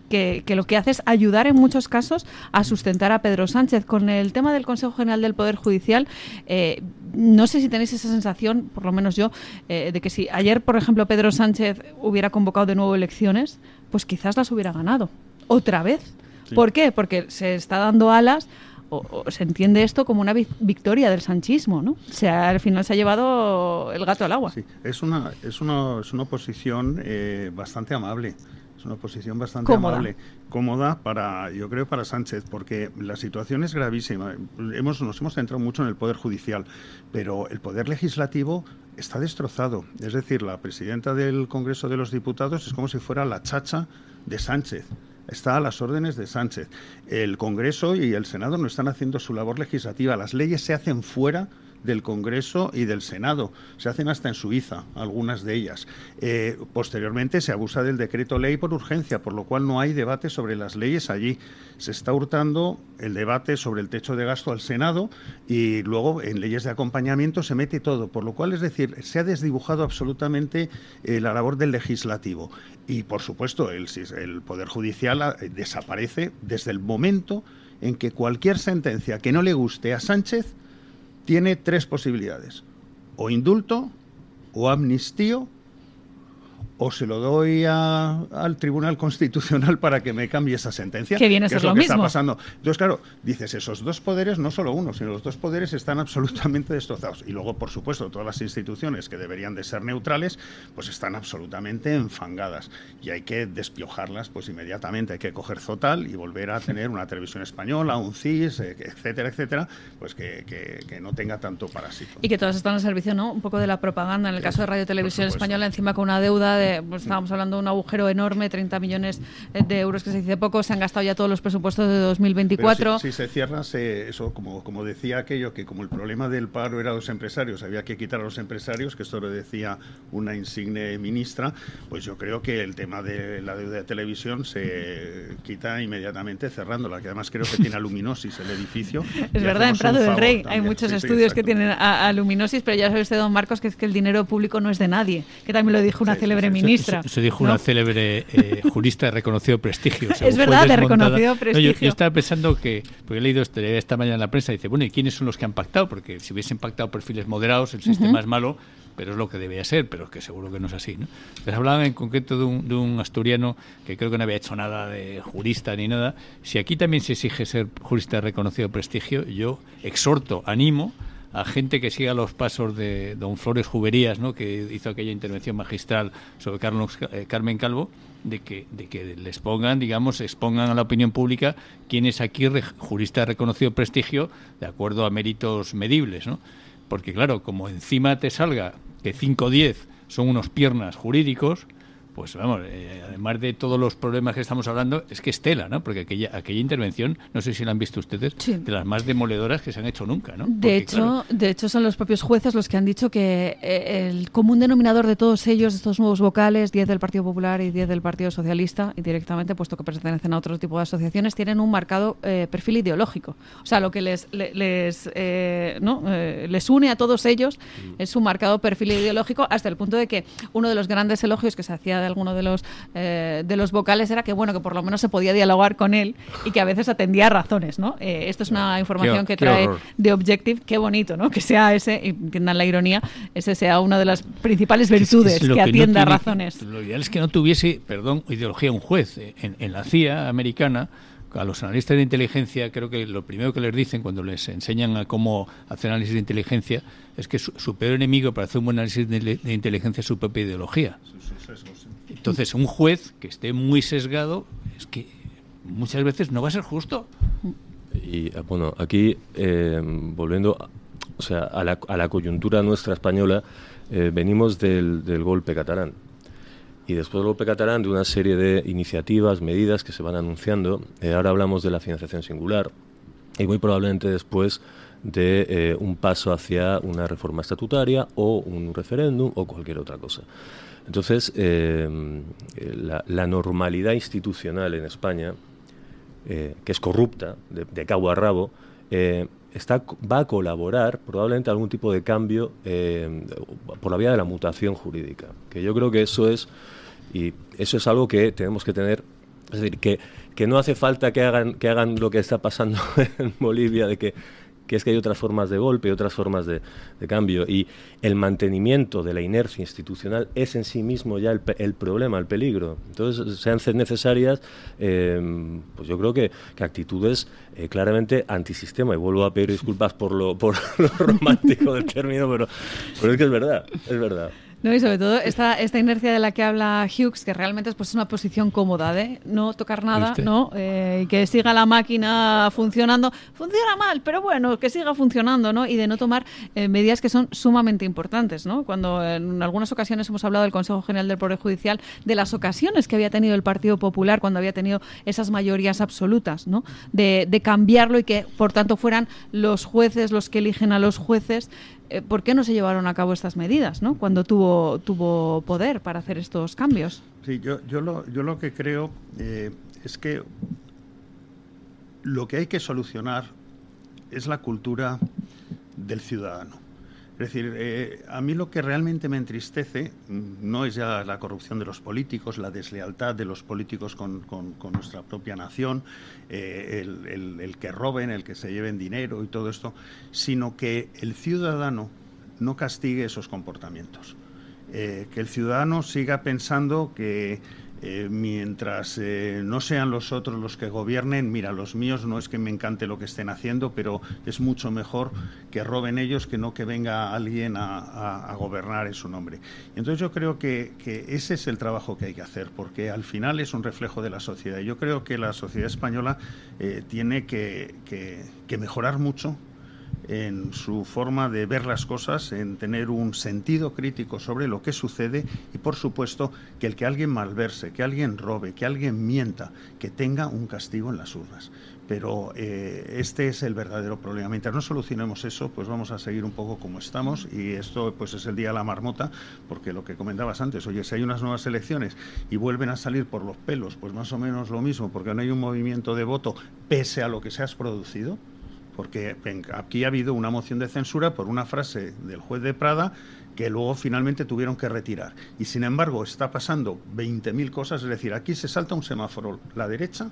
que, lo que hace es ayudar en muchos casos a sustentar a Pedro Sánchez. Con el tema del Consejo General del Poder Judicial, eh, no sé si tenéis esa sensación, por lo menos yo, eh, de que si ayer, por ejemplo, Pedro Sánchez hubiera convocado de nuevo elecciones, pues quizás las hubiera ganado. Otra vez. ¿Por qué? Porque se está dando alas o, se entiende esto como una victoria del sanchismo, ¿no? O sea, al final se ha llevado el gato al agua. Sí, es una, es una, es una posición eh, bastante amable. Es una posición bastante cómoda. amable, cómoda para, yo creo, para Sánchez, porque la situación es gravísima. Hemos, nos hemos centrado mucho en el Poder Judicial, pero el Poder Legislativo está destrozado. Es decir, la presidenta del Congreso de los Diputados es como si fuera la chacha de Sánchez está a las órdenes de Sánchez. El Congreso y el Senado no están haciendo su labor legislativa. Las leyes se hacen fuera del Congreso y del Senado. Se hacen hasta en Suiza, algunas de ellas. Eh, posteriormente se abusa del decreto ley por urgencia, por lo cual no hay debate sobre las leyes allí. Se está hurtando el debate sobre el techo de gasto al Senado y luego en leyes de acompañamiento se mete todo, por lo cual es decir, se ha desdibujado absolutamente eh, la labor del legislativo. Y por supuesto, el, el Poder Judicial ah, eh, desaparece desde el momento en que cualquier sentencia que no le guste a Sánchez tiene tres posibilidades, o indulto, o amnistío o se lo doy al Tribunal Constitucional para que me cambie esa sentencia. Que viene a es lo, mismo. que está pasando. Entonces, claro, dices, esos dos poderes, no solo uno, sino los dos poderes están absolutamente destrozados. Y luego, por supuesto, todas las instituciones que deberían de ser neutrales, pues están absolutamente enfangadas. Y hay que despiojarlas, pues inmediatamente hay que coger Zotal y volver a tener una televisión española, un CIS, eh, etcétera, etcétera, pues que, no tenga tanto parásito. Y que todas están al servicio, ¿no? Un poco de la propaganda, en el caso de Radio Televisión Española, encima con una deuda de pues, estábamos hablando de un agujero enorme, 30 millones eh, de euros que se dice poco, se han gastado ya todos los presupuestos de 2024. Si, se cierra, eso, como, como decía aquello, que como el problema del paro era los empresarios, había que quitar a los empresarios, que esto lo decía una insigne ministra, pues yo creo que el tema de la deuda de televisión se quita inmediatamente cerrándola, que además creo que tiene aluminosis el edificio. Es verdad, en Prado del Rey hay muchos estudios que tienen aluminosis, pero ya sabe usted, don Marcos, que es que el dinero público no es de nadie, que también lo dijo una célebre ministra. Se, dijo una célebre eh, jurista de reconocido prestigio. es verdad, de reconocido prestigio. yo, estaba pensando que, porque he leído este, esta mañana en la prensa, dice, bueno, ¿y quiénes son los que han pactado? Porque si hubiesen pactado perfiles moderados, el sistema es malo, pero es lo que debía ser, pero es que seguro que no es así. ¿no? Les hablaban en concreto de un, de un, asturiano que creo que no había hecho nada de jurista ni nada. Si aquí también se exige ser jurista de reconocido prestigio, yo exhorto, animo a gente que siga los pasos de don Flores Juberías, ¿no? que hizo aquella intervención magistral sobre Carlos, eh, Carmen Calvo, de que, de que les pongan, digamos, expongan a la opinión pública quién es aquí jurista de reconocido prestigio de acuerdo a méritos medibles. ¿no? Porque claro, como encima te salga que 5 o 10 son unos piernas jurídicos, pues vamos, eh, además de todos los problemas que estamos hablando, es que Estela, ¿no? Porque aquella, aquella intervención, no sé si la han visto ustedes, de las más demoledoras que se han hecho nunca, ¿no? De hecho, de hecho son los propios jueces los que han dicho que eh, el común denominador de todos ellos, estos nuevos vocales, 10 del Partido Popular y 10 del Partido Socialista, y directamente, puesto que pertenecen a otro tipo de asociaciones, tienen un marcado eh, perfil ideológico. O sea, lo que les les, les une a todos ellos mm. es un marcado perfil ideológico hasta el punto de que uno de los grandes elogios que se hacía de alguno de los, eh, de los vocales era que, bueno, que por lo menos se podía dialogar con él y que a veces atendía razones, ¿no? Eh, esto es una información que trae de Objective. Qué bonito, ¿no? Que sea ese, y entiendan la ironía, ese sea una de las principales virtudes, que, atienda razones. Lo ideal es que no tuviese, perdón, ideología un juez. Eh, en, la CIA americana, a los analistas de inteligencia creo que lo primero que les dicen cuando les enseñan a cómo hacer análisis de inteligencia es que su, peor enemigo para hacer un buen análisis de, inteligencia es su propia ideología. Sus, entonces, un juez que esté muy sesgado es que muchas veces no va a ser justo. Y ah, bueno, aquí, em, volviendo o sea, a, la, coyuntura nuestra española, eh, venimos del, golpe catalán. Y después del golpe catalán, de una serie de iniciativas, medidas que se van anunciando. Eh, ahora hablamos de la financiación singular y muy probablemente después de eh, un paso hacia una reforma estatutaria o un referéndum o cualquier otra cosa. Entonces, em, la, normalidad institucional en España, eh, que es corrupta de, cabo a rabo, eh, está, va a colaborar probablemente algún tipo de cambio eh, por la vía de la mutación jurídica. Que yo creo que eso es, y eso es algo que tenemos que tener es decir, que, que, no hace falta que hagan, que hagan lo que está pasando en Bolivia, de que que es que hay otras formas de golpe, otras formas de, cambio. Y el mantenimiento de la inercia institucional es en sí mismo ya el, problema, el peligro. Entonces sean hacen necesarias, em, pues yo creo que, actitudes eh, claramente antisistema. Y vuelvo a pedir disculpas por lo, por lo romántico del término, pero, pero es que es verdad, es verdad. No, y sobre todo esta, esta inercia de la que habla Hughes, que realmente es pues una posición cómoda de no tocar nada, ¿no? Eh, que siga la máquina funcionando. Funciona mal, pero bueno, que siga funcionando, ¿no? Y de no tomar eh, medidas que son sumamente importantes, ¿no? Cuando en algunas ocasiones hemos hablado del Consejo General del Poder Judicial, de las ocasiones que había tenido el Partido Popular cuando había tenido esas mayorías absolutas, ¿no? De, de cambiarlo y que, por tanto, fueran los jueces los que eligen a los jueces eh, por qué no se llevaron a cabo estas medidas, Cuando tuvo, tuvo poder para hacer estos cambios. Sí, yo, lo, yo lo que creo eh, es que lo que hay que solucionar es la cultura del ciudadano. Es decir, eh, a mí lo que realmente me entristece mm, no es ya la corrupción de los políticos, la deslealtad de los políticos con, nuestra propia nación, eh, el, que roben, el que se lleven dinero y todo esto, sino que el ciudadano no castigue esos comportamientos. Eh, que el ciudadano siga pensando que eh, mientras eh, no sean los otros los que gobiernen, mira, los míos no es que me encante lo que estén haciendo, pero es mucho mejor que roben ellos que no que venga alguien a, gobernar en su nombre. Entonces yo creo que, que, ese es el trabajo que hay que hacer, porque al final es un reflejo de la sociedad. Yo creo que la sociedad española eh, tiene que, que, que mejorar mucho en su forma de ver las cosas, en tener un sentido crítico sobre lo que sucede y por supuesto que el que alguien malverse, que alguien robe, que alguien mienta, que tenga un castigo en las urnas. Pero eh, este es el verdadero problema. Mientras no solucionemos eso, pues vamos a seguir un poco como estamos y esto pues es el día de la marmota, porque lo que comentabas antes, oye, si hay unas nuevas elecciones y vuelven a salir por los pelos, pues más o menos lo mismo, porque no hay un movimiento de voto pese a lo que se ha producido, porque aquí ha habido una moción de censura por una frase del juez de Prada que luego finalmente tuvieron que retirar. Y sin embargo está pasando 20.000 cosas, es decir, aquí se salta un semáforo la derecha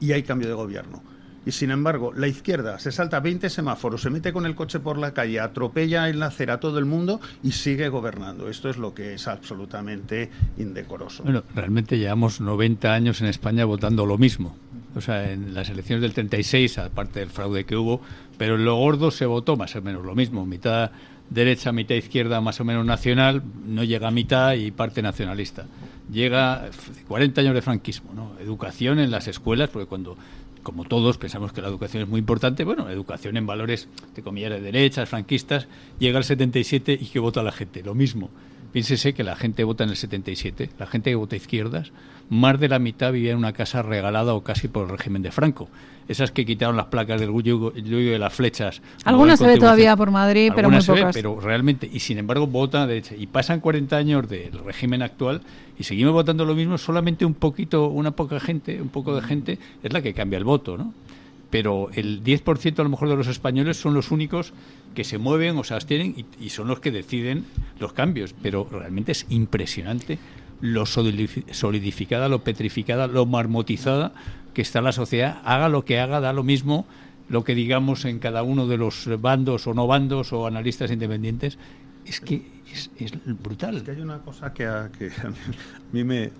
y hay cambio de gobierno. Y sin embargo, la izquierda se salta 20 semáforos, se mete con el coche por la calle, atropella en la acera a todo el mundo y sigue gobernando. Esto es lo que es absolutamente indecoroso. Bueno, realmente llevamos 90 años en España votando lo mismo. O sea, en las elecciones del 36, aparte del fraude que hubo, pero en lo gordo se votó más o menos lo mismo, mitad derecha, mitad izquierda, más o menos nacional, no llega a mitad y parte nacionalista. Llega 40 años de franquismo, ¿no? Educación en las escuelas, porque cuando como todos, pensamos que la educación es muy importante. Bueno, educación en valores, de comillas, de derechas, franquistas, llega al 77 y que vota la gente, lo mismo. Piénsese que la gente vota en el 77, la gente que vota izquierdas, más de la mitad vivía en una casa regalada o casi por el régimen de Franco. Esas que quitaron las placas del yugo, y de las flechas. Algunas se ve todavía por Madrid, pero muy pocas. pero realmente, y sin embargo votan de derecha. Y pasan 40 años del régimen actual y seguimos votando lo mismo, solamente un poquito, una poca gente, un poco de gente es la que cambia el voto, ¿no? pero el 10% a lo mejor de los españoles son los únicos que se mueven o se abstienen y, y son los que deciden los cambios. Pero realmente es impresionante lo solidificada, lo petrificada, lo marmotizada que está la sociedad. Haga lo que haga, da lo mismo lo que digamos en cada uno de los bandos o no bandos o analistas independientes. Es que es, brutal. que hay una cosa que a, mí, me,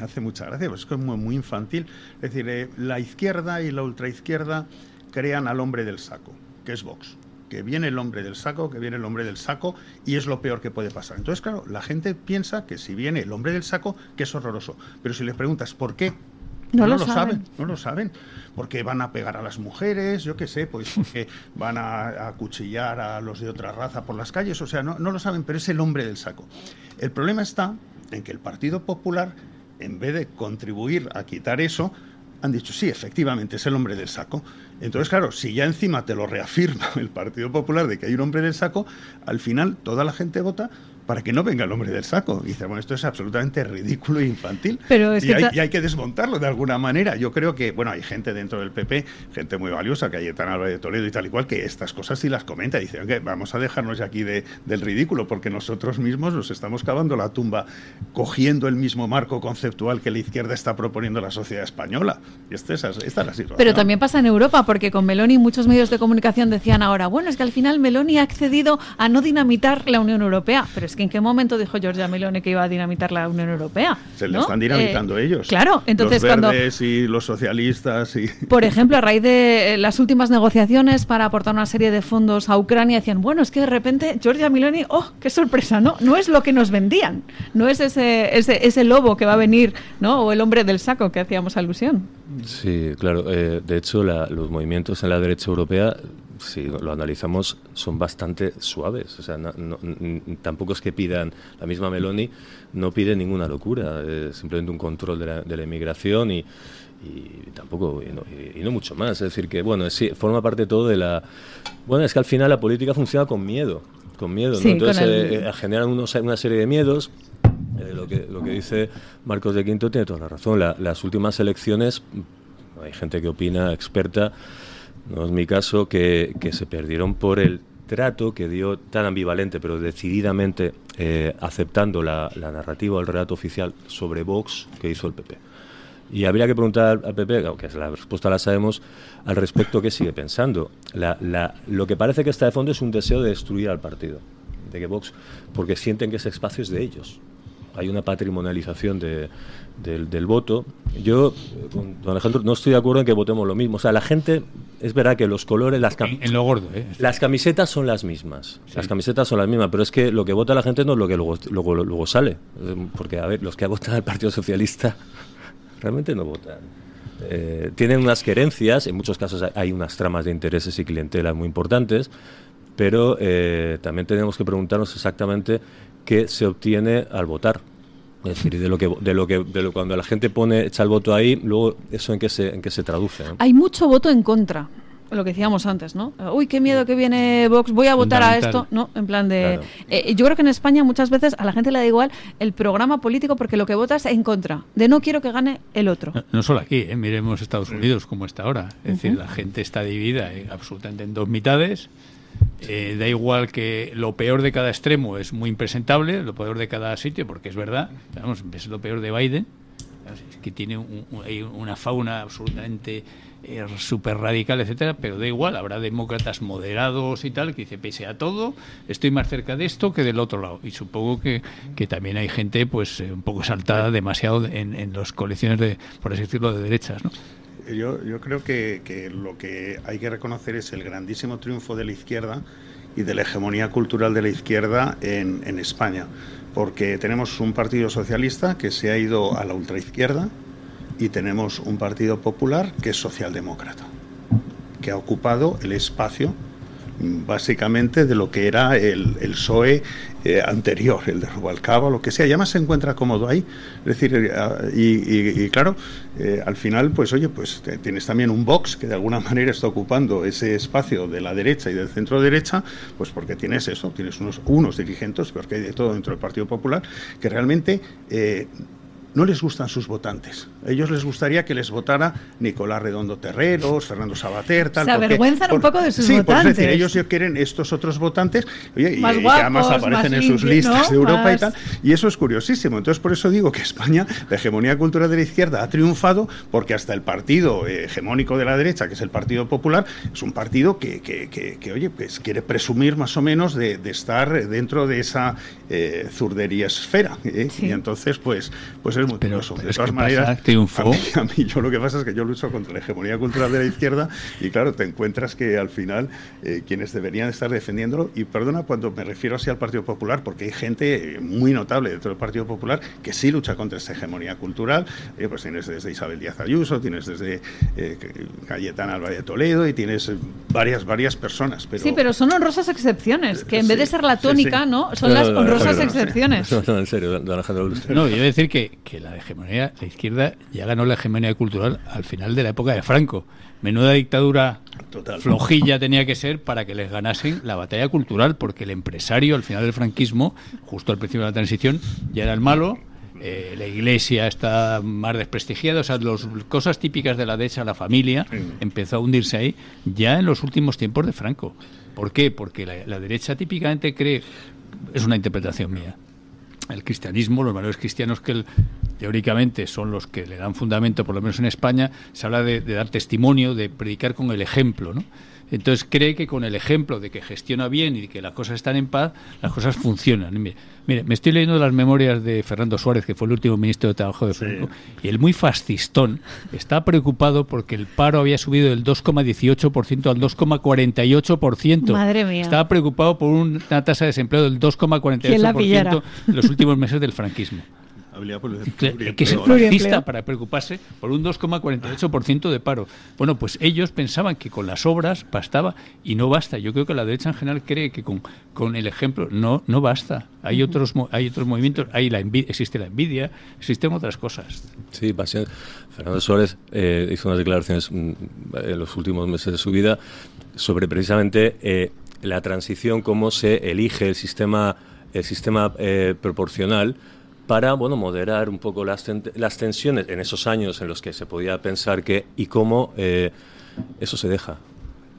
hace mucha gracia, porque es que es muy, infantil. Es decir, eh, la izquierda y la ultraizquierda crean al hombre del saco, que es Vox que viene el hombre del saco, que viene el hombre del saco, y es lo peor que puede pasar. Entonces, claro, la gente piensa que si viene el hombre del saco, que es horroroso. Pero si les preguntas por qué, no, lo, saben. no lo saben, porque van a pegar a las mujeres, yo qué sé, pues porque van a acuchillar a los de otra raza por las calles, o sea, no, no lo saben, pero es el hombre del saco. El problema está en que el Partido Popular, en vez de contribuir a quitar eso, han dicho, sí, efectivamente, es el hombre del saco. Entonces, claro, si ya encima te lo reafirma el Partido Popular de que hay un hombre del saco, al final toda la gente vota para que no venga el hombre del saco. Y dice, bueno, esto es absolutamente ridículo e infantil. y, hay, que desmontarlo de alguna manera. Yo creo que, bueno, hay gente dentro del PP, gente muy valiosa, que hay tan Álvarez de Toledo y tal y cual, que estas cosas sí las comenta. Dice, que vamos a dejarnos aquí de, del ridículo, porque nosotros mismos nos estamos cavando la tumba cogiendo el mismo marco conceptual que la izquierda está proponiendo la sociedad española. Y esta es, la situación. Pero también pasa en Europa, porque con Meloni muchos medios de comunicación decían ahora, bueno, es que al final Meloni ha accedido a no dinamitar la Unión Europea. Pero que en qué momento dijo Giorgia Miloni que iba a dinamitar la Unión Europea. Se les están dinamitando eh, ellos. Claro, entonces los verdes y los socialistas y Por ejemplo, a raíz de eh, las últimas negociaciones para aportar una serie de fondos a Ucrania decían, bueno, es que de repente Giorgia Meloni, oh, qué sorpresa, no, no es lo que nos vendían, no es ese, ese, lobo que va a venir, ¿no? O el hombre del saco que hacíamos alusión. Sí, claro. Eh, de hecho, los movimientos en la derecha europea si lo analizamos, son bastante suaves. O sea, tampoco es que pidan, la misma Meloni no pide ninguna locura, simplemente un control de la, de inmigración y, tampoco y no, mucho más. Es decir, que bueno, sí, forma parte todo de la. Bueno, es que al final la política funciona con miedo, con miedo. Entonces eh, eh, generan una serie de miedos. Eh, lo, que, lo que dice Marcos de Quinto tiene toda la razón. las últimas elecciones, hay gente que opina, experta, no es mi caso que, se perdieron por el trato que dio tan ambivalente, pero decididamente eh, aceptando la, narrativa o el relato oficial sobre Vox que hizo el PP. Y habría que preguntar al PP, aunque la respuesta la sabemos, al respecto qué sigue pensando. lo que parece que está de fondo es un deseo de destruir al partido, de que Vox, porque sienten que ese espacio es de ellos. Hay una patrimonialización del, del voto. Yo, eh, don Alejandro, no estoy de acuerdo en que votemos lo mismo. O sea, la gente es verdad que los colores, las en, lo gordo, ¿eh? las camisetas son las mismas, las camisetas son las mismas, pero es que lo que vota la gente no es lo que luego, sale, eh, porque a ver, los que votado al Partido Socialista realmente no votan. Eh, tienen unas querencias, en muchos casos hay unas tramas de intereses y clientela muy importantes, pero también tenemos que preguntarnos exactamente qué se obtiene al votar. Es decir, de lo que, cuando la gente pone, echa el voto ahí, luego eso en qué se, se traduce. Hay mucho voto en contra lo que decíamos antes, ¿no? Uy, qué miedo que viene Vox, voy a votar a esto, ¿no? En plan de... Eh, yo creo que en España muchas veces a la gente le da igual el programa político porque lo que vota es en contra, de no quiero que gane el otro. No, solo aquí, eh, miremos Estados Unidos como está ahora. Es decir, la gente está dividida absolutamente en dos mitades, eh, da igual que lo peor de cada extremo es muy impresentable, lo peor de cada sitio, porque es verdad, es lo peor de Biden, que tiene una fauna absolutamente eh, súper radical, etcétera, pero da igual, habrá demócratas moderados y tal, que dice, pese a todo, estoy más cerca de esto que del otro lado. Y supongo que, que también hay gente pues eh, un poco saltada demasiado en, en las colecciones de, por así decirlo, de derechas, ¿no? yo, creo que, lo que hay que reconocer es el grandísimo triunfo de la izquierda y de la hegemonía cultural de la izquierda en, en, España, porque tenemos un partido socialista que se ha ido a la ultraizquierda y tenemos un partido popular que es socialdemócrata, que ha ocupado el espacio básicamente de lo que era el, el PSOE eh, anterior, el de Rubalcaba, lo que sea, ya más se encuentra cómodo ahí, es decir, eh, ah, y, claro, eh, al final, pues oye, pues tienes también un box que de alguna manera está ocupando ese espacio de la derecha y del centro derecha, pues porque tienes eso, tienes unos, unos dirigentes, porque hay de todo dentro del Partido Popular, que realmente no les gustan sus votantes. ellos les gustaría que les votara Nicolás Redondo Terreros, Fernando Sabater, tal. Se avergüenzan un poco de sus votantes. Pues, ellos quieren estos otros votantes y, además aparecen en sus listas de Europa y tal. Y eso es curiosísimo. Entonces, por eso digo que España, la hegemonía cultural de la izquierda, ha triunfado porque hasta el partido eh, hegemónico de la derecha, que es el Partido Popular, es un partido que, oye, pues quiere presumir más o menos de, estar dentro de esa eh, zurdería esfera. ¿eh? Y entonces, pues, pues es pero, de todas maneras, triunfó. yo lo que pasa es que yo lucho contra la hegemonía cultural de la izquierda y claro, te encuentras que al final eh, quienes deberían estar defendiéndolo, y perdona cuando me refiero así al Partido Popular, porque hay gente muy notable dentro del Partido Popular que sí lucha contra esa hegemonía cultural, eh, pues tienes desde Isabel Díaz Ayuso, tienes desde eh, Alba de Toledo y tienes varias, varias personas. Sí, pero son honrosas excepciones, que en vez de ser la tónica, ¿no? Son las honrosas excepciones. No, en serio, decir que que la hegemonía, la izquierda ya ganó la hegemonía cultural al final de la época de Franco. Menuda dictadura flojilla tenía que ser para que les ganasen la batalla cultural, porque el empresario al final del franquismo, justo al principio de la transición, ya era el malo. Eh, la iglesia está más desprestigiada, o sea, las cosas típicas de la derecha, la familia, empezó a hundirse ahí ya en los últimos tiempos de Franco. ¿Por qué? Porque la derecha típicamente cree, es una interpretación mía, el cristianismo, los valores cristianos que teóricamente son los que le dan fundamento, por lo menos en España, se habla de, de dar testimonio, de predicar con el ejemplo, ¿no? Entonces cree que con el ejemplo de que gestiona bien y que las cosas están en paz, las cosas funcionan. Mire, me estoy leyendo las memorias de Fernando Suárez, que fue el último ministro de Trabajo de Franco, y el muy fascistón está preocupado porque el paro había subido del 2,18% al 2,48%. Madre mía. Estaba preocupado por una tasa de desempleo del 2,48% en los últimos meses del franquismo. Que es el para preocuparse por un 2,48% de paro. Bueno, pues ellos pensaban que con las obras bastaba y no basta. Yo creo que la derecha en general cree que con, con el ejemplo no, no basta. Hay otros, hay otros movimientos, hay la existe la envidia, existen otras cosas. Sí, Fernando Suárez eh, hizo unas declaraciones mm, en los últimos meses de su vida sobre precisamente eh, la transición, cómo se elige el sistema, el sistema eh, proporcional para bueno, moderar un poco las, las, tensiones en esos años en los que se podía pensar que y cómo eh, eso se deja,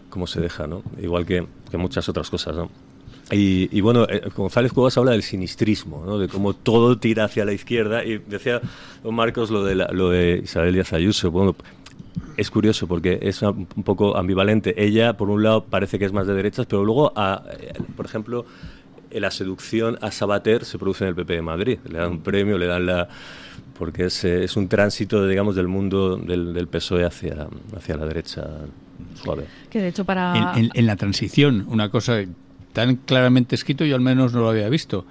cómo se deja, ¿no? igual que, muchas otras cosas. ¿no? Y, y, bueno, eh, González Cuevas habla del sinistrismo, ¿no? de cómo todo tira hacia la izquierda. Y decía don Marcos lo de, lo de Isabel Díaz Ayuso. Bueno, es curioso porque es un poco ambivalente. Ella, por un lado, parece que es más de derechas, pero luego, a, eh, por ejemplo, la seducción a Sabater se produce en el PP de Madrid. Le dan un premio, le dan la... porque es, eh, es un tránsito, digamos, del mundo del, PSOE hacia, hacia la derecha suave. Que de hecho para... En, la transición, una cosa tan claramente escrito yo al menos no lo había visto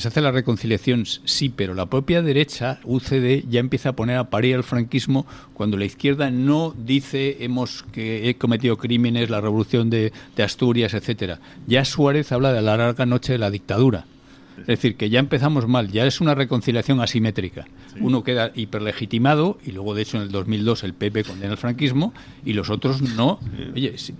se hace la reconciliación, sí, pero la propia derecha, UCD, ya empieza a poner a parir al franquismo cuando la izquierda no dice hemos que he cometido crímenes, la revolución de, Asturias, etcétera. Ya Suárez habla de la larga noche de la dictadura. Es decir, que ya empezamos mal, ya es una reconciliación asimétrica. Uno queda hiperlegitimado y luego, de hecho, en el 2002 el PP condena el franquismo y los otros no. Oye, sí.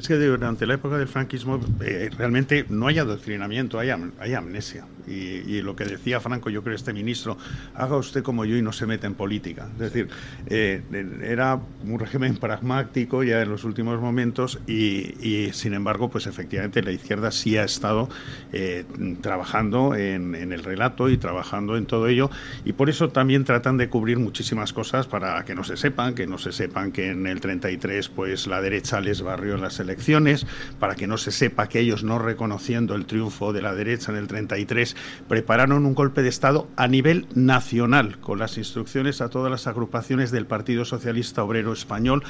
Es que durante la época del franquismo eh, realmente no hay adoctrinamiento, hay, amnesia. Y, lo que decía Franco, yo creo, este ministro, haga usted como yo y no se meta en política. Es decir, eh, era un régimen pragmático ya en los últimos momentos y, sin embargo, pues efectivamente la izquierda sí ha estado eh, trabajando en, el relato y trabajando en todo ello y por eso también tratan de cubrir muchísimas cosas para que no se sepan, que no se sepan que en el 33 pues la derecha les barrió en las elecciones elecciones, para que no se sepa que ellos, no reconociendo el triunfo de la derecha en el 33, prepararon un golpe de Estado a nivel nacional, con las instrucciones a todas las agrupaciones del Partido Socialista Obrero Español,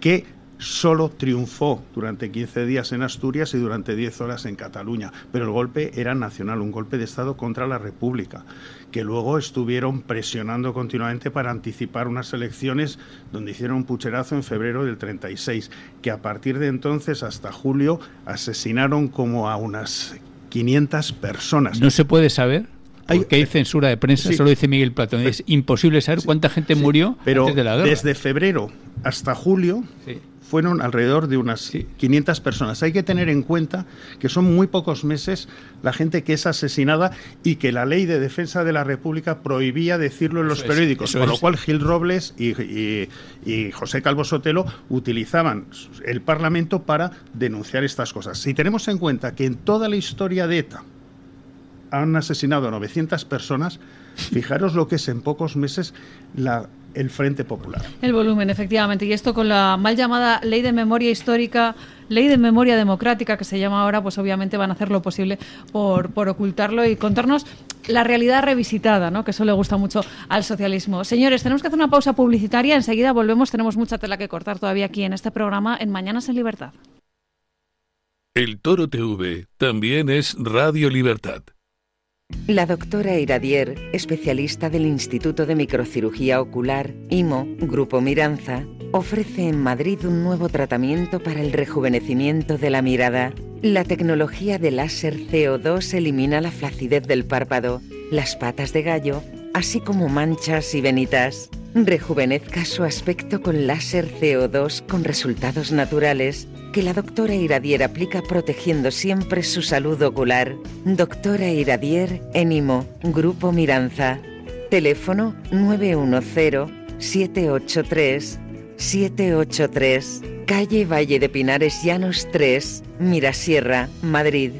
que solo triunfó durante 15 días en Asturias y durante 10 horas en Cataluña, pero el golpe era nacional, un golpe de Estado contra la República que luego estuvieron presionando continuamente para anticipar unas elecciones donde hicieron un pucherazo en febrero del 36, que a partir de entonces hasta julio asesinaron como a unas 500 personas. ¿No se puede saber? Porque hay censura de prensa, solo dice Miguel Platón. Es imposible saber cuánta gente murió pero de Desde febrero hasta julio fueron alrededor de unas 500 personas. Hay que tener en cuenta que son muy pocos meses la gente que es asesinada y que la ley de defensa de la República prohibía decirlo en los periódicos, Con lo cual Gil Robles y, y, José Calvo Sotelo utilizaban el Parlamento para denunciar estas cosas. Si tenemos en cuenta que en toda la historia de ETA han asesinado a 900 personas, Fijaros lo que es en pocos meses el Frente Popular. El volumen, efectivamente. Y esto con la mal llamada Ley de Memoria Histórica, Ley de Memoria Democrática, que se llama ahora, pues obviamente van a hacer lo posible por, por ocultarlo y contarnos la realidad revisitada, ¿no? que eso le gusta mucho al socialismo. Señores, tenemos que hacer una pausa publicitaria. Enseguida volvemos. Tenemos mucha tela que cortar todavía aquí en este programa en Mañanas en Libertad. El Toro TV también es Radio Libertad. La doctora Iradier, especialista del Instituto de Microcirugía Ocular, IMO, Grupo Miranza, ofrece en Madrid un nuevo tratamiento para el rejuvenecimiento de la mirada. La tecnología de láser CO2 elimina la flacidez del párpado, las patas de gallo, así como manchas y venitas. Rejuvenezca su aspecto con láser CO2 con resultados naturales la doctora Iradier aplica protegiendo siempre su salud ocular. Doctora Iradier, Enimo, Grupo Miranza. Teléfono 910-783-783. Calle Valle de Pinares Llanos 3, Mirasierra, Madrid.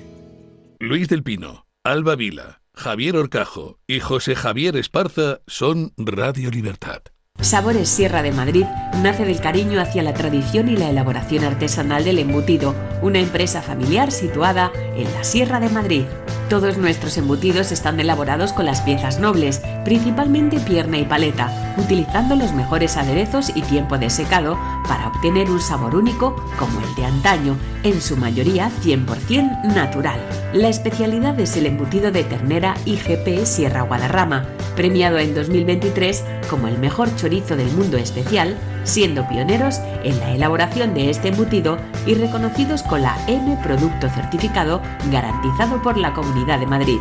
Luis del Pino, Alba Vila, Javier Orcajo y José Javier Esparza son Radio Libertad. Sabores Sierra de Madrid nace del cariño hacia la tradición y la elaboración artesanal del embutido, una empresa familiar situada en la Sierra de Madrid. Todos nuestros embutidos están elaborados con las piezas nobles, principalmente pierna y paleta, utilizando los mejores aderezos y tiempo de secado para obtener un sabor único como el de antaño, en su mayoría 100% natural. La especialidad es el embutido de ternera IGP Sierra Guadarrama, premiado en 2023 como el mejor chorizo del mundo especial, siendo pioneros en la elaboración de este embutido y reconocidos con la M Producto Certificado garantizado por la Comunidad de Madrid.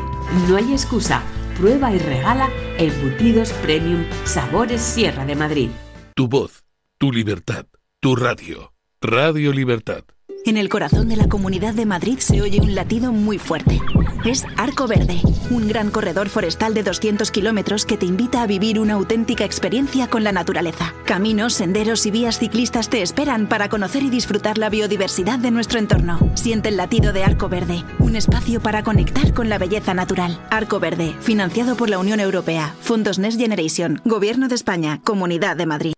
No hay excusa, prueba y regala embutidos premium Sabores Sierra de Madrid. Tu voz, tu libertad, tu radio, Radio Libertad. En el corazón de la Comunidad de Madrid se oye un latido muy fuerte. Es Arco Verde, un gran corredor forestal de 200 kilómetros que te invita a vivir una auténtica experiencia con la naturaleza. Caminos, senderos y vías ciclistas te esperan para conocer y disfrutar la biodiversidad de nuestro entorno. Siente el latido de Arco Verde, un espacio para conectar con la belleza natural. Arco Verde, financiado por la Unión Europea, Fondos Next Generation, Gobierno de España, Comunidad de Madrid.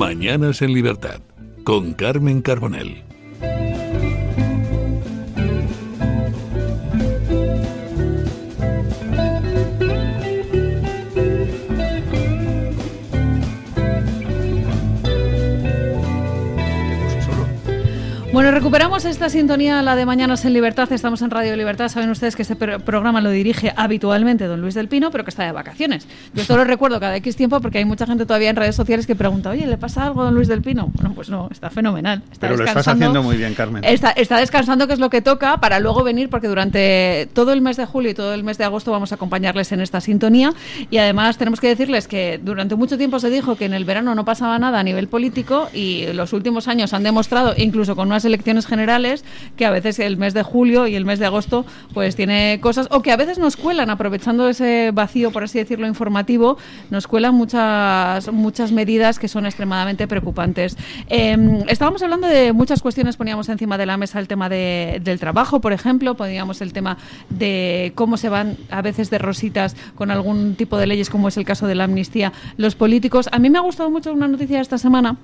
Mañanas en Libertad con Carmen Carbonell. recuperamos esta sintonía, la de Mañanas en Libertad. Estamos en Radio Libertad. Saben ustedes que este programa lo dirige habitualmente don Luis del Pino, pero que está de vacaciones. Yo esto lo recuerdo cada X tiempo porque hay mucha gente todavía en redes sociales que pregunta, oye, ¿le pasa algo a don Luis del Pino? Bueno, pues no, está fenomenal. Está pero lo estás haciendo muy bien, Carmen. Está, está descansando, que es lo que toca, para luego venir, porque durante todo el mes de julio y todo el mes de agosto vamos a acompañarles en esta sintonía. Y además tenemos que decirles que durante mucho tiempo se dijo que en el verano no pasaba nada a nivel político y los últimos años han demostrado, incluso con unas elecciones, elecciones generales, que a veces el mes de julio y el mes de agosto pues tiene cosas, o que a veces nos cuelan, aprovechando ese vacío, por así decirlo, informativo, nos cuelan muchas, muchas medidas que son extremadamente preocupantes. Em, estábamos hablando de muchas cuestiones, poníamos encima de la mesa el tema de, del trabajo, por ejemplo, poníamos el tema de cómo se van a veces de rositas con algún tipo de leyes, como es el caso de la amnistía, los políticos. A mí me ha gustado mucho una noticia de esta semana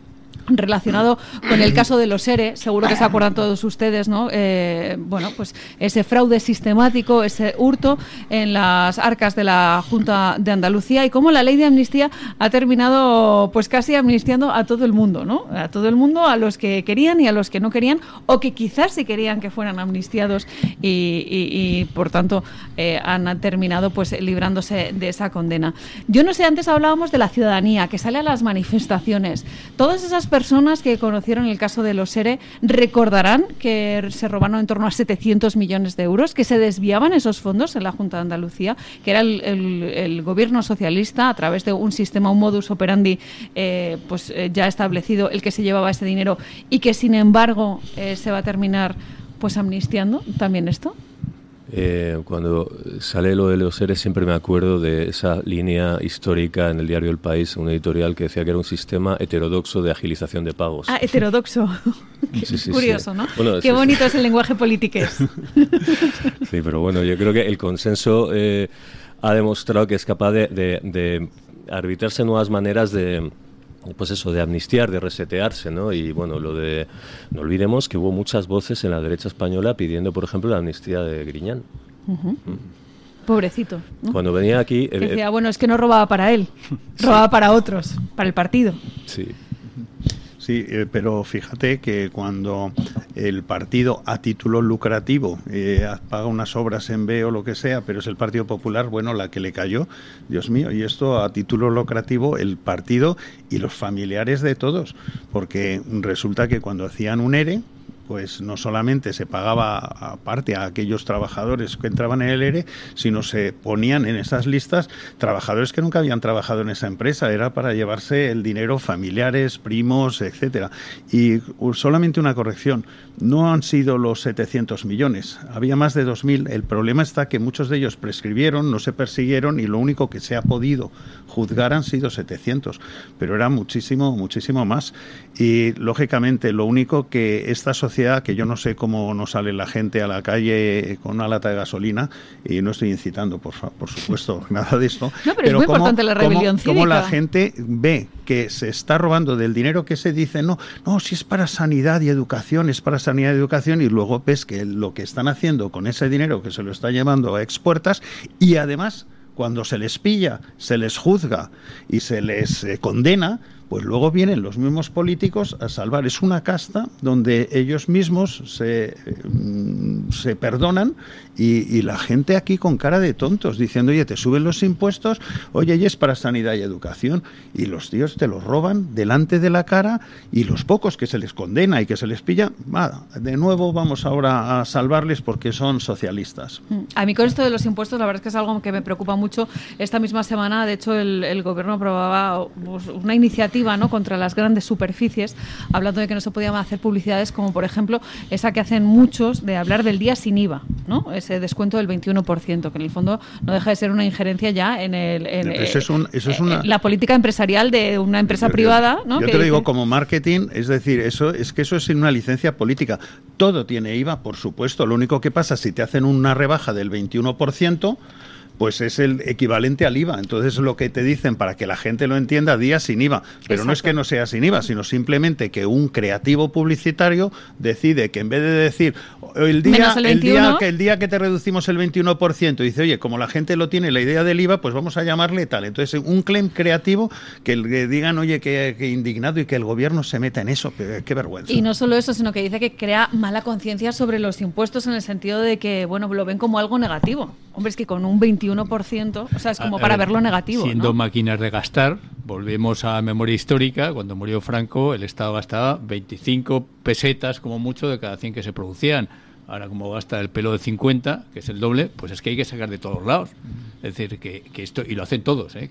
relacionado con el caso de los ERE, seguro que se acuerdan todos ustedes, ¿no? Eh, bueno, pues ese fraude sistemático, ese hurto en las arcas de la Junta de Andalucía y cómo la ley de amnistía ha terminado pues casi amnistiando a todo el mundo, ¿no? A todo el mundo, a los que querían y a los que no querían o que quizás sí querían que fueran amnistiados y, por tanto eh, han terminado pues librándose de esa condena. Yo no sé, antes hablábamos de la ciudadanía que sale a las manifestaciones. Todas esas personas que conocieron el caso de los ERE recordarán que se robaron en torno a 700 millones de euros, que se desviaban esos fondos en la Junta de Andalucía, que era el, gobierno socialista a través de un sistema, un modus operandi eh, pues eh, ya establecido, el que se llevaba ese dinero y que sin embargo eh, se va a terminar pues amnistiando también esto. Eh, cuando sale lo de los seres siempre me acuerdo de esa línea histórica en el diario El País, un editorial que decía que era un sistema heterodoxo de agilización de pagos. Ah, heterodoxo. Curioso, ¿no? Qué bonito es el lenguaje político. sí, pero bueno, yo creo que el consenso eh, ha demostrado que es capaz de arbitrarse nuevas maneras de pues eso, de amnistiar, de resetearse, ¿no? Y bueno, lo de, no olvidemos que hubo muchas voces en la derecha española pidiendo, por ejemplo, la amnistía de Griñán. Mm. Pobrecito. Cuando venía aquí... Eh, eh, decía, bueno, es que no robaba para él, robaba para otros, para el partido. Sí, Sí, eh, pero fíjate que cuando el partido a título lucrativo eh, paga unas obras en B o lo que sea, pero es el Partido Popular, bueno, la que le cayó, Dios mío, y esto a título lucrativo el partido y los familiares de todos, porque resulta que cuando hacían un ERE, pues no solamente se pagaba aparte a aquellos trabajadores que entraban en el ERE, e, sino se ponían en esas listas trabajadores que nunca habían trabajado en esa empresa, era para llevarse el dinero familiares, primos, etcétera. Y solamente una corrección, no han sido los 700 millones, había más de 2.000. El problema está que muchos de ellos prescribieron, no se persiguieron y lo único que se ha podido juzgar han sido 700, pero era muchísimo, muchísimo más. Y lógicamente lo único que esta sociedad que yo no sé cómo no sale la gente a la calle con una lata de gasolina, y no estoy incitando, por, supuesto, nada de esto. No, pero, como la la gente ve que se está robando del dinero que se dice, no, no, si es para sanidad y educación, es para sanidad y educación, y luego ves que lo que están haciendo con ese dinero que se lo está llevando a expuertas, y además, cuando se les pilla, se les juzga y se les eh, condena, pues luego vienen los mismos políticos a salvar. Es una casta donde ellos mismos se, mm, se perdonan y, la gente aquí con cara de tontos, diciendo, oye, te suben los impuestos, oye, y es para sanidad y educación, y los tíos te los roban delante de la cara y los pocos que se les condena y que se les pilla, nada. de nuevo vamos ahora a salvarles porque son socialistas. A mí con esto de los impuestos, la verdad es que es algo que me preocupa mucho. Esta misma semana, de hecho, el gobierno aprobaba pues, una iniciativa contra las grandes superficies, hablando de que no se podían hacer publicidades como, por ejemplo, esa que hacen muchos de hablar del día sin IVA, ¿no? ese descuento del 21%, que en el fondo no deja de ser una injerencia ya en, el, es eh, la política empresarial de una empresa privada. Yo te lo digo como marketing, es decir, eso es que eso es sin una licencia política. Todo tiene IVA, por supuesto. Lo único que pasa, si te hacen una rebaja del 21%, pues es el equivalente al IVA. Entonces lo que te dicen para que la gente lo entienda, día sin IVA. Pero no es que no sea sin IVA, sino simplemente que un creativo publicitario decide que en vez de decir el día, el, día que el día que te reducimos el 21%, dice, oye, como la gente lo tiene la idea del IVA, pues vamos a llamarle tal. Entonces, un claim creativo que, digan, oye, que, indignado y que el gobierno se meta en eso. Eh, qué vergüenza. Y no solo eso, sino que dice que crea mala conciencia sobre los impuestos en el sentido de que, bueno, lo ven como algo negativo. Hombre, es que con un 21%, o sea, es como para verlo negativo. Siendo máquinas de gastar, volvemos a memoria histórica, cuando murió Franco, el Estado gastaba 25 pesetas como mucho de cada 100 que se producían. Ahora, como gasta el pelo de 50, que es el doble, pues es que hay que sacar de todos lados. Es decir, que, esto, y lo hacen todos, ¿eh?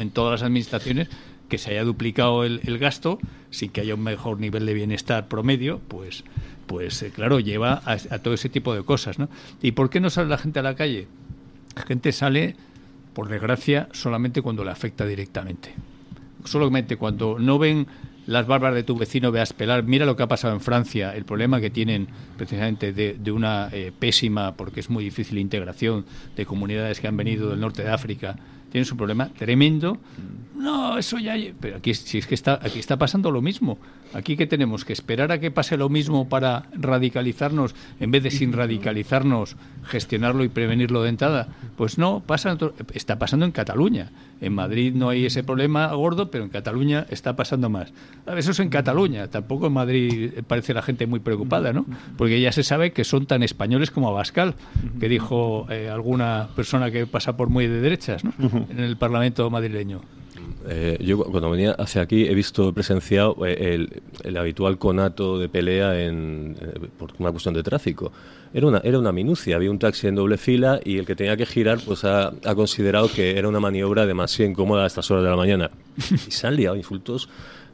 en todas las administraciones, que se haya duplicado el, el gasto sin que haya un mejor nivel de bienestar promedio, pues pues eh, claro, lleva a, todo ese tipo de cosas. ¿no? ¿Y por qué no sale la gente a la calle? La gente sale, por desgracia, solamente cuando le afecta directamente. Solamente cuando no ven las barbas de tu vecino veas pelar. Mira lo que ha pasado en Francia, el problema que tienen precisamente de, una eh, pésima, porque es muy difícil integración de comunidades que han venido del norte de África. tienen su problema tremendo. Mm. No, eso ya. Pero aquí, si es que está, aquí está pasando lo mismo. Aquí que tenemos que esperar a que pase lo mismo para radicalizarnos, en vez de sin radicalizarnos, gestionarlo y prevenirlo de entrada. Pues no, pasa, está pasando en Cataluña. En Madrid no hay ese problema gordo, pero en Cataluña está pasando más. Eso es en Cataluña, tampoco en Madrid parece la gente muy preocupada, ¿no? Porque ya se sabe que son tan españoles como Abascal, que dijo eh, alguna persona que pasa por muy de derechas, En el Parlamento madrileño. Eh, yo cuando venía hacia aquí he visto, presenciado eh, el, habitual conato de pelea en, eh, por una cuestión de tráfico. Era una, era una minucia, había un taxi en doble fila y el que tenía que girar pues ha, ha considerado que era una maniobra demasiado incómoda a estas horas de la mañana. Y se han insultos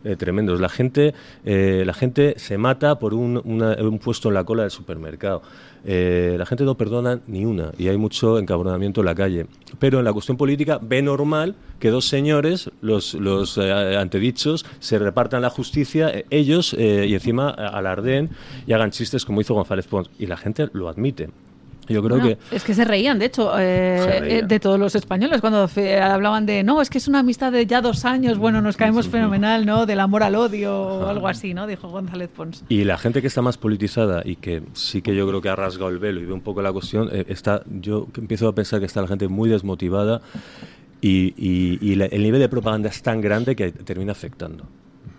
eh, tremendos. La gente, eh, la gente se mata por un, puesto en la cola del supermercado. Eh, la gente no perdona ni una y hay mucho encabronamiento en la calle. Pero en la cuestión política ve normal que dos señores, los, los antedichos, se repartan la justicia ellos y encima alarden y hagan chistes como hizo González Pons. Y la gente lo admite. Es que se reían, de hecho, eh, eh, de todos los españoles cuando hablaban de, no, es que es una amistad de ya dos años, bueno, nos caemos fenomenal, ¿no? Del amor al odio o algo así, ¿no? Dijo González Pons. Y la gente que está más politizada y que sí que yo creo que ha rasgado el velo y ve un poco la cuestión, eh, está, yo empiezo a pensar que está la gente muy desmotivada y, el nivel de propaganda es tan grande que termina afectando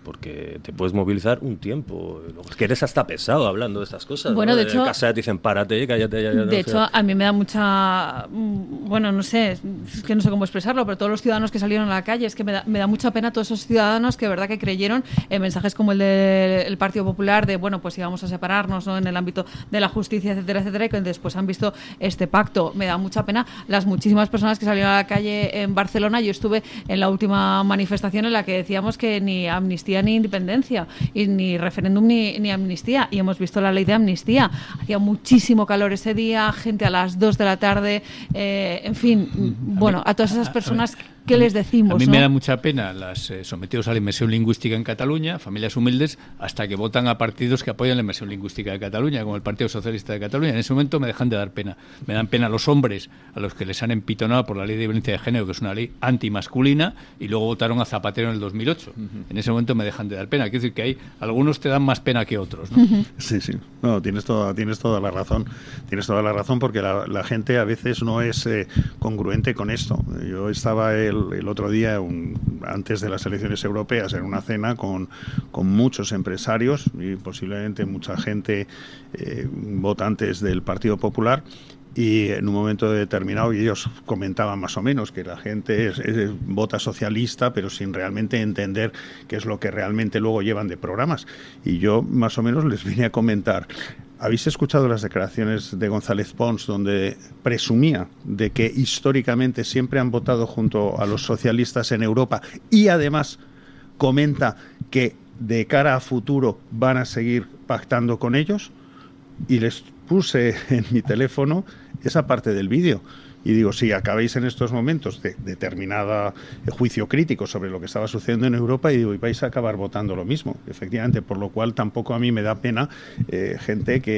porque te puedes movilizar un tiempo. Es que eres hasta pesado hablando de estas cosas. Bueno, de, hecho. Casa te dicen párate, De hecho, a mí me da mucha. Mm, bueno, no sé, que no sé cómo expresarlo, pero todos los ciudadanos que salieron a la calle, es que me da, mucha pena todos esos ciudadanos que, verdad, que creyeron en mensajes como el del Partido Popular de, bueno, pues íbamos a separarnos en el ámbito de la justicia, etcétera, etcétera, y que después han visto este pacto. Me da mucha pena las muchísimas personas que salieron a la calle en Barcelona. Yo estuve en la última manifestación en la que decíamos que ni amnistía ni independencia, y ni referéndum ni, amnistía. Y hemos visto la ley de amnistía. Hacía muchísimo calor ese día, gente a las 2 de la tarde, eh, en fin, mm, mm, mm. bueno, a todas esas personas ¿Qué les decimos? A mí me da mucha pena las eh, sometidos a la inmersión lingüística en Cataluña, familias humildes, hasta que votan a partidos que apoyan la inmersión lingüística de Cataluña, como el Partido Socialista de Cataluña. En ese momento me dejan de dar pena. Me dan pena los hombres, a los que les han empitonado por la ley de violencia de género, que es una ley antimasculina, y luego votaron a Zapatero en el 2008. En ese momento me dejan de dar pena. Quiero decir que hay algunos te dan más pena que otros. Sí, sí. No, tienes toda, tienes toda la razón. Tienes toda la razón porque la, gente a veces no es eh, congruente con esto. Yo estaba el, otro día, antes de las elecciones europeas, en una cena con, muchos empresarios y posiblemente mucha gente, eh, votantes del Partido Popular, y en un momento determinado ellos comentaban más o menos que la gente vota socialista pero sin realmente entender qué es lo que realmente luego llevan de programas y yo más o menos les vine a comentar ¿Habéis escuchado las declaraciones de González Pons donde presumía de que históricamente siempre han votado junto a los socialistas en Europa y además comenta que de cara a futuro van a seguir pactando con ellos? Y les puse en mi teléfono esa parte del vídeo y digo, si acabáis en estos momentos de determinada eh, juicio crítico sobre lo que estaba sucediendo en Europa y digo, vais a acabar votando lo mismo, efectivamente, por lo cual tampoco a mí me da pena eh, gente que,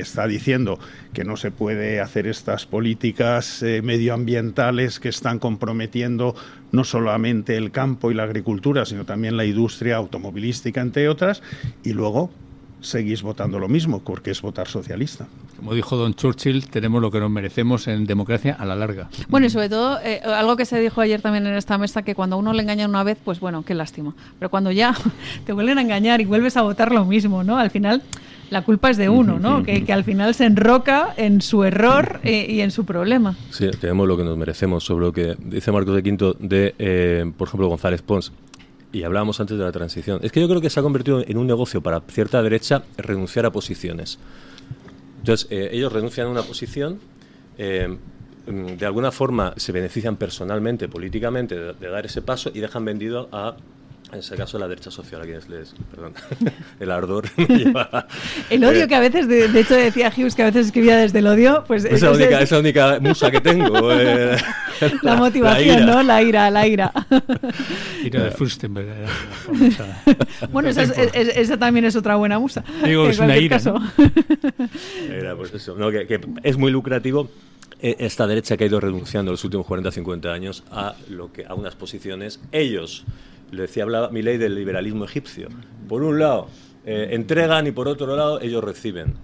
está diciendo que no se puede hacer estas políticas eh, medioambientales que están comprometiendo no solamente el campo y la agricultura, sino también la industria automovilística, entre otras, y luego seguís votando lo mismo, porque es votar socialista. Como dijo Don Churchill, tenemos lo que nos merecemos en democracia a la larga. Bueno, y sobre todo, eh, algo que se dijo ayer también en esta mesa, que cuando uno le engaña una vez, pues bueno, qué lástima. Pero cuando ya te vuelven a engañar y vuelves a votar lo mismo, ¿no? Al final, la culpa es de uno, ¿no? que, que al final se enroca en su error eh, y en su problema. Sí, tenemos lo que nos merecemos. Sobre lo que dice Marcos de Quinto de, eh, por ejemplo, González Pons, y hablábamos antes de la transición, es que yo creo que se ha convertido en un negocio para cierta derecha renunciar a posiciones. Entonces, eh, ellos renuncian a una posición, eh, mm, de alguna forma se benefician personalmente, políticamente, de, dar ese paso y dejan vendido a en ese caso, la derecha social, a quienes les. Perdón, el ardor. el odio eh, que a veces, de, hecho, decía Hughes que a veces escribía desde el odio, pues. Es, la, única, musa que tengo. Eh, la, motivación, ¿no? La ira, la ira. ira de eh, bueno, esa, también es otra buena musa. Digo, en es es muy lucrativo esta derecha que ha ido renunciando los últimos 40-50 años a, lo que, a unas posiciones ellos le decía, hablaba mi ley del liberalismo egipcio. Por un lado, eh, entregan y por otro lado, ellos reciben.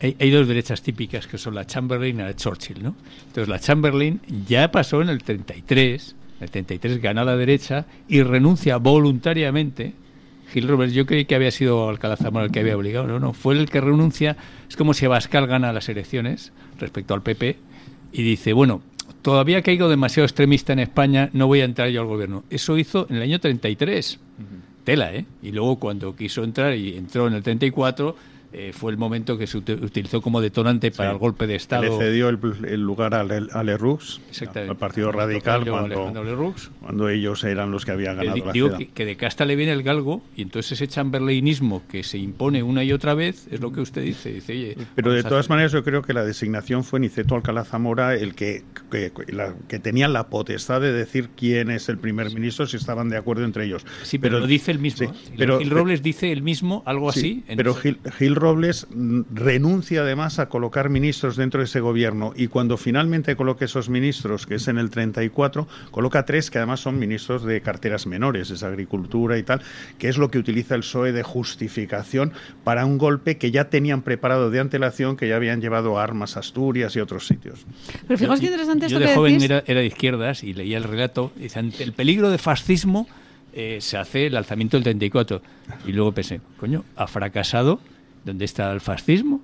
Hay, dos derechas típicas que son la Chamberlain y la Churchill, ¿no? Entonces la Chamberlain ya pasó en el 33, en el 33 gana la derecha y renuncia voluntariamente. Gil Roberts, yo creí que había sido Alcalá Zamora el que había obligado, no, no, fue el que renuncia. Es como si Abascal gana las elecciones respecto al PP y dice, bueno, todavía ido demasiado extremista en España, no voy a entrar yo al gobierno. Eso hizo en el año 33. Tela, ¿eh? Y luego cuando quiso entrar y entró en el 34, eh, fue el momento que se utilizó como detonante para el golpe de Estado. Le cedió el, lugar a, Le, al Partido Radical, cuando, cuando, ellos eran los que habían ganado la digo que, de casta le viene el galgo, y entonces ese chamberlainismo que se impone una y otra vez es lo que usted dice. Pero de todas maneras yo creo que la designación fue Niceto Alcalá Zamora el que, que, que, tenía la potestad de decir quién es el primer ministro si estaban de acuerdo entre ellos. Sí, pero, dice el mismo. ¿eh? pero, Gil Robles dice el mismo, algo así. pero Robles mm, renuncia además a colocar ministros dentro de ese gobierno y cuando finalmente coloca esos ministros, que es en el 34, coloca tres que además son ministros de carteras menores, es agricultura y tal, que es lo que utiliza el PSOE de justificación para un golpe que ya tenían preparado de antelación, que ya habían llevado armas a Asturias y otros sitios. Pero fijaos qué interesante esto yo de joven Era, de izquierdas y leía el relato, dice, el peligro de fascismo eh, se hace el alzamiento del 34. Y luego pensé, coño, ha fracasado ¿Dónde está el fascismo?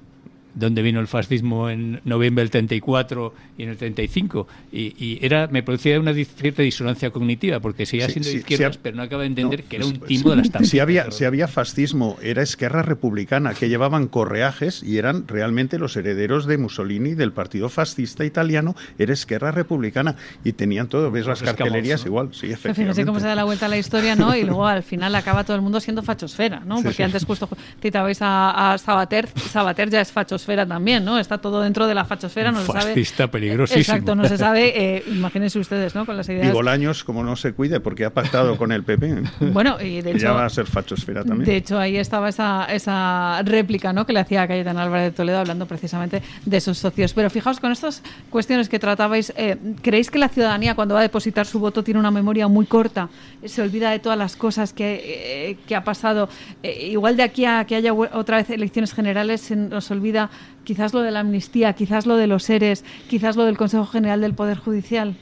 donde vino el fascismo en noviembre del 34 y en el 35. Y, era, me producía una cierta disonancia cognitiva, porque seguía siendo sí, izquierdas, pero no acaba de entender que era un timo de las tablas. Si había, había fascismo, era Esquerra Republicana, que llevaban correajes y eran realmente los herederos de Mussolini, del partido fascista italiano, era Esquerra Republicana. Y tenían todo, ves las cartelerías igual. Sí, efectivamente. no sé cómo se da la vuelta a la historia, ¿no? Y luego al final acaba todo el mundo siendo fachosfera, ¿no? Porque antes justo citabais a, a Sabater, Sabater ya es fachosfera también, ¿no? Está todo dentro de la fachosfera, no Fascista sabe. peligrosísimo. no se sabe. Eh, imagínense ustedes, ¿no? Con las ideas. Y Bolaños, como no se cuide, porque ha pactado con el PP. Bueno, y de hecho. Ya va a ser fachosfera también. De hecho, ahí estaba esa, esa réplica, ¿no? Que le hacía a Cayetán Álvarez de Toledo hablando precisamente de sus socios. Pero fijaos, con estas cuestiones que tratabais, eh, ¿creéis que la ciudadanía, cuando va a depositar su voto, tiene una memoria muy corta? Se olvida de todas las cosas que, eh, que ha pasado. igual de aquí a que haya otra vez elecciones generales, se nos olvida quizás lo de la amnistía, quizás lo de los seres quizás lo del Consejo General del Poder Judicial?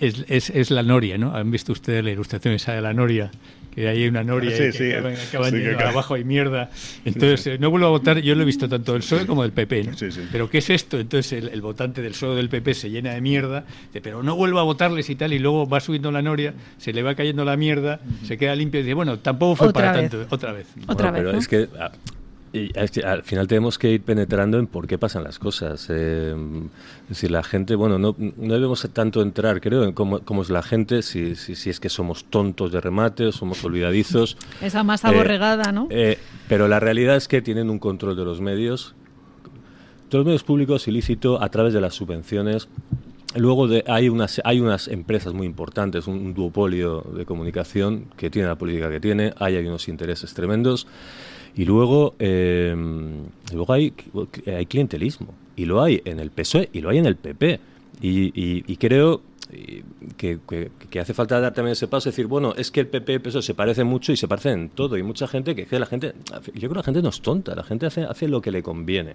Es, es, la noria, ¿no? Han visto ustedes la ilustración esa de la noria, que ahí hay una noria y que acaban, abajo hay mierda. Entonces, eh, no vuelvo a votar, yo lo he visto tanto del PSOE como del PP, ¿no? Pero ¿qué es esto? Entonces el, votante del PSOE o del PP se llena de mierda, pero no vuelvo a votarles y tal, y luego va subiendo la noria, se le va cayendo la mierda, se queda limpio y dice, bueno, tampoco fue para tanto, otra vez. Otra vez pero es que ah, al final tenemos que ir penetrando en por qué pasan las cosas. Eh, si la gente, bueno, no, debemos tanto entrar, creo, en cómo, es la gente, si, es que somos tontos de remate o somos olvidadizos. Esa masa eh, aborregada, borregada, ¿no? Eh, pero la realidad es que tienen un control de los medios, todos los medios públicos ilícito a través de las subvenciones. Luego de, hay, unas, hay unas empresas muy importantes, un, duopolio de comunicación que tiene la política que tiene, hay unos intereses tremendos. Y luego, eh, luego hay, hay clientelismo, y lo hay en el PSOE y lo hay en el PP. Y, creo eh, que, hace falta dar también ese paso, decir, bueno, es que el PP y el PSOE se parecen mucho y se parecen en todo. Y mucha gente que, que la gente, yo creo que la gente no es tonta, la gente hace, hace lo que le conviene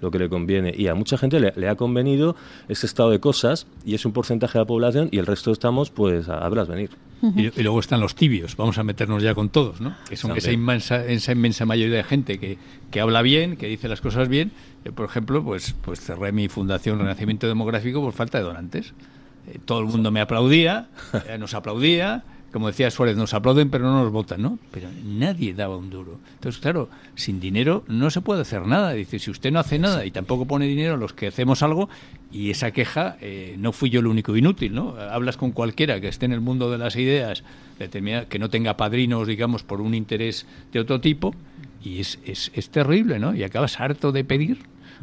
lo que le conviene. Y a mucha gente le, ha convenido ese estado de cosas y es un porcentaje de la población y el resto estamos pues a, venir. Y, luego están los tibios, vamos a meternos ya con todos, ¿no? Que son esa inmensa, mayoría de gente que, habla bien, que dice las cosas bien. Eh, por ejemplo, pues, pues cerré mi fundación Renacimiento Demográfico por falta de donantes. Eh, todo el mundo me aplaudía, eh, nos aplaudía como decía Suárez, nos aplauden pero no nos votan, ¿no? Pero nadie daba un duro. Entonces, claro, sin dinero no se puede hacer nada. Dice, si usted no hace nada y tampoco pone dinero los que hacemos algo, y esa queja, eh, no fui yo el único inútil, ¿no? Hablas con cualquiera que esté en el mundo de las ideas, que no tenga padrinos, digamos, por un interés de otro tipo, y es, es, es terrible, ¿no? Y acabas harto de pedir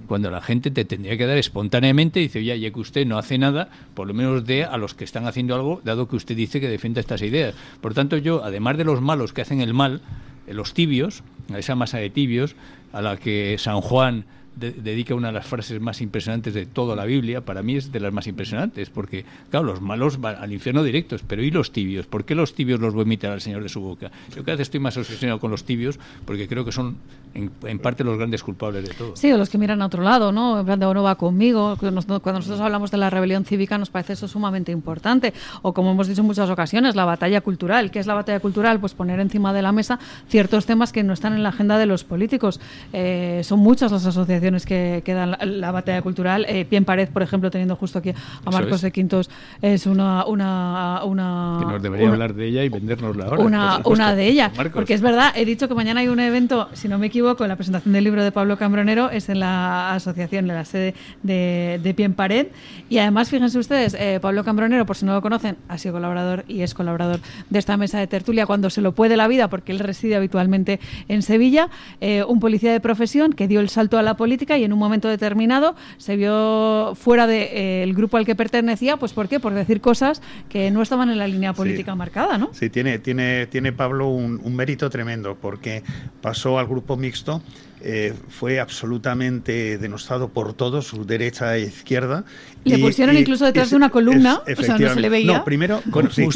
cuando la gente te tendría que dar espontáneamente, dice, ya, ya que usted no hace nada, por lo menos dé a los que están haciendo algo, dado que usted dice que defiende estas ideas. Por tanto, yo, además de los malos que hacen el mal, eh, los tibios, a esa masa de tibios, a la que San Juan dedica una de las frases más impresionantes de toda la Biblia, para mí es de las más impresionantes, porque, claro, los malos van al infierno directos, pero ¿y los tibios? ¿Por qué los tibios los vomitan al Señor de su boca? Yo cada vez estoy más obsesionado con los tibios, porque creo que son, en, parte, los grandes culpables de todo. Sí, o los que miran a otro lado, ¿no? En plan, de oh, no va conmigo. Cuando nosotros hablamos de la rebelión cívica, nos parece eso sumamente importante. O, como hemos dicho en muchas ocasiones, la batalla cultural. ¿Qué es la batalla cultural? Pues poner encima de la mesa ciertos temas que no están en la agenda de los políticos. Eh, son muchas las asociaciones que, que la, batalla cultural. Eh, Pien Pared, por ejemplo, teniendo justo aquí a Marcos de Quintos, es una, una, una... Que nos debería hablar de ella y vendérnosla ahora. Una, una de ellas. Porque es verdad, he dicho que mañana hay un evento, si no me equivoco, la presentación del libro de Pablo Cambronero es en la asociación, en la sede de, de Pien Pared. Y además, fíjense ustedes, eh, Pablo Cambronero, por si no lo conocen, ha sido colaborador y es colaborador de esta mesa de tertulia cuando se lo puede la vida, porque él reside habitualmente en Sevilla. Eh, un policía de profesión que dio el salto a la política y en un momento determinado se vio fuera del eh, grupo al que pertenecía, pues ¿por qué? Por decir cosas que no estaban en la línea política marcada, ¿no? Sí, tiene, tiene, tiene Pablo un mérito tremendo porque pasó al grupo mixto eh, fue absolutamente denostado por todos, su derecha e izquierda. Le pusieron incluso detrás de una columna, o sea, no se le veía. primero, con, o sin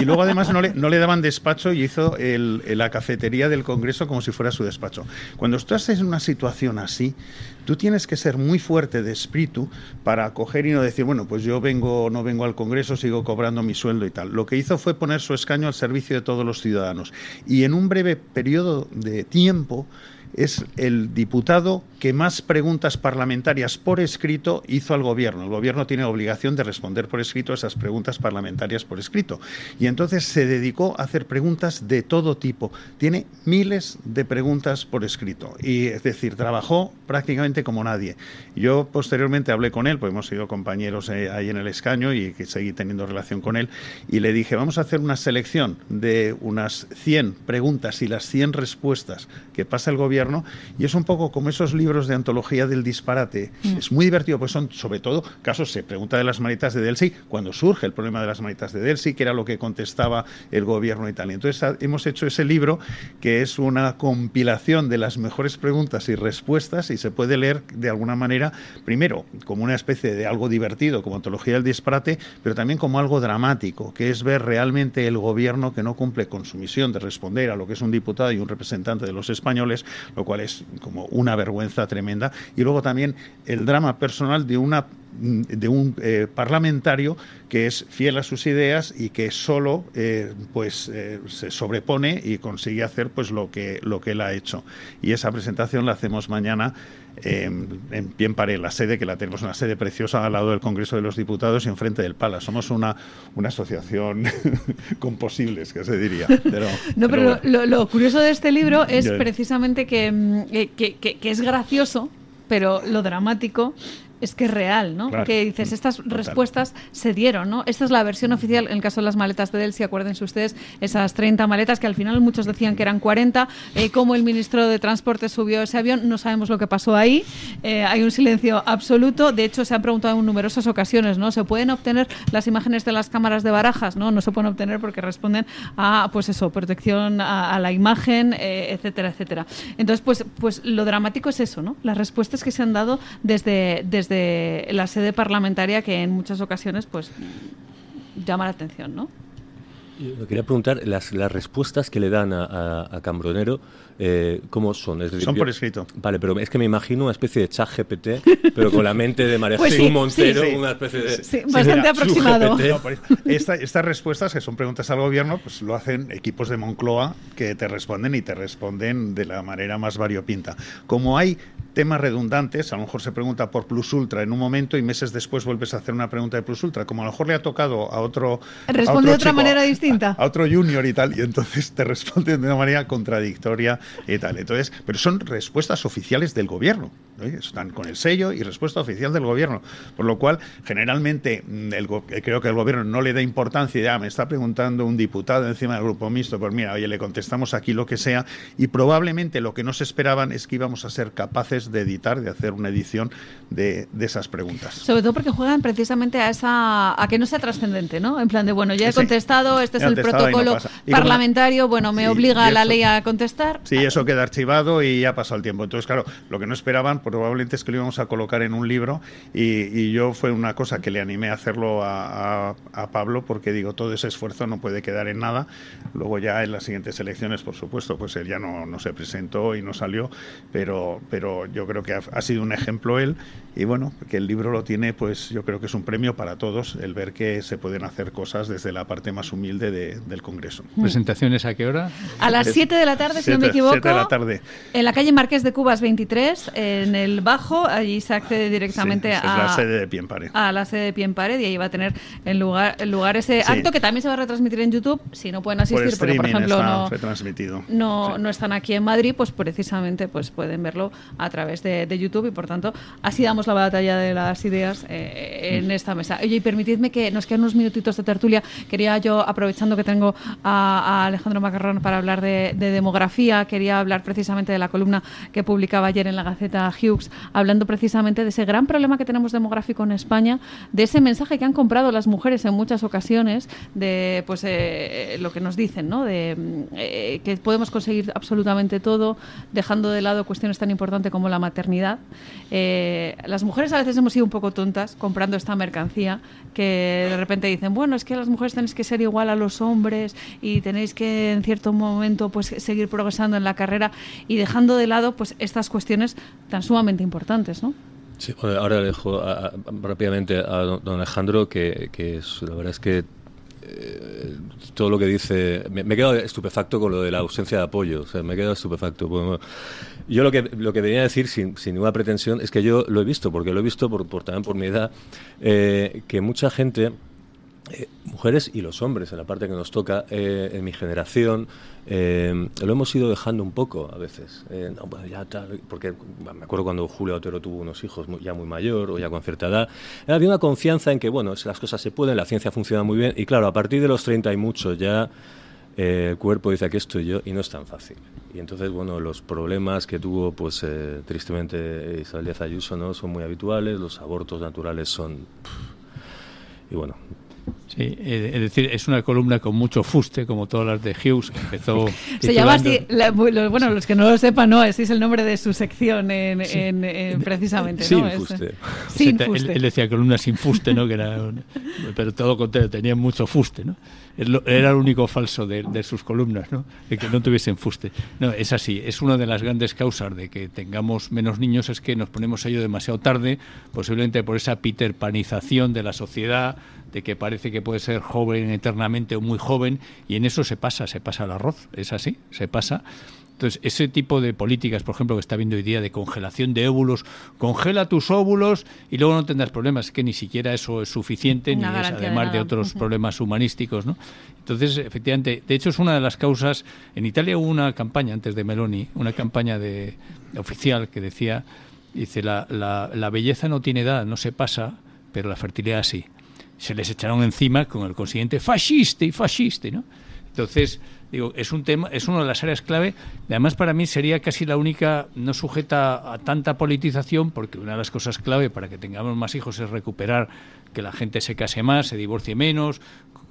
y luego además no le, daban despacho y hizo la cafetería del Congreso como si fuera su despacho. Cuando estás en una situación así, tú tienes que ser muy fuerte de espíritu para coger y no decir, bueno, pues yo vengo no vengo al Congreso, sigo cobrando mi sueldo y tal. Lo que hizo fue poner su escaño al servicio de todos los ciudadanos. Y en un breve periodo de tiempo, es el diputado que más preguntas parlamentarias por escrito hizo al gobierno. El gobierno tiene obligación de responder por escrito esas preguntas parlamentarias por escrito. Y entonces se dedicó a hacer preguntas de todo tipo. Tiene miles de preguntas por escrito. Y es decir, trabajó prácticamente como nadie. Yo posteriormente hablé con él, pues hemos sido compañeros eh, ahí en el escaño y que seguí teniendo relación con él. Y le dije, vamos a hacer una selección de unas 100 preguntas y las 100 respuestas que pasa el gobierno y es un poco como esos libros de antología del disparate. Mm. Es muy divertido, pues son sobre todo casos, se pregunta de las manitas de Delsi, cuando surge el problema de las manitas de Delsi, que era lo que contestaba el gobierno italiano. Entonces ah, hemos hecho ese libro que es una compilación de las mejores preguntas y respuestas y se puede leer de alguna manera, primero, como una especie de algo divertido, como antología del disparate, pero también como algo dramático, que es ver realmente el gobierno que no cumple con su misión de responder a lo que es un diputado y un representante de los españoles, lo cual es como una vergüenza tremenda. Y luego también el drama personal de una de un eh, parlamentario que es fiel a sus ideas y que solo eh, pues eh, se sobrepone y consigue hacer pues lo que lo que él ha hecho y esa presentación la hacemos mañana Em, en Bien Paré, la sede que la tenemos, una sede preciosa al lado del Congreso de los Diputados y enfrente del Pala. Somos una, una asociación con posibles, que se diría. no, pero, lo, curioso de este libro es precisamente mm, eh, que es gracioso, pero lo dramático es que es real, ¿no? Que dices, estas respuestas se dieron, ¿no? Esta es la versión oficial en el caso de las maletas de Delsi, acuérdense ustedes, esas 30 maletas que al final muchos decían que eran 40, eh, cómo el ministro de Transporte subió ese avión, no sabemos lo que pasó ahí, eh, hay un silencio absoluto, de hecho se han preguntado en numerosas ocasiones, ¿no? ¿Se pueden obtener las imágenes de las cámaras de barajas? No, no se pueden obtener porque responden a, pues eso, protección a, la imagen, eh, etcétera, etcétera. Entonces, pues, pues lo dramático es eso, ¿no? Las respuestas que se han dado desde, desde la sede parlamentaria que en muchas ocasiones pues llama la atención, ¿no? quería preguntar, las, las respuestas que le dan a, Cambronero, eh, ¿cómo son? son por escrito. Vale, pero es que me imagino una especie de chat GPT, pero con la mente de María pues Montero, una especie de... bastante aproximado. estas respuestas, que son preguntas al gobierno, pues lo hacen equipos de Moncloa que te responden y te responden de la manera más variopinta. Como hay temas redundantes, a lo mejor se pregunta por Plus Ultra en un momento y meses después vuelves a hacer una pregunta de Plus Ultra, como a lo mejor le ha tocado a otro... Responde de otra manera distinta. A, otro junior y tal, y entonces te responde de una manera contradictoria y tal. Entonces, pero son respuestas oficiales del gobierno, ¿eh? están con el sello y respuesta oficial del gobierno, por lo cual generalmente mm, eh, creo que el gobierno no le da importancia, ya ah, me está preguntando un diputado encima del grupo mixto, pues mira, oye, le contestamos aquí lo que sea, y probablemente lo que no se esperaban es que íbamos a ser capaces de editar, de hacer una edición de, esas preguntas. Sobre todo porque juegan precisamente a esa a que no sea trascendente, ¿no? En plan de, bueno, ya he contestado, este es el protocolo parlamentario, bueno, me obliga la ley a contestar. Sí, eso queda archivado y ya pasó el tiempo. Entonces, claro, lo que no esperaban probablemente es que lo íbamos a colocar en un libro y, yo fue una cosa que le animé a hacerlo a, Pablo porque digo, todo ese esfuerzo no puede quedar en nada. Luego ya en las siguientes elecciones, por supuesto, pues él ya no, no se presentó y no salió, pero, pero yo creo que ha, sido un ejemplo él y bueno, que el libro lo tiene, pues yo creo que es un premio para todos el ver que se pueden hacer cosas desde la parte más humilde del Congreso. Mm. ¿Presentaciones a qué hora? A las 7 de la tarde, si no me equivoco. 7 de la tarde. En la calle Marqués de Cubas 23, en el Bajo, allí se accede directamente a, la sede de Piempared a la sede de Piempared y ahí va a tener en lugar, lugar ese acto que también se va a retransmitir en YouTube si no pueden asistir, por porque por ejemplo no, No, no están aquí en Madrid, pues precisamente pues pueden verlo a través través de, YouTube y por tanto así damos la batalla de las ideas eh, en esta mesa. Oye, y permitidme que nos quedan unos minutitos de tertulia. Quería yo, aprovechando que tengo a, Alejandro Macarrón para hablar de, demografía, quería hablar precisamente de la columna que publicaba ayer en la Gaceta Hughes, hablando precisamente de ese gran problema que tenemos demográfico en España, de ese mensaje que han comprado las mujeres en muchas ocasiones, de pues eh, lo que nos dicen, ¿no? De eh, que podemos conseguir absolutamente todo, dejando de lado cuestiones tan importantes como la maternidad, eh, las mujeres a veces hemos sido un poco tontas comprando esta mercancía que de repente dicen, bueno, es que las mujeres tenéis que ser igual a los hombres y tenéis que en cierto momento pues seguir progresando en la carrera y dejando de lado pues estas cuestiones tan sumamente importantes, ¿no? ahora le dejo rápidamente a don Alejandro, que, la verdad es que eh, todo lo que dice. Me, he quedado estupefacto con lo de la ausencia de apoyo. me he quedado estupefacto. Yo lo que, lo que venía a decir, sin, sin, ninguna pretensión, es que yo lo he visto, porque lo he visto por, también por mi edad, eh, que mucha gente... Eh, mujeres y los hombres, en la parte que nos toca, eh, en mi generación, lo hemos ido dejando un poco a veces. No, ya, porque me acuerdo cuando Julio Otero tuvo unos hijos ya muy mayor o ya con cierta edad, había una confianza en que, bueno, las cosas se pueden, la ciencia funciona muy bien, y claro, a partir de los 30 y mucho ya el cuerpo dice que estoy yo y no es tan fácil. Y entonces, bueno, los problemas que tuvo, pues eh, tristemente, Isabel Díaz Ayuso ¿no? son muy habituales, los abortos naturales son... y bueno, Sí, eh, es decir, es una columna con mucho fuste, como todas las de Hughes, que empezó. Se llama así, bueno, los que no lo sepan, no, ese es el nombre de su sección en, sí. precisamente. Sin este, fuste. Sin pues fuste. Él, decía columna sin fuste, ¿no? Que era pero todo contrario, tenía mucho fuste, ¿no? Era el único falso de, sus columnas, ¿no? De que no tuviesen fuste. No, es así. Es una de las grandes causas de que tengamos menos niños, es que nos ponemos a ello demasiado tarde, posiblemente por esa piterpanización de la sociedad, de que parece que puede ser joven eternamente o muy joven, y en eso se pasa, se pasa el arroz. Es así, se pasa. Entonces, ese tipo de políticas, por ejemplo, que está viendo hoy día de congelación de óvulos, congela tus óvulos y luego no tendrás problemas, que ni siquiera eso es suficiente, ni es además de, otros problemas humanísticos, ¿no? Entonces, efectivamente, de hecho es una de las causas. En Italia hubo una campaña antes de Meloni, una campaña de oficial que decía, dice, la, la, la belleza no tiene edad, no se pasa, pero la fertilidad sí. Se les echaron encima con el consiguiente fascista y fascista, ¿no? Entonces, Digo, es un tema, es una de las áreas clave. Además, para mí sería casi la única no sujeta a tanta politización, porque una de las cosas clave para que tengamos más hijos es recuperar que la gente se case más, se divorcie menos,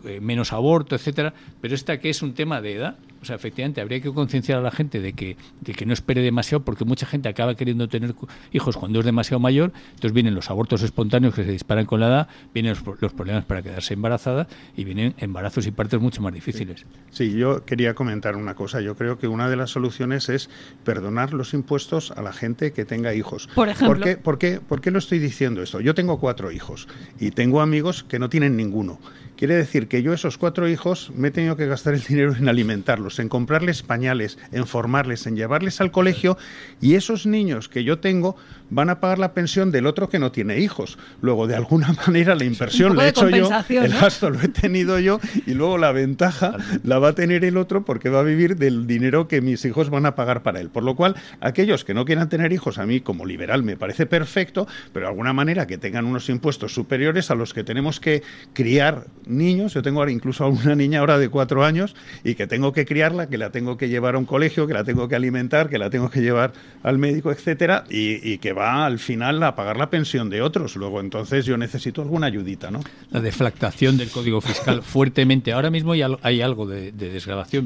eh, menos aborto, etcétera, pero esta que es un tema de edad, o sea, efectivamente habría que concienciar a la gente de que, de que no espere demasiado, porque mucha gente acaba queriendo tener hijos cuando es demasiado mayor, entonces vienen los abortos espontáneos que se disparan con la edad, vienen los, problemas para quedarse embarazada y vienen embarazos y partes mucho más difíciles. Sí. yo quería comentar una cosa, yo creo que una de las soluciones es perdonar los impuestos a la gente que tenga hijos. Por ejemplo. por qué, por qué lo estoy diciendo esto? Yo tengo cuatro hijos y tengo amigos que no tienen ninguno Quiere decir que yo esos cuatro hijos me he tenido que gastar el dinero en alimentarlos, en comprarles pañales, en formarles, en llevarles al colegio y esos niños que yo tengo van a pagar la pensión del otro que no tiene hijos. Luego, de alguna manera, la inversión la he hecho yo, el gasto lo he tenido yo y luego la ventaja la va a tener el otro porque va a vivir del dinero que mis hijos van a pagar para él. Por lo cual, aquellos que no quieran tener hijos, a mí como liberal me parece perfecto, pero de alguna manera que tengan unos impuestos superiores a los que tenemos que criar niños, yo tengo incluso a una niña ahora de cuatro años y que tengo que criarla, que la tengo que llevar a un colegio, que la tengo que alimentar, que la tengo que llevar al médico, etcétera, y, que va al final a pagar la pensión de otros. Luego, entonces yo necesito alguna ayudita, ¿no? La deflactación del código fiscal fuertemente. Ahora mismo hay, hay algo de, de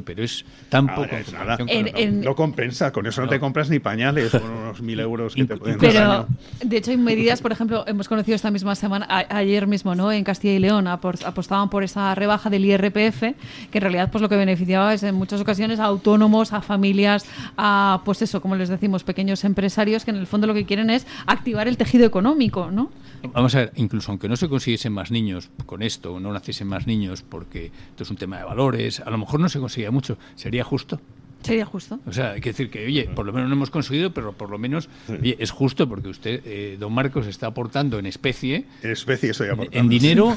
pero es tan ah, poco. No compensa, con eso no, te compras ni pañales con unos mil euros que te pueden dar, de hecho, hay medidas, por ejemplo, hemos conocido esta misma semana, ayer mismo, ¿no? En Castilla y León, por esa rebaja del IRPF, que en realidad pues lo que beneficiaba es en muchas ocasiones a autónomos, a familias, a pues eso, como les decimos, pequeños empresarios que en el fondo lo que quieren es activar el tejido económico, ¿no? Vamos a ver, incluso aunque no se consiguiesen más niños con esto, no naciesen más niños porque esto es un tema de valores, a lo mejor no se conseguía mucho, sería justo. Sería justo. O sea, hay que decir que, oye, por lo menos no hemos conseguido, pero por lo menos es justo porque usted, eh, don Marcos, está aportando en especie. En especie En dinero.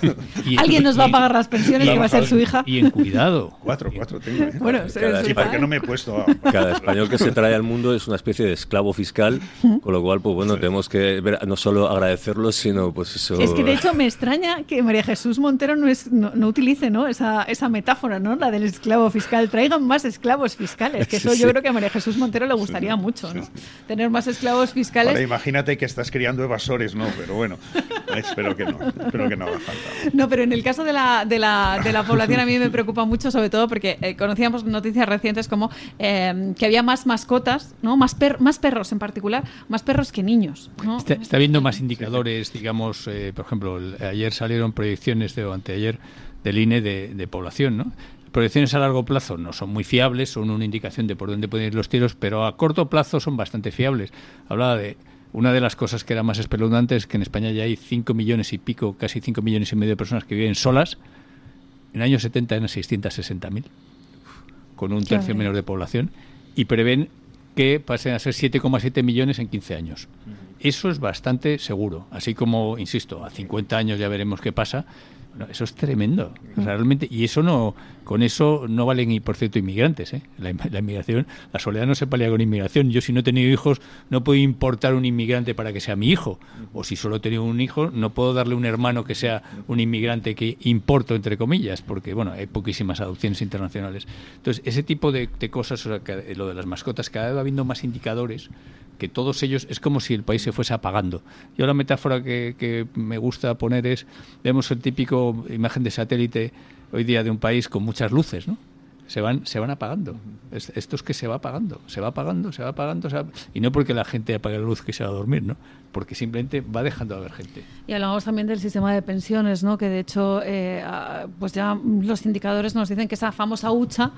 Alguien nos va a pagar las pensiones, que va a ser su hija. Y en cuidado. Cuatro, cuatro tengo. ¿eh? Bueno, cada, español, no me he puesto. Cada español que se trae al mundo es una especie de esclavo fiscal, con lo cual, pues bueno, tenemos que no solo agradecerlo, sino pues eso. Es que de hecho me extraña que María Jesús Montero no, es, no, utilice ¿no? Esa, esa metáfora, ¿no? La del esclavo fiscal. Traigan más esclavos fiscales es que eso yo creo que a María Jesús Montero le gustaría mucho, ¿no? Tener más esclavos fiscales. imagínate que estás criando evasores, ¿no? Pero bueno, espero que no, no haga falta. No, pero en el caso de la, de la, de la población a mí me preocupa mucho, sobre todo porque eh, conocíamos noticias recientes como em, que había más mascotas, ¿no? Más, más perros en particular, más perros que niños. Está, habiendo más indicadores, digamos, eh, por ejemplo, ayer salieron proyecciones de, anteayer del INE de, de población, ¿no? proyecciones a largo plazo no son muy fiables, son una indicación de por dónde pueden ir los tiros, pero a corto plazo son bastante fiables. Hablaba de una de las cosas que era más espeluznante es que en España ya hay 5 millones y pico, casi 5 millones y medio de personas que viven solas. En años 70 eran 660.000, con un tercio menor de población, y prevén que pasen a ser 7,7 millones en 15 años. Eso es bastante seguro, así como, insisto, a 50 años ya veremos qué pasa, eso es tremendo. realmente, y eso no, con eso no valen por cierto inmigrantes. ¿eh? La, inmigración, la soledad no se palia con inmigración. Yo si no he tenido hijos, no puedo importar un inmigrante para que sea mi hijo. O si solo he tenido un hijo, no puedo darle un hermano que sea un inmigrante que importo, entre comillas, porque bueno, hay poquísimas adopciones internacionales. Entonces, ese tipo de, cosas, lo de las mascotas, cada vez va habiendo más indicadores que todos ellos es como si el país se fuese apagando. Yo la metáfora que, me gusta poner es, vemos el típico imagen de satélite hoy día de un país con muchas luces, ¿no? Se van, se van apagando. esto es que se va apagando, se va apagando, se va apagando. y no porque la gente apague la luz que se va a dormir, ¿no? porque simplemente va dejando de haber gente. Y hablamos también del sistema de pensiones, ¿no? que de hecho eh, ah, pues ya los indicadores nos dicen que esa famosa hucha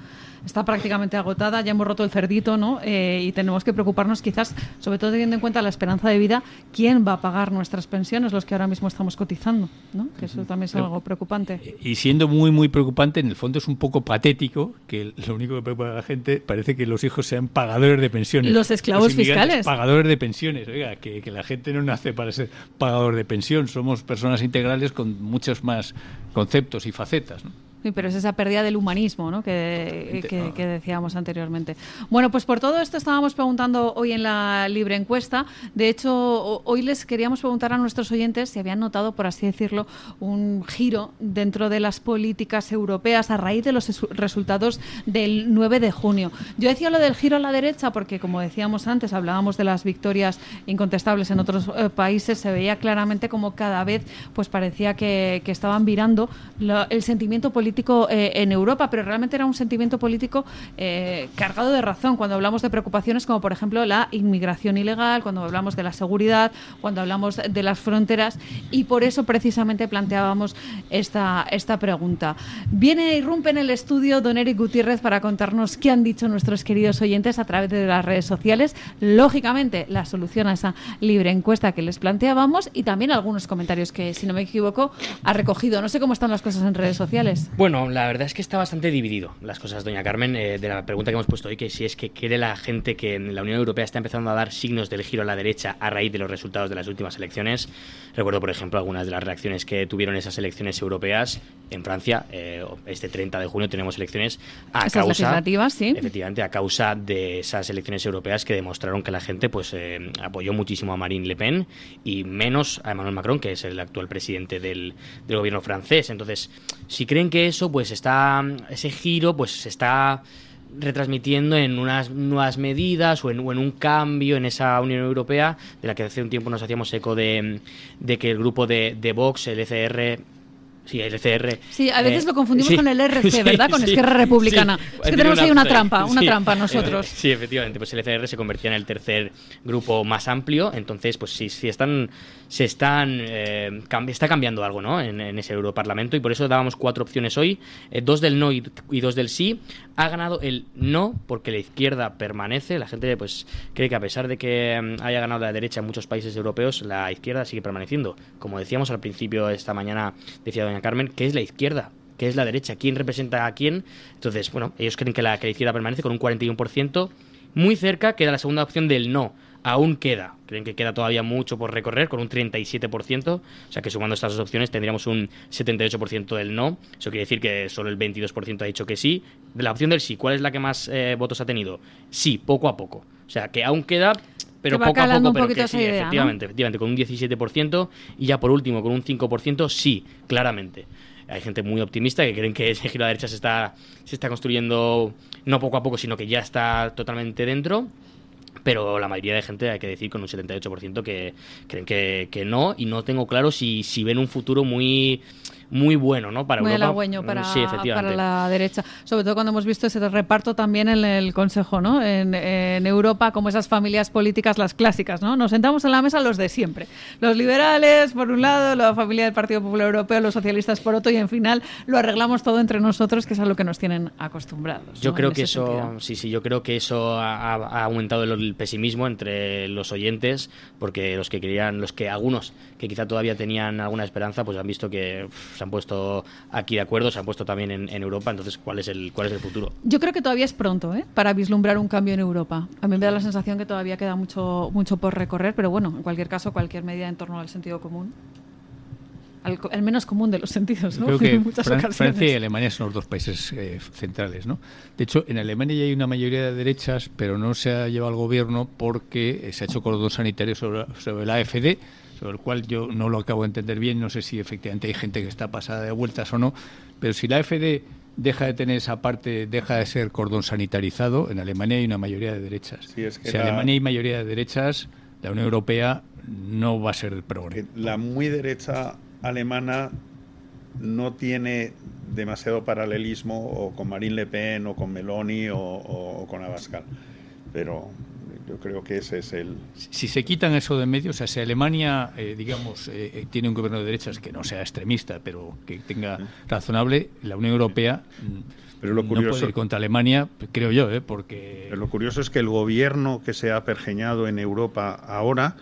está prácticamente agotada, ya hemos roto el cerdito ¿no? Eh, y tenemos que preocuparnos quizás, sobre todo teniendo en cuenta la esperanza de vida, quién va a pagar nuestras pensiones, los que ahora mismo estamos cotizando, ¿no? que eso también es algo preocupante. Eh, y siendo muy, muy preocupante, en el fondo es un poco patético que lo único que preocupa a la gente parece que los hijos sean pagadores de pensiones. Los esclavos fiscales. Pagadores de pensiones, oiga, que la gente no nace para ser pagador de pensión, somos personas integrales con muchos más conceptos y facetas pero es esa pérdida del humanismo ¿no? Ah. que, decíamos anteriormente. Bueno, pues por todo esto estábamos preguntando hoy en la libre encuesta. De hecho, hoy les queríamos preguntar a nuestros oyentes si habían notado, por así decirlo, un giro dentro de las políticas europeas a raíz de los resultados del 9 de junio. Yo decía lo del giro a la derecha porque, como decíamos antes, hablábamos de las victorias incontestables en otros eh, países, se veía claramente como cada vez pues parecía que, estaban virando el sentimiento político eh, en Europa, pero realmente era un sentimiento político eh, cargado de razón cuando hablamos de preocupaciones como, por ejemplo, la inmigración ilegal, cuando hablamos de la seguridad, cuando hablamos de las fronteras, y por eso precisamente planteábamos esta, esta pregunta. Viene, e irrumpe en el estudio don Eric Gutiérrez para contarnos qué han dicho nuestros queridos oyentes a través de las redes sociales. Lógicamente, la solución a esa libre encuesta que les planteábamos y también algunos comentarios que, si no me equivoco, ha recogido. No sé cómo están las cosas en redes sociales. Bueno, la verdad es que está bastante dividido las cosas, doña Carmen, eh, de la pregunta que hemos puesto hoy, que si es que cree la gente que en la Unión Europea está empezando a dar signos del giro a la derecha a raíz de los resultados de las últimas elecciones. Recuerdo, por ejemplo, algunas de las reacciones que tuvieron esas elecciones europeas en Francia. Eh, este 30 de junio tenemos elecciones a causa, efectivamente, a causa de esas elecciones europeas que demostraron que la gente pues eh, apoyó muchísimo a Marine Le Pen y menos a Emmanuel Macron, que es el actual presidente del, del gobierno francés. Entonces, si creen que eso, pues está. Ese giro, pues se está retransmitiendo en unas nuevas medidas o en, un cambio en esa Unión Europea, de la que hace un tiempo nos hacíamos eco de, que el grupo de, Vox, el ECR, Sí, el ECR. Sí, a veces eh, lo confundimos con el e RC, ¿verdad? con Esquerra Republicana. es que tenemos ahí una trampa, una trampa nosotros. sí, efectivamente, pues el ECR se convertía en el tercer grupo más amplio, entonces, pues sí, sí están se están eh, está cambiando algo ¿no? en, ese Europarlamento y por eso dábamos cuatro opciones hoy, eh, dos del no y, dos del sí. Ha ganado el no porque la izquierda permanece, la gente pues cree que a pesar de que mm, haya ganado la derecha en muchos países europeos, la izquierda sigue permaneciendo. Como decíamos al principio esta mañana, decía doña Carmen, que es la izquierda ¿Qué es la derecha, quién representa a quién. Entonces, bueno, ellos creen que la izquierda permanece con un 41%. Muy cerca queda la segunda opción del no, aún queda. Creen que queda todavía mucho por recorrer con un 37%, o sea que sumando estas dos opciones tendríamos un 78% del no. Eso quiere decir que solo el 22% ha dicho que sí. De la opción del sí, ¿cuál es la que más eh, votos ha tenido? Sí, poco a poco. O sea que aún queda, pero poco a poco, efectivamente, efectivamente, con un 17% y ya por último con un 5% sí, claramente hay gente muy optimista que creen que ese giro a la derecha se está, se está construyendo no poco a poco, sino que ya está totalmente dentro pero la mayoría de gente, hay que decir, con un 78% que creen que, no, y no tengo claro si, si ven un futuro muy muy bueno ¿no? para muy Europa. halagüeño para, para la derecha. Sobre todo cuando hemos visto ese reparto también en el Consejo, ¿no? En, Europa, como esas familias políticas, las clásicas, ¿no? Nos sentamos en la mesa los de siempre. Los liberales, por un lado, la familia del Partido Popular Europeo, los socialistas por otro, y en final lo arreglamos todo entre nosotros, que es a lo que nos tienen acostumbrados. Yo creo que eso, sí, sí, yo creo que eso ha, aumentado el el pesimismo entre los oyentes, porque los que querían, los que algunos que quizá todavía tenían alguna esperanza, pues han visto que se han puesto aquí de acuerdo, se han puesto también en, Europa. Entonces, ¿cuál es el cuál es el futuro? Yo creo que todavía es pronto, ¿eh? Para vislumbrar un cambio en Europa. A mí me da la sensación que todavía queda mucho mucho por recorrer, pero bueno, en cualquier caso, cualquier medida en torno al sentido común al, menos común de los sentidos, ¿no? Creo muchas Francia y Alemania son los dos países eh, centrales, ¿no? De hecho, en Alemania ya hay una mayoría de derechas, pero no se ha llevado al gobierno porque eh, se ha hecho cordón sanitario sobre, la AFD, sobre el cual yo no lo acabo de entender bien, no sé si efectivamente hay gente que está pasada de vueltas o no, pero si la AFD deja de tener esa parte, deja de ser cordón sanitarizado, en Alemania hay una mayoría de derechas. Sí, es que si en Alemania hay mayoría de derechas, la Unión Europea no va a ser el progreso. La muy derecha alemana no tiene demasiado paralelismo o con Marine Le Pen o con Meloni o, con Abascal. Pero yo creo que ese es el... Si se quitan eso de medio, o sea, si Alemania, eh, digamos, eh, eh, tiene un gobierno de derechas que no sea extremista, pero que tenga razonable, la Unión Europea mm, pero lo curioso, no puede ir contra Alemania, creo yo, eh, porque... Pero lo curioso es que el gobierno que se ha pergeñado en Europa ahora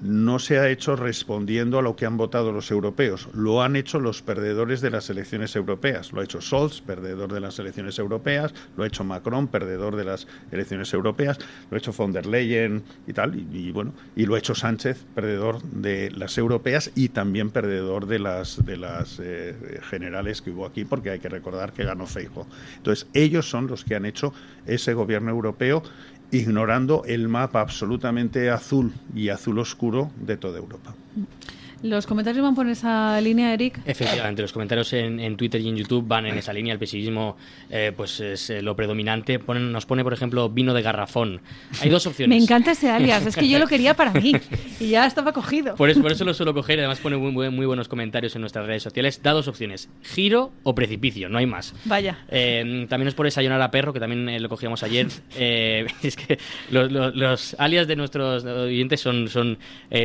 no se ha hecho respondiendo a lo que han votado los europeos, lo han hecho los perdedores de las elecciones europeas, lo ha hecho Scholz, perdedor de las elecciones europeas, lo ha hecho Macron, perdedor de las elecciones europeas, lo ha hecho von der Leyen y tal, y, bueno, y lo ha hecho Sánchez, perdedor de las europeas y también perdedor de las de las eh, generales que hubo aquí, porque hay que recordar que ganó Feijo. Entonces, ellos son los que han hecho ese gobierno europeo ignorando el mapa absolutamente azul y azul oscuro de toda Europa. Los comentarios van por esa línea, Eric. Efectivamente, los comentarios en, Twitter y en YouTube van en esa línea. El pesimismo, eh, pues es eh, lo predominante. nos pone, por ejemplo, vino de garrafón. Hay dos opciones. Me encanta ese alias. Es que yo lo quería para mí y ya estaba cogido. Por eso, por eso lo suelo coger. Además pone muy, muy, buenos comentarios en nuestras redes sociales. Da dos opciones: giro o precipicio. No hay más. Vaya. Eh, también nos pone sayonara a perro, que también lo cogíamos ayer. es que los, alias de nuestros oyentes son, son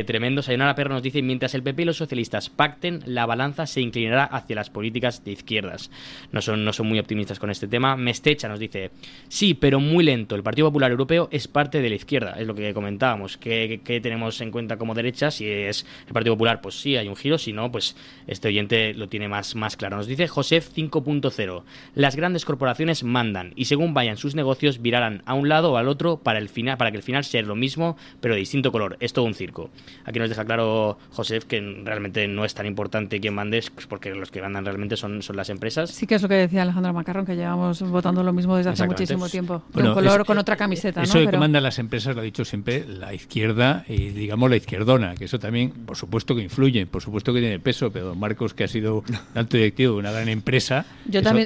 tremendos. Sayonara perro nos dice mientras el PP los socialistas pacten, la balanza se inclinará hacia las políticas de izquierdas. No son, no son muy optimistas con este tema. Mestecha nos dice, sí, pero muy lento. El Partido Popular Europeo es parte de la izquierda, es lo que comentábamos. ¿Qué, tenemos en cuenta como derecha? Si es el Partido Popular, pues sí, hay un giro. Si no, pues este oyente lo tiene más, más claro. Nos dice Josef 5.0. Las grandes corporaciones mandan y según vayan sus negocios virarán a un lado o al otro para, el final, para que el final sea lo mismo pero de distinto color. Es todo un circo. Aquí nos deja claro Josef que realmente no es tan importante quién mandes, porque los que mandan realmente son, son las empresas. Sí que es lo que decía Alejandra Macarrón, que llevamos votando lo mismo desde hace muchísimo tiempo. con color con otra camiseta. Eso de que mandan las empresas lo ha dicho siempre la izquierda y digamos la izquierdona, que eso también, por supuesto que influye, por supuesto que tiene peso, pero Marcos, que ha sido alto directivo de una gran empresa,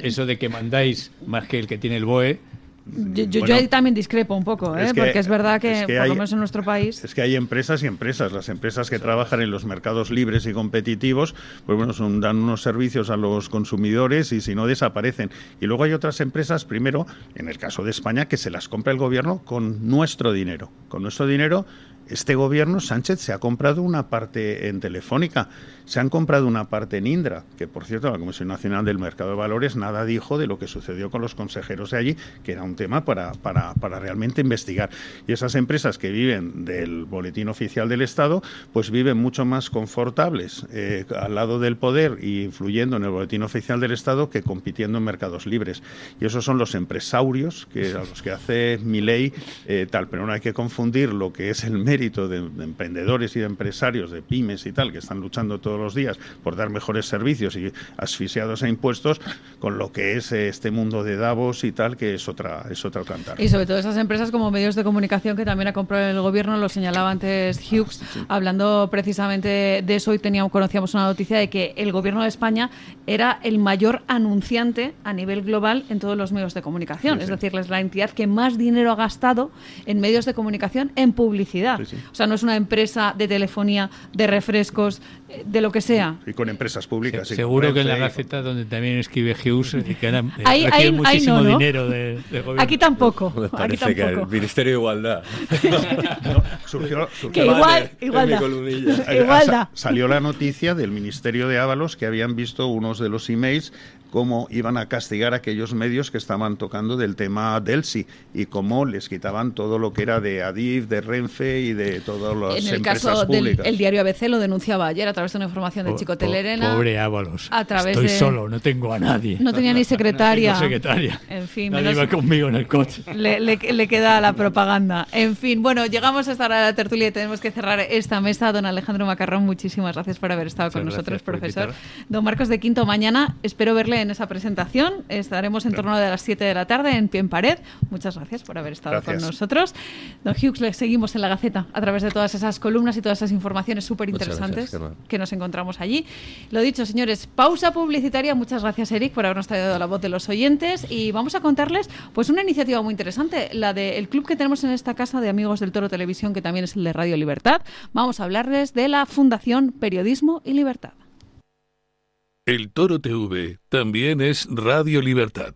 eso de que mandáis más que el que tiene el BOE, yo, yo, también discrepo un poco, ¿eh? porque es verdad que, por lo menos en nuestro país. Es que hay empresas y empresas. Las empresas que trabajan en los mercados libres y competitivos, pues bueno, son, dan unos servicios a los consumidores y si no desaparecen. Y luego hay otras empresas, primero, en el caso de España, que se las compra el gobierno con nuestro dinero. Con nuestro dinero este gobierno, Sánchez, se ha comprado una parte en Telefónica, se han comprado una parte en Indra, que por cierto la Comisión Nacional del Mercado de Valores nada dijo de lo que sucedió con los consejeros de allí, que era un tema para, para, realmente investigar. Y esas empresas que viven del boletín oficial del Estado, pues viven mucho más confortables eh, al lado del poder y influyendo en el boletín oficial del Estado que compitiendo en mercados libres. Y esos son los empresarios que, a los que hace mi ley eh, tal, pero no hay que confundir lo que es el mérito de, emprendedores y de empresarios, de pymes y tal, que están luchando todos los días por dar mejores servicios y asfixiados a e impuestos, con lo que es eh, este mundo de Davos y tal, que es otra, es otra cantar. Y sobre todo esas empresas como medios de comunicación que también ha comprado el gobierno, lo señalaba antes Hughes, hablando precisamente de eso, y teníamos, conocíamos una noticia de que el gobierno de España era el mayor anunciante a nivel global en todos los medios de comunicación. es decir, es la entidad que más dinero ha gastado en medios de comunicación en publicidad. O sea, no es una empresa de telefonía, de refrescos, de lo que sea. Y con empresas públicas. seguro que en la Gaceta, donde también escribe Hughes, que muchísimo dinero de, gobierno. Aquí tampoco. Que el Ministerio de Igualdad. surgió, Salió la noticia del Ministerio de Ábalos que habían visto unos de los emails cómo iban a castigar a aquellos medios que estaban tocando del tema Delsi y cómo les quitaban todo lo que era de Adif, de Renfe y de todas las empresas En el caso del el diario ABC lo denunciaba ayer a través de una información de Chico po, Pobre Ábalos. A través Estoy solo, no tengo a nadie. No tenía ni secretaria. No secretaria. En fin, nadie iba conmigo en el coche. Le, queda la propaganda. En fin, bueno, llegamos hasta ahora a la tertulia y tenemos que cerrar esta mesa. Don Alejandro Macarrón, muchísimas gracias por haber estado con nosotros, profesor. Don Marcos de Quinto, mañana espero verle en esa presentación. Estaremos en torno a las 7 de la tarde en Pie Pared. Muchas gracias por haber estado con nosotros. Don Hughes, le seguimos en la Gaceta a través de todas esas columnas y todas esas informaciones súper interesantes que nos encontramos allí. Lo dicho, señores, pausa publicitaria. Muchas gracias, Eric, por habernos traído la voz de los oyentes. Y vamos a contarles pues una iniciativa muy interesante, la del club que tenemos en esta casa de Amigos del Toro Televisión, que también es el de Radio Libertad. Vamos a hablarles de la Fundación Periodismo y Libertad. El Toro TV también es Radio Libertad.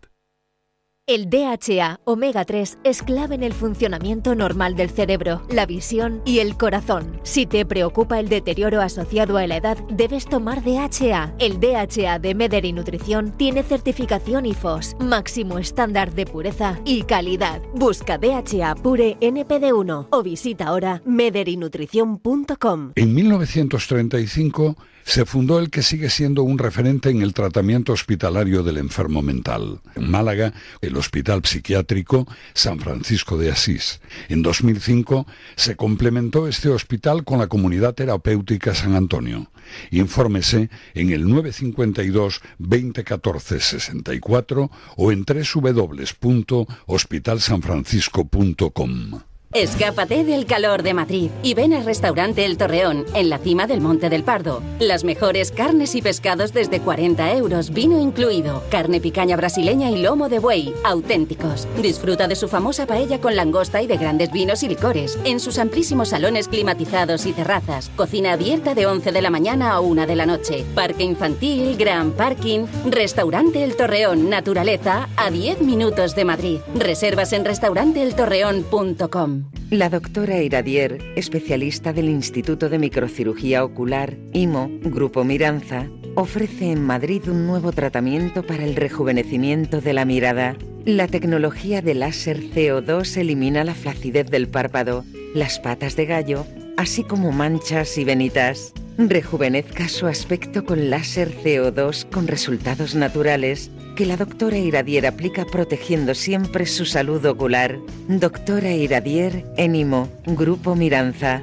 El DHA omega 3 es clave en el funcionamiento normal del cerebro, la visión y el corazón. Si te preocupa el deterioro asociado a la edad, debes tomar DHA. El DHA de Meder Nutrición tiene certificación IFOS, máximo estándar de pureza y calidad. Busca DHA Pure NPD1 o visita ahora mederinutricion.com. En 1935 se fundó el que sigue siendo un referente en el tratamiento hospitalario del enfermo mental. En Málaga, el Hospital Psiquiátrico San Francisco de Asís. En 2005 se complementó este hospital con la Comunidad Terapéutica San Antonio. Infórmese en el 952 2014 64 o en www.hospitalsanfrancisco.com. Escápate del calor de Madrid y ven al restaurante El Torreón, en la cima del Monte del Pardo. Las mejores carnes y pescados desde 40 euros, vino incluido, carne picaña brasileña y lomo de buey, auténticos. Disfruta de su famosa paella con langosta y de grandes vinos y licores, en sus amplísimos salones climatizados y terrazas, cocina abierta de 11 de la mañana a 1 de la noche, parque infantil, gran parking, restaurante El Torreón, naturaleza, a 10 minutos de Madrid. Reservas en restauranteeltorreón.com. La doctora Iradier, especialista del Instituto de Microcirugía Ocular, IMO, Grupo Miranza, ofrece en Madrid un nuevo tratamiento para el rejuvenecimiento de la mirada. La tecnología de láser CO2 elimina la flacidez del párpado, las patas de gallo, así como manchas y venitas. Rejuvenezca su aspecto con láser CO2 con resultados naturales que la doctora Iradier aplica protegiendo siempre su salud ocular. Doctora Iradier Enimo, Grupo Miranza.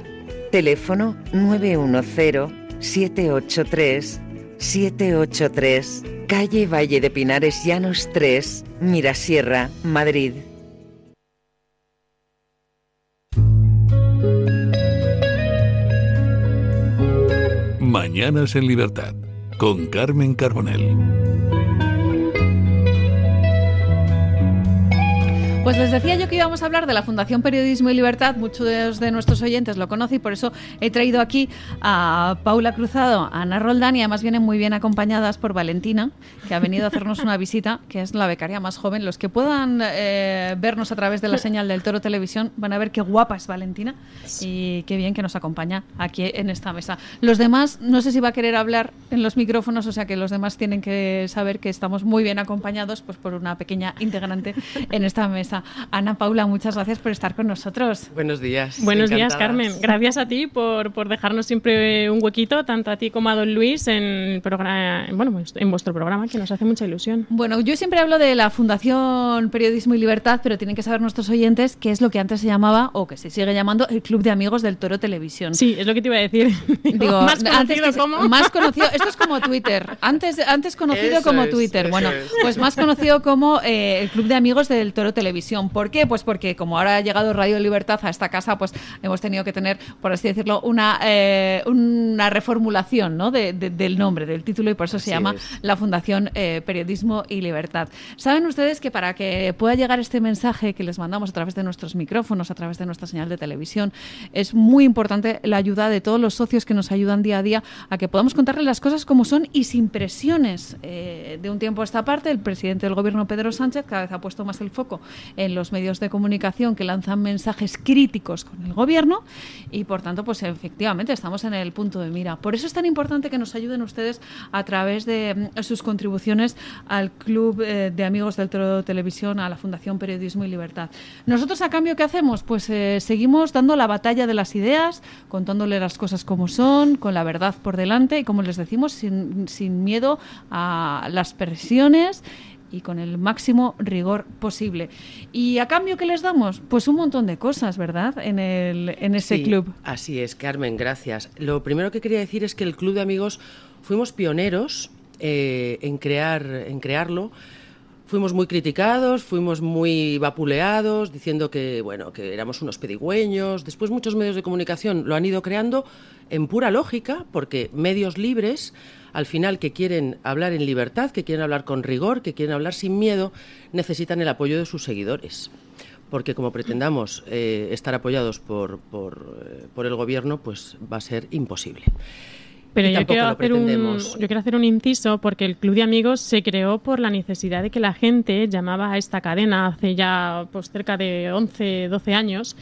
Teléfono 910-783-783. Calle Valle de Pinares Llanos 3, Mirasierra, Madrid. Mañanas en Libertad, con Carmen Carbonell. Pues les decía yo que íbamos a hablar de la Fundación Periodismo y Libertad. Muchos de nuestros oyentes lo conocen y por eso he traído aquí a Paula Cruzado, a Ana Roldán y además vienen muy bien acompañadas por Valentina, que ha venido a hacernos una visita, que es la becaria más joven. Los que puedan eh, vernos a través de la señal del Toro Televisión van a ver qué guapa es Valentina y qué bien que nos acompaña aquí en esta mesa. Los demás, no sé si va a querer hablar en los micrófonos, o sea que los demás tienen que saber que estamos muy bien acompañados pues, por una pequeña integrante en esta mesa. Ana Paula, muchas gracias por estar con nosotros. Buenos días. Buenos días, Carmen. Gracias a ti por, dejarnos siempre un huequito, tanto a ti como a don Luis, en, bueno, pues, en vuestro programa, que nos hace mucha ilusión. Bueno, yo siempre hablo de la Fundación Periodismo y Libertad, pero tienen que saber nuestros oyentes qué es lo que antes se llamaba, o que se sigue llamando, el Club de Amigos del Toro Televisión. Sí, es lo que te iba a decir. más conocido como... esto es como Twitter. Antes, antes conocido como Twitter. Bueno, pues más conocido como eh, el Club de Amigos del Toro Televisión. ¿Por qué? Pues porque como ahora ha llegado Radio Libertad a esta casa, pues hemos tenido que tener, por así decirlo, una, eh, una reformulación ¿no? del nombre, del título, y por eso se llama la Fundación eh, Periodismo y Libertad. ¿Saben ustedes que para que pueda llegar este mensaje que les mandamos a través de nuestros micrófonos, a través de nuestra señal de televisión, es muy importante la ayuda de todos los socios que nos ayudan día a día a que podamos contarles las cosas como son y sin presiones. Eh, de un tiempo a esta parte, el presidente del gobierno, Pedro Sánchez, cada vez ha puesto más el foco en los medios de comunicación que lanzan mensajes críticos con el gobierno y por tanto pues efectivamente estamos en el punto de mira. Por eso es tan importante que nos ayuden ustedes a través de mm, sus contribuciones al Club eh, de Amigos del Toro Televisión, a la Fundación Periodismo y Libertad. Nosotros a cambio qué hacemos? Pues eh, seguimos dando la batalla de las ideas, contándole las cosas como son, con la verdad por delante y como les decimos sin, sin miedo a las presiones y con el máximo rigor posible. ¿Y a cambio qué les damos? Pues un montón de cosas, ¿verdad? En, el, en ese club. Así es, Carmen, gracias. Lo primero que quería decir es que el Club de Amigos fuimos pioneros eh, en, crear, en crearlo fuimos muy criticados, fuimos muy vapuleados, diciendo que bueno, que éramos unos pedigüeños. Después muchos medios de comunicación lo han ido creando en pura lógica, porque medios libres al final que quieren hablar en libertad, que quieren hablar con rigor, que quieren hablar sin miedo, necesitan el apoyo de sus seguidores. Porque como pretendamos eh, estar apoyados por, eh, por, el gobierno, pues va a ser imposible. Pero yo quiero, hacer un, yo quiero, hacer un, inciso porque el Club de Amigos se creó por la necesidad de que la gente llamaba a esta cadena hace ya pues, cerca de 11, 12 años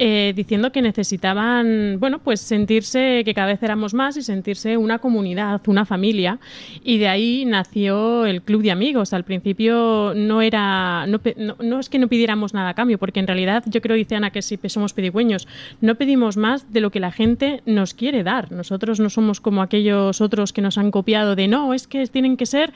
eh, diciendo que necesitaban, bueno, pues sentirse que cada vez éramos más y sentirse una comunidad, una familia. Y de ahí nació el club de amigos. Al principio no era, no, es que no pidiéramos nada a cambio, porque en realidad yo creo, dice Ana, que sí somos pedigüeños. No pedimos más de lo que la gente nos quiere dar. Nosotros no somos como aquellos otros que nos han copiado de no, es que tienen que ser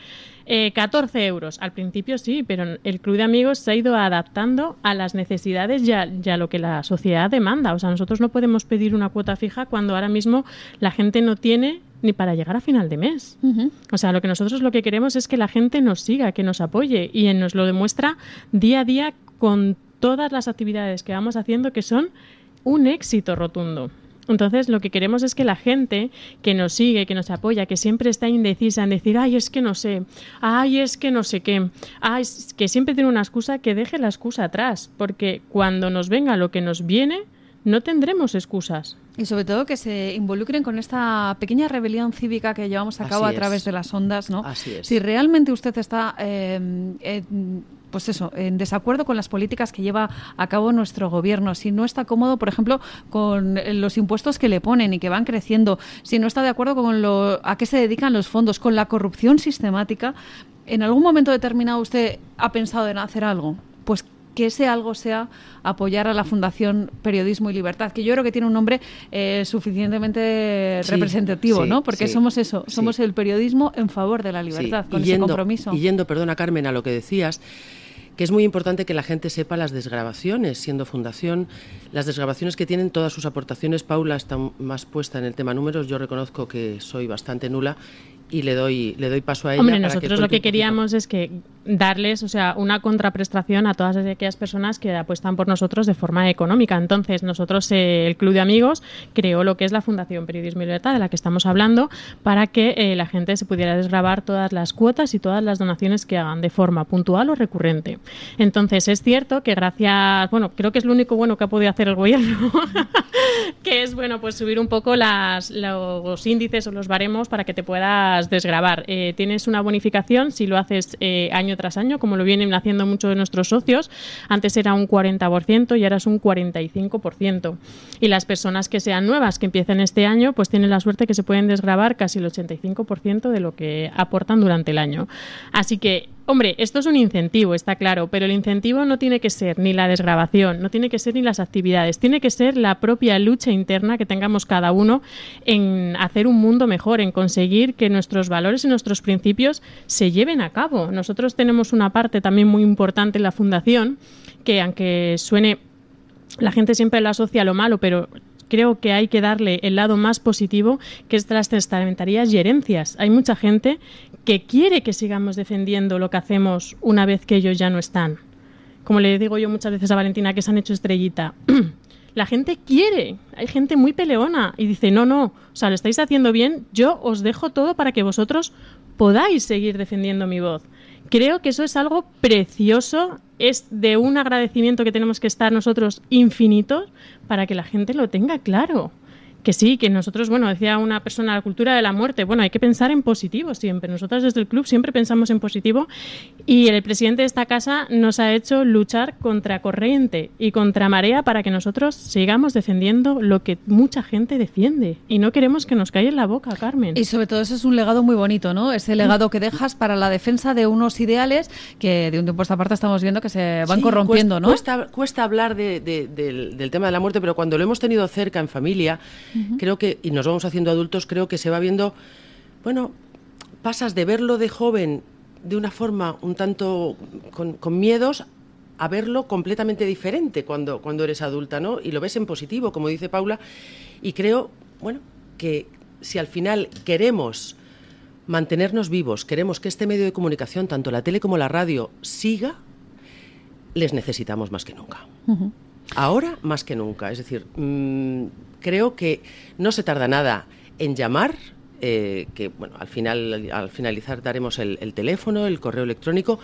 eh, 14 euros. Al principio sí, pero el club de amigos se ha ido adaptando a las necesidades y a, lo que la sociedad demanda. O sea, nosotros no podemos pedir una cuota fija cuando ahora mismo la gente no tiene ni para llegar a final de mes. O sea, lo que nosotros lo que queremos es que la gente nos siga, que nos apoye y nos lo demuestra día a día con todas las actividades que vamos haciendo que son un éxito rotundo. Entonces, lo que queremos es que la gente que nos sigue, que nos apoya, que siempre está indecisa en decir, ay, es que no sé, ay, es que no sé qué, ay, que siempre tiene una excusa, que deje la excusa atrás, porque cuando nos venga lo que nos viene, no tendremos excusas. Y sobre todo que se involucren con esta pequeña rebelión cívica que llevamos a cabo a través de las ondas, ¿no? Así es. Si realmente usted está eh, pues eso, en desacuerdo con las políticas que lleva a cabo nuestro gobierno, si no está cómodo, por ejemplo, con los impuestos que le ponen y que van creciendo, si no está de acuerdo con lo, a qué se dedican los fondos, con la corrupción sistemática, ¿en algún momento determinado usted ha pensado en hacer algo? Pues que ese algo sea apoyar a la Fundación Periodismo y Libertad, que yo creo que tiene un nombre eh, suficientemente representativo, ¿no? Porque somos eso, somos el periodismo en favor de la libertad, con ese compromiso. Y yendo, perdona Carmen, a lo que decías, es muy importante que la gente sepa las desgrabaciones, siendo fundación, las desgrabaciones que tienen todas sus aportaciones. Paula está más puesta en el tema números, yo reconozco que soy bastante nula y le doy, le doy paso a ella. nosotros lo que queríamos es que darles, o sea, una contraprestación a todas aquellas personas que apuestan por nosotros de forma económica. Entonces, nosotros, eh, el Club de Amigos, creó lo que es la Fundación Periodismo y Libertad, de la que estamos hablando, para que eh, la gente se pudiera desgrabar todas las cuotas y todas las donaciones que hagan de forma puntual o recurrente. Entonces, es cierto que gracias, bueno, creo que es lo único bueno que ha podido hacer el gobierno, que es, bueno, pues subir un poco los índices o los baremos para que te puedas desgrabar. Eh, tienes una bonificación si lo haces año tras año, como lo vienen haciendo muchos de nuestros socios. Antes era un 40% y ahora es un 45%. Y las personas que sean nuevas, que empiecen este año, pues tienen la suerte que se pueden desgravar casi el 85% de lo que aportan durante el año. Así que Hombre, esto es un incentivo, está claro, pero el incentivo no tiene que ser ni la desgrabación, no tiene que ser ni las actividades, tiene que ser la propia lucha interna que tengamos cada uno en hacer un mundo mejor, en conseguir que nuestros valores y nuestros principios se lleven a cabo. Nosotros tenemos una parte también muy importante en la fundación, que aunque suene, la gente siempre la asocia a lo malo, pero creo que hay que darle el lado más positivo, que es de las testamentarías y herencias. Hay mucha gente que quiere que sigamos defendiendo lo que hacemos una vez que ellos ya no están. Como le digo yo muchas veces a Valentina, que se han hecho estrellita. La gente quiere, hay gente muy peleona y dice, no, no, o sea, lo estáis haciendo bien, yo os dejo todo para que vosotros podáis seguir defendiendo mi voz. Creo que eso es algo precioso, es de un agradecimiento que tenemos que estar nosotros infinitos para que la gente lo tenga claro. Que sí, que nosotros, bueno, decía una persona, la cultura de la muerte, bueno, hay que pensar en positivo siempre. Nosotras desde el club siempre pensamos en positivo y el presidente de esta casa nos ha hecho luchar contra corriente y contra marea para que nosotros sigamos defendiendo lo que mucha gente defiende. Y no queremos que nos en la boca, Carmen. Y sobre todo eso es un legado muy bonito, ¿no? Ese legado que dejas para la defensa de unos ideales que de un tiempo aparte esta parte estamos viendo que se van corrompiendo, ¿no? Cuesta, cuesta hablar del, del tema de la muerte, pero cuando lo hemos tenido cerca en familia, creo que, y nos vamos haciendo adultos, creo que se va viendo, bueno, pasas de verlo de joven de una forma un tanto con, miedos a verlo completamente diferente cuando, cuando eres adulta, ¿no? Y lo ves en positivo, como dice Paula, y creo, bueno, que si al final queremos mantenernos vivos, queremos que este medio de comunicación, tanto la tele como la radio, siga, les necesitamos más que nunca. Ahora más que nunca. Es decir, mm, creo que no se tarda nada en llamar. Eh, que bueno, al final, al finalizar daremos el, teléfono, el correo electrónico.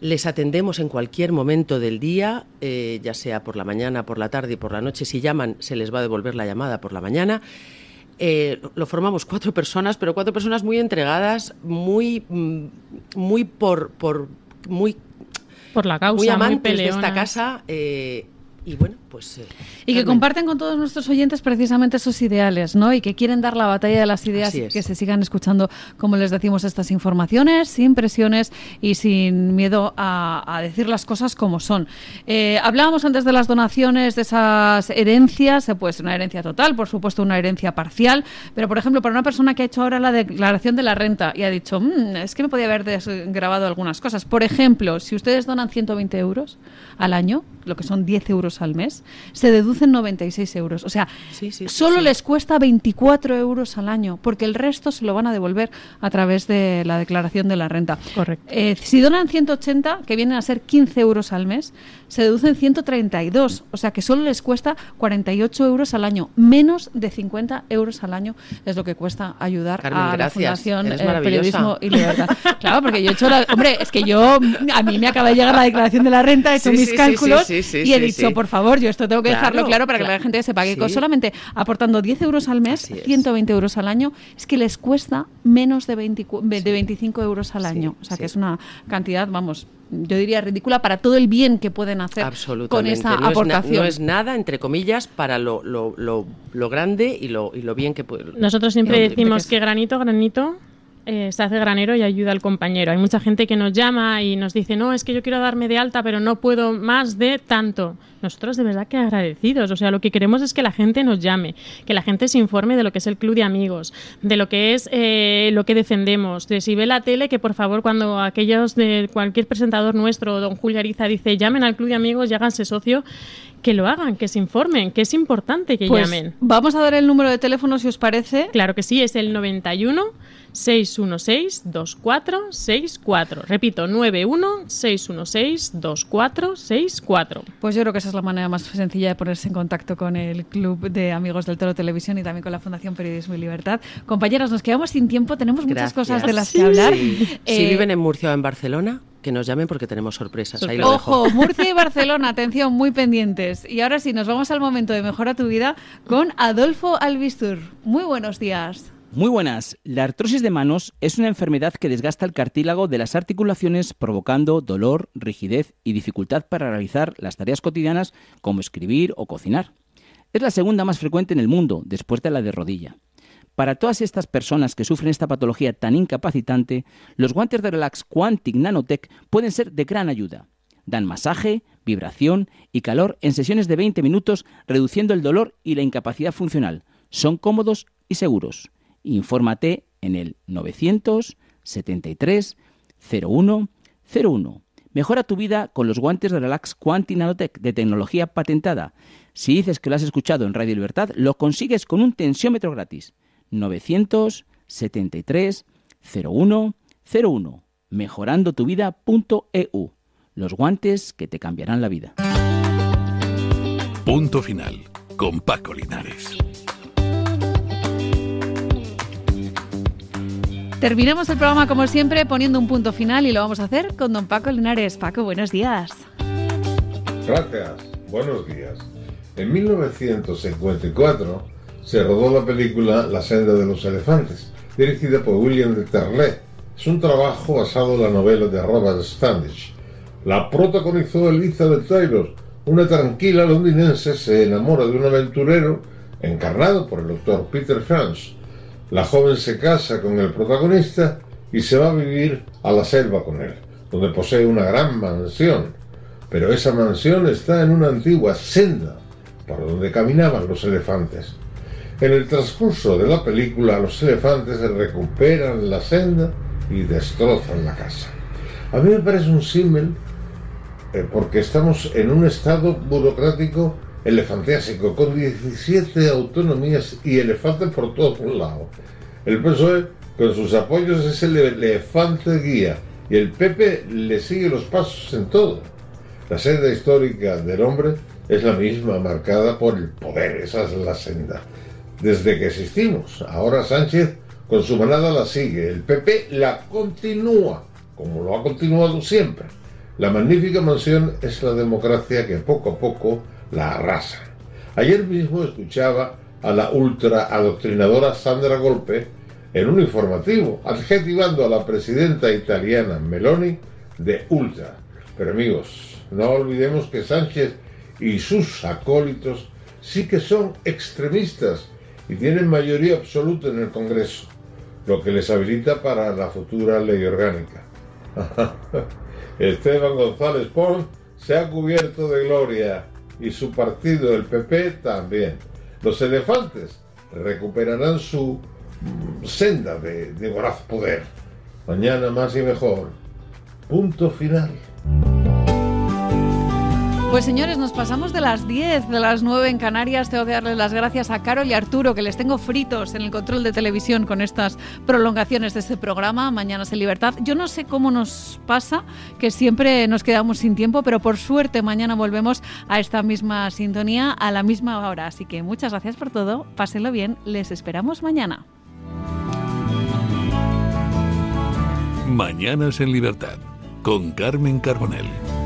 Les atendemos en cualquier momento del día, eh, ya sea por la mañana, por la tarde y por la noche. Si llaman, se les va a devolver la llamada por la mañana. Eh, lo formamos cuatro personas, pero cuatro personas muy entregadas, muy, mm, muy por, por muy, por la causa, amantes de esta casa. y bueno, pues, eh, y que comparten con todos nuestros oyentes precisamente esos ideales, ¿no? Y que quieren dar la batalla de las ideas y que se sigan escuchando, como les decimos, estas informaciones, sin presiones y sin miedo a, decir las cosas como son. Eh, hablábamos antes de las donaciones, de esas herencias, eh, pues una herencia total, por supuesto una herencia parcial, pero por ejemplo, para una persona que ha hecho ahora la declaración de la renta y ha dicho, mm, es que me podía haber desgrabado algunas cosas. Por ejemplo, si ustedes donan 120 euros al año, lo que son 10 euros al mes, se deducen 96 euros. O sea, solo les cuesta 24 euros al año, porque el resto se lo van a devolver a través de la declaración de la renta. Correcto. Eh, si donan 180, que vienen a ser 15 euros al mes, se deducen 132. O sea, que solo les cuesta 48 euros al año. Menos de 50 euros al año es lo que cuesta ayudar a la Fundación eh, Periodismo y Libertad. claro, porque yo he hecho Hombre, es que yo... A mí me acaba de llegar la declaración de la renta, he hecho mis cálculos y he dicho, por favor, yo esto tengo que dejarlo claro para que la gente sepa que solamente aportando 10 euros al mes, 120 euros al año, es que les cuesta menos de, de 25 euros al año. o sea, que es una cantidad, vamos, yo diría ridícula para todo el bien que pueden hacer con esa aportación. no es nada, entre comillas, para lo, grande y lo, y lo bien que pueden. Nosotros siempre decimos que granito, granito eh, se hace granero y ayuda al compañero. Hay mucha gente que nos llama y nos dice, no, es que yo quiero darme de alta, pero no puedo más de tanto. Nosotros de verdad que agradecidos. O sea, lo que queremos es que la gente nos llame, que la gente se informe de lo que es el club de amigos, de lo que es eh, lo que defendemos, de si ve la tele, que por favor cuando aquellos de cualquier presentador nuestro, don Julio Ariza, dice, llamen al club de amigos y háganse socio, que lo hagan, que se informen, que es importante que pues llamen. Vamos a dar el número de teléfono si os parece. Claro que sí, es el 91 616 2464 Repito, 616 2464 Pues yo creo que esa es la manera más sencilla de ponerse en contacto con el Club de Amigos del Toro Televisión y también con la Fundación Periodismo y Libertad. Compañeros, nos quedamos sin tiempo, tenemos muchas cosas de las que hablar. si eh, viven en Murcia o en Barcelona, que nos llamen porque tenemos sorpresas. Ojo, Murcia y Barcelona, atención, muy pendientes. Y ahora sí, nos vamos al momento de Mejora tu Vida con Adolfo Albistur. Muy buenos días. Muy buenas. La artrosis de manos es una enfermedad que desgasta el cartílago de las articulaciones provocando dolor, rigidez y dificultad para realizar las tareas cotidianas como escribir o cocinar. Es la segunda más frecuente en el mundo, después de la de rodilla. Para todas estas personas que sufren esta patología tan incapacitante, los guantes de Relax Quantic Nanotech pueden ser de gran ayuda. Dan masaje, vibración y calor en sesiones de 20 minutos, reduciendo el dolor y la incapacidad funcional. Son cómodos y seguros. Infórmate en el 973 01 Mejora tu vida con los guantes de Relax Quanti Nanotech de tecnología patentada. Si dices que lo has escuchado en Radio Libertad, lo consigues con un tensiómetro gratis. 973 01 01. Mejorando tu Los guantes que te cambiarán la vida. Punto final con Paco Linares. Terminamos el programa como siempre poniendo un punto final y lo vamos a hacer con don Paco Linares. Paco, buenos días. Gracias, buenos días. En 1954 se rodó la película La senda de los elefantes, dirigida por William de Terlet. Es un trabajo basado en la novela de Robert Standish. La protagonizó Elizabeth Taylor, una tranquila londinense se enamora de un aventurero encarnado por el doctor Peter Franz la joven se casa con el protagonista y se va a vivir a la selva con él, donde posee una gran mansión. Pero esa mansión está en una antigua senda por donde caminaban los elefantes. En el transcurso de la película los elefantes recuperan la senda y destrozan la casa. A mí me parece un símil eh, porque estamos en un estado burocrático Elefanteásico con 17 autonomías y elefantes por todos lados. El PSOE, con sus apoyos, es el elefante guía y el PP le sigue los pasos en todo. La senda histórica del hombre es la misma, marcada por el poder, esa es la senda. Desde que existimos, ahora Sánchez con su manada la sigue, el PP la continúa, como lo ha continuado siempre. La magnífica mansión es la democracia que poco a poco la raza. Ayer mismo escuchaba a la ultra adoctrinadora Sandra Golpe en un informativo, adjetivando a la presidenta italiana Meloni de ultra. Pero amigos, no olvidemos que Sánchez y sus acólitos sí que son extremistas y tienen mayoría absoluta en el Congreso, lo que les habilita para la futura ley orgánica. Esteban González Pons se ha cubierto de gloria y su partido, el PP, también. Los elefantes recuperarán su mm, senda de, de voraz poder. Mañana más y mejor. Punto final. Pues señores, nos pasamos de las 10, de las 9 en Canarias. Tengo que darles las gracias a Carol y Arturo, que les tengo fritos en el control de televisión con estas prolongaciones de este programa, Mañanas en Libertad. Yo no sé cómo nos pasa, que siempre nos quedamos sin tiempo, pero por suerte mañana volvemos a esta misma sintonía, a la misma hora. Así que muchas gracias por todo, pásenlo bien, les esperamos mañana. Mañanas en Libertad, con Carmen Carbonell.